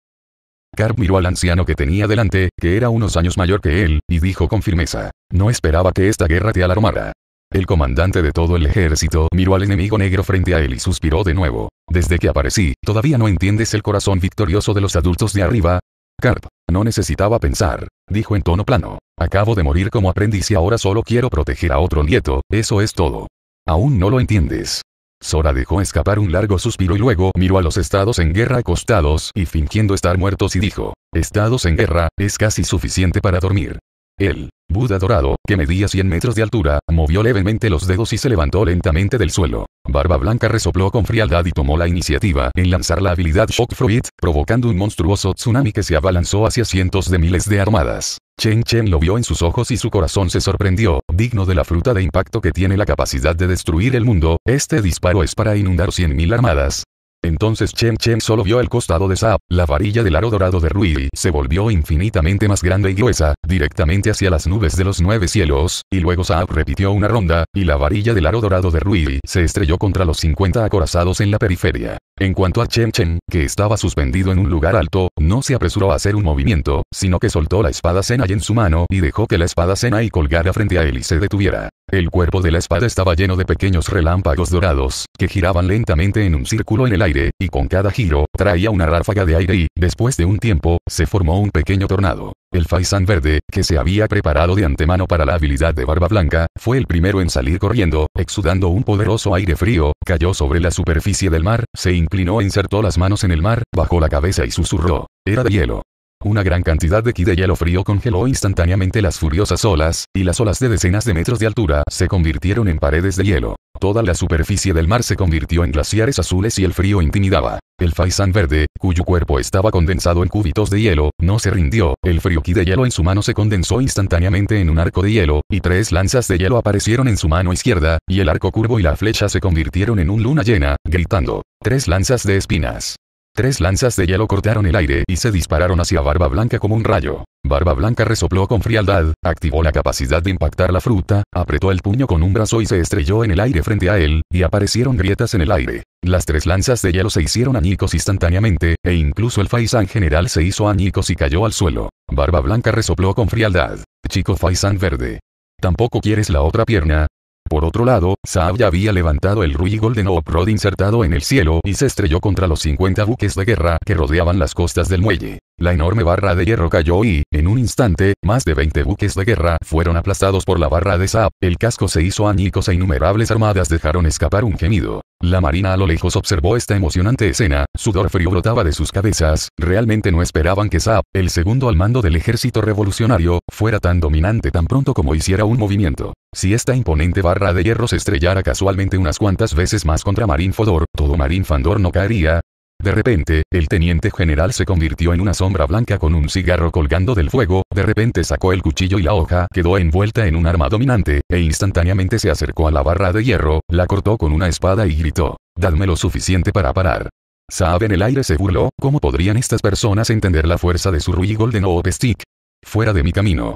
Carp miró al anciano que tenía delante, que era unos años mayor que él, y dijo con firmeza. No esperaba que esta guerra te alarmara. El comandante de todo el ejército miró al enemigo negro frente a él y suspiró de nuevo. Desde que aparecí, ¿todavía no entiendes el corazón victorioso de los adultos de arriba? Carp, no necesitaba pensar, dijo en tono plano. Acabo de morir como aprendiz y ahora solo quiero proteger a otro nieto, eso es todo. Aún no lo entiendes. Sora dejó escapar un largo suspiro y luego miró a los estados en guerra acostados y fingiendo estar muertos y dijo, estados en guerra, es casi suficiente para dormir. El Buda dorado, que medía 100 metros de altura, movió levemente los dedos y se levantó lentamente del suelo. Barba Blanca resopló con frialdad y tomó la iniciativa en lanzar la habilidad Shock Fruit, provocando un monstruoso tsunami que se abalanzó hacia cientos de miles de armadas. Chen Chen lo vio en sus ojos y su corazón se sorprendió, digno de la fruta de impacto que tiene la capacidad de destruir el mundo, este disparo es para inundar 100.000 armadas, entonces Chen Chen solo vio el costado de Saab, la varilla del aro dorado de Rui se volvió infinitamente más grande y gruesa, directamente hacia las nubes de los nueve cielos, y luego Saab repitió una ronda, y la varilla del aro dorado de Rui se estrelló contra los 50 acorazados en la periferia. En cuanto a Chen Chen, que estaba suspendido en un lugar alto, no se apresuró a hacer un movimiento, sino que soltó la espada Senai en su mano y dejó que la espada Senai colgara frente a él y se detuviera. El cuerpo de la espada estaba lleno de pequeños relámpagos dorados, que giraban lentamente en un círculo en el aire, y con cada giro, traía una ráfaga de aire y, después de un tiempo, se formó un pequeño tornado. El faisán verde, que se había preparado de antemano para la habilidad de Barba Blanca, fue el primero en salir corriendo, exudando un poderoso aire frío, cayó sobre la superficie del mar, se inclinó e insertó las manos en el mar, bajó la cabeza y susurró. Era de hielo. Una gran cantidad de ki de hielo frío congeló instantáneamente las furiosas olas, y las olas de decenas de metros de altura se convirtieron en paredes de hielo. Toda la superficie del mar se convirtió en glaciares azules y el frío intimidaba. El faisán verde, cuyo cuerpo estaba condensado en cúbitos de hielo, no se rindió. El frío ki de hielo en su mano se condensó instantáneamente en un arco de hielo, y tres lanzas de hielo aparecieron en su mano izquierda, y el arco curvo y la flecha se convirtieron en un luna llena, gritando. Tres lanzas de espinas. Tres lanzas de hielo cortaron el aire y se dispararon hacia Barba Blanca como un rayo. Barba Blanca resopló con frialdad, activó la capacidad de impactar la fruta, apretó el puño con un brazo y se estrelló en el aire frente a él, y aparecieron grietas en el aire. Las tres lanzas de hielo se hicieron añicos instantáneamente, e incluso el Faisan general se hizo añicos y cayó al suelo. Barba Blanca resopló con frialdad. Chico Faisan verde. Tampoco quieres la otra pierna, por otro lado, Saab ya había levantado el Rui Golden Oprod insertado en el cielo y se estrelló contra los 50 buques de guerra que rodeaban las costas del muelle. La enorme barra de hierro cayó y, en un instante, más de 20 buques de guerra fueron aplastados por la barra de Saab, el casco se hizo añicos e innumerables armadas dejaron escapar un gemido. La marina a lo lejos observó esta emocionante escena, sudor frío brotaba de sus cabezas, realmente no esperaban que Saab, el segundo al mando del ejército revolucionario, fuera tan dominante tan pronto como hiciera un movimiento. Si esta imponente barra de hierro se estrellara casualmente unas cuantas veces más contra Marín Fodor, todo Marín Fandor no caería, de repente, el teniente general se convirtió en una sombra blanca con un cigarro colgando del fuego, de repente sacó el cuchillo y la hoja quedó envuelta en un arma dominante, e instantáneamente se acercó a la barra de hierro, la cortó con una espada y gritó, dadme lo suficiente para parar. Saben, en el aire se burló, ¿cómo podrían estas personas entender la fuerza de su Rui Golden Hope Stick? Fuera de mi camino.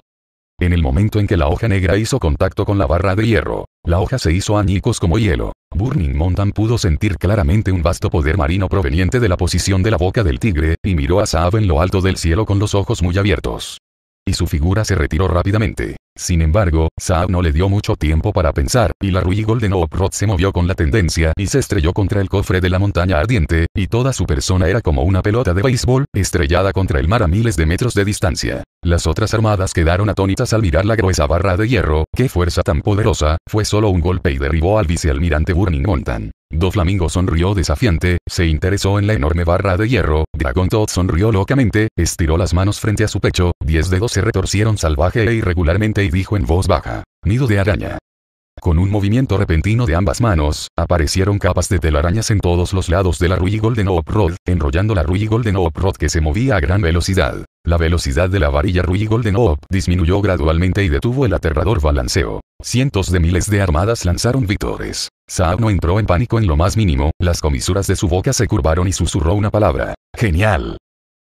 En el momento en que la hoja negra hizo contacto con la barra de hierro, la hoja se hizo añicos como hielo. Burning Mountain pudo sentir claramente un vasto poder marino proveniente de la posición de la boca del tigre, y miró a Saab en lo alto del cielo con los ojos muy abiertos. Y su figura se retiró rápidamente. Sin embargo, Saab no le dio mucho tiempo para pensar, y la Rui Golden Oprod se movió con la tendencia y se estrelló contra el cofre de la montaña ardiente, y toda su persona era como una pelota de béisbol, estrellada contra el mar a miles de metros de distancia. Las otras armadas quedaron atónitas al mirar la gruesa barra de hierro, qué fuerza tan poderosa, fue solo un golpe y derribó al vicealmirante Burning Mountain. Doflamingo sonrió desafiante, se interesó en la enorme barra de hierro, Dragon Todd sonrió locamente, estiró las manos frente a su pecho, diez dedos se retorcieron salvaje e irregularmente y dijo en voz baja, nido de araña. Con un movimiento repentino de ambas manos, aparecieron capas de telarañas en todos los lados de la ruy Golden Rod, enrollando la Rui Golden Rod que se movía a gran velocidad. La velocidad de la varilla ruy Golden disminuyó gradualmente y detuvo el aterrador balanceo. Cientos de miles de armadas lanzaron victores. Saab no entró en pánico en lo más mínimo, las comisuras de su boca se curvaron y susurró una palabra. ¡Genial!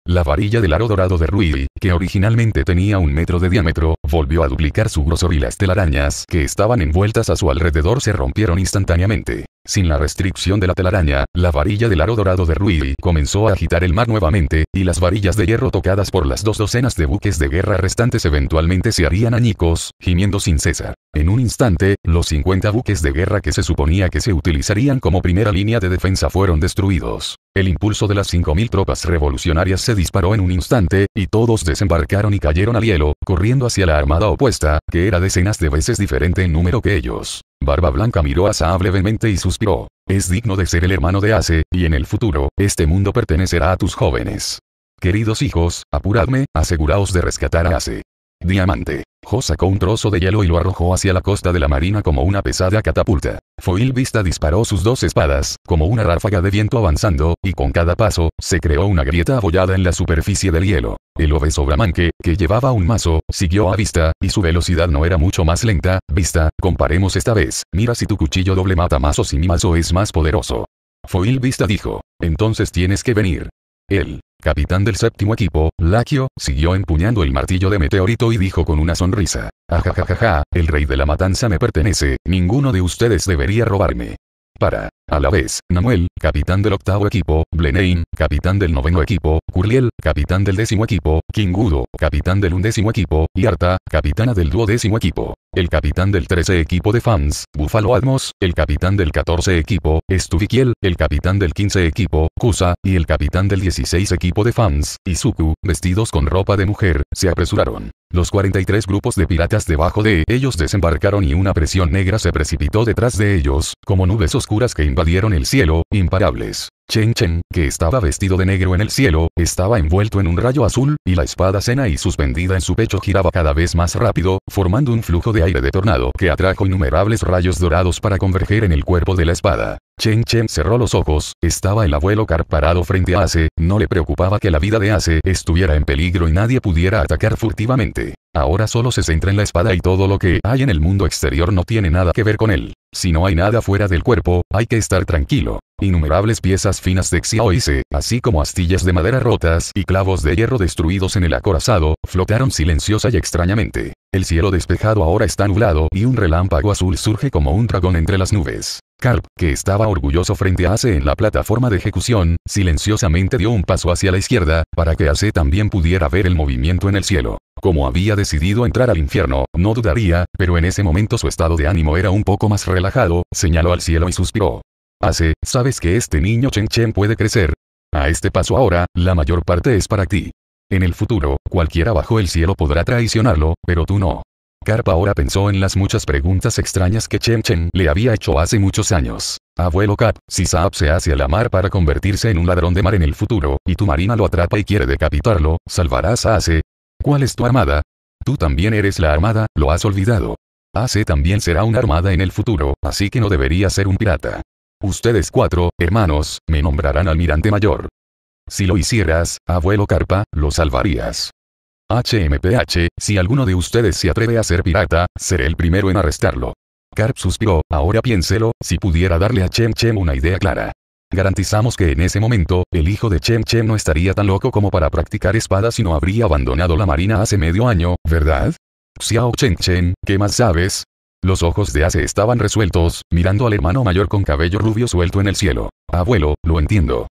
La varilla del aro dorado de Rui, que originalmente tenía un metro de diámetro, volvió a duplicar su grosor y las telarañas que estaban envueltas a su alrededor se rompieron instantáneamente. Sin la restricción de la telaraña, la varilla del aro dorado de Rui comenzó a agitar el mar nuevamente, y las varillas de hierro tocadas por las dos docenas de buques de guerra restantes eventualmente se harían añicos, gimiendo sin cesar. En un instante, los 50 buques de guerra que se suponía que se utilizarían como primera línea de defensa fueron destruidos. El impulso de las 5.000 tropas revolucionarias se disparó en un instante, y todos desembarcaron y cayeron al hielo, corriendo hacia la armada opuesta, que era decenas de veces diferente en número que ellos. Barba Blanca miró a Saab levemente y suspiró. Es digno de ser el hermano de Ace, y en el futuro, este mundo pertenecerá a tus jóvenes. Queridos hijos, apuradme, aseguraos de rescatar a Ace. Diamante sacó un trozo de hielo y lo arrojó hacia la costa de la marina como una pesada catapulta. Foil Vista disparó sus dos espadas, como una ráfaga de viento avanzando, y con cada paso, se creó una grieta abollada en la superficie del hielo. El obeso Bramanque, que llevaba un mazo, siguió a Vista, y su velocidad no era mucho más lenta. Vista, comparemos esta vez, mira si tu cuchillo doble mata mazo si mi mazo es más poderoso. Foil Vista dijo. Entonces tienes que venir. El capitán del séptimo equipo, Lakio, siguió empuñando el martillo de meteorito y dijo con una sonrisa. Ajajajaja, el rey de la matanza me pertenece, ninguno de ustedes debería robarme. Para. A la vez, Namuel, capitán del octavo equipo, Blenheim, capitán del noveno equipo, Curliel, capitán del décimo equipo, Kingudo, capitán del undécimo equipo, y Arta, capitana del duodécimo equipo el capitán del 13 equipo de fans, Buffalo Atmos, el capitán del 14 equipo, Stuvikiel, el capitán del 15 equipo, Kusa, y el capitán del 16 equipo de fans, Izuku, vestidos con ropa de mujer, se apresuraron. Los 43 grupos de piratas debajo de ellos desembarcaron y una presión negra se precipitó detrás de ellos, como nubes oscuras que invadieron el cielo, imparables. Chen Chen, que estaba vestido de negro en el cielo, estaba envuelto en un rayo azul, y la espada cena y suspendida en su pecho giraba cada vez más rápido, formando un flujo de aire de tornado que atrajo innumerables rayos dorados para converger en el cuerpo de la espada. Chen Chen cerró los ojos, estaba el abuelo carparado frente a Ace, no le preocupaba que la vida de Ace estuviera en peligro y nadie pudiera atacar furtivamente. Ahora solo se centra en la espada y todo lo que hay en el mundo exterior no tiene nada que ver con él. Si no hay nada fuera del cuerpo, hay que estar tranquilo. Innumerables piezas finas de Xiaoise, así como astillas de madera rotas y clavos de hierro destruidos en el acorazado, flotaron silenciosa y extrañamente. El cielo despejado ahora está nublado y un relámpago azul surge como un dragón entre las nubes. Karp, que estaba orgulloso frente a Ace en la plataforma de ejecución, silenciosamente dio un paso hacia la izquierda, para que Ace también pudiera ver el movimiento en el cielo. Como había decidido entrar al infierno, no dudaría, pero en ese momento su estado de ánimo era un poco más relajado, señaló al cielo y suspiró. Hace, ¿sabes que este niño Chen Chen puede crecer? A este paso ahora, la mayor parte es para ti. En el futuro, cualquiera bajo el cielo podrá traicionarlo, pero tú no. Carpa ahora pensó en las muchas preguntas extrañas que Chen Chen le había hecho hace muchos años. Abuelo Cap, si Saab se hace a la mar para convertirse en un ladrón de mar en el futuro, y tu marina lo atrapa y quiere decapitarlo, ¿salvarás a Ace? ¿Cuál es tu armada? Tú también eres la armada, lo has olvidado. AC también será una armada en el futuro, así que no debería ser un pirata. Ustedes cuatro, hermanos, me nombrarán almirante mayor. Si lo hicieras, abuelo Carpa, lo salvarías. HMPH, si alguno de ustedes se atreve a ser pirata, seré el primero en arrestarlo. Carp suspiró, ahora piénselo, si pudiera darle a Chem Chem una idea clara. Garantizamos que en ese momento, el hijo de Chen Chen no estaría tan loco como para practicar espadas si no habría abandonado la marina hace medio año, ¿verdad? Xiao Chen Chen, ¿qué más sabes? Los ojos de Ace estaban resueltos, mirando al hermano mayor con cabello rubio suelto en el cielo. Abuelo, lo entiendo.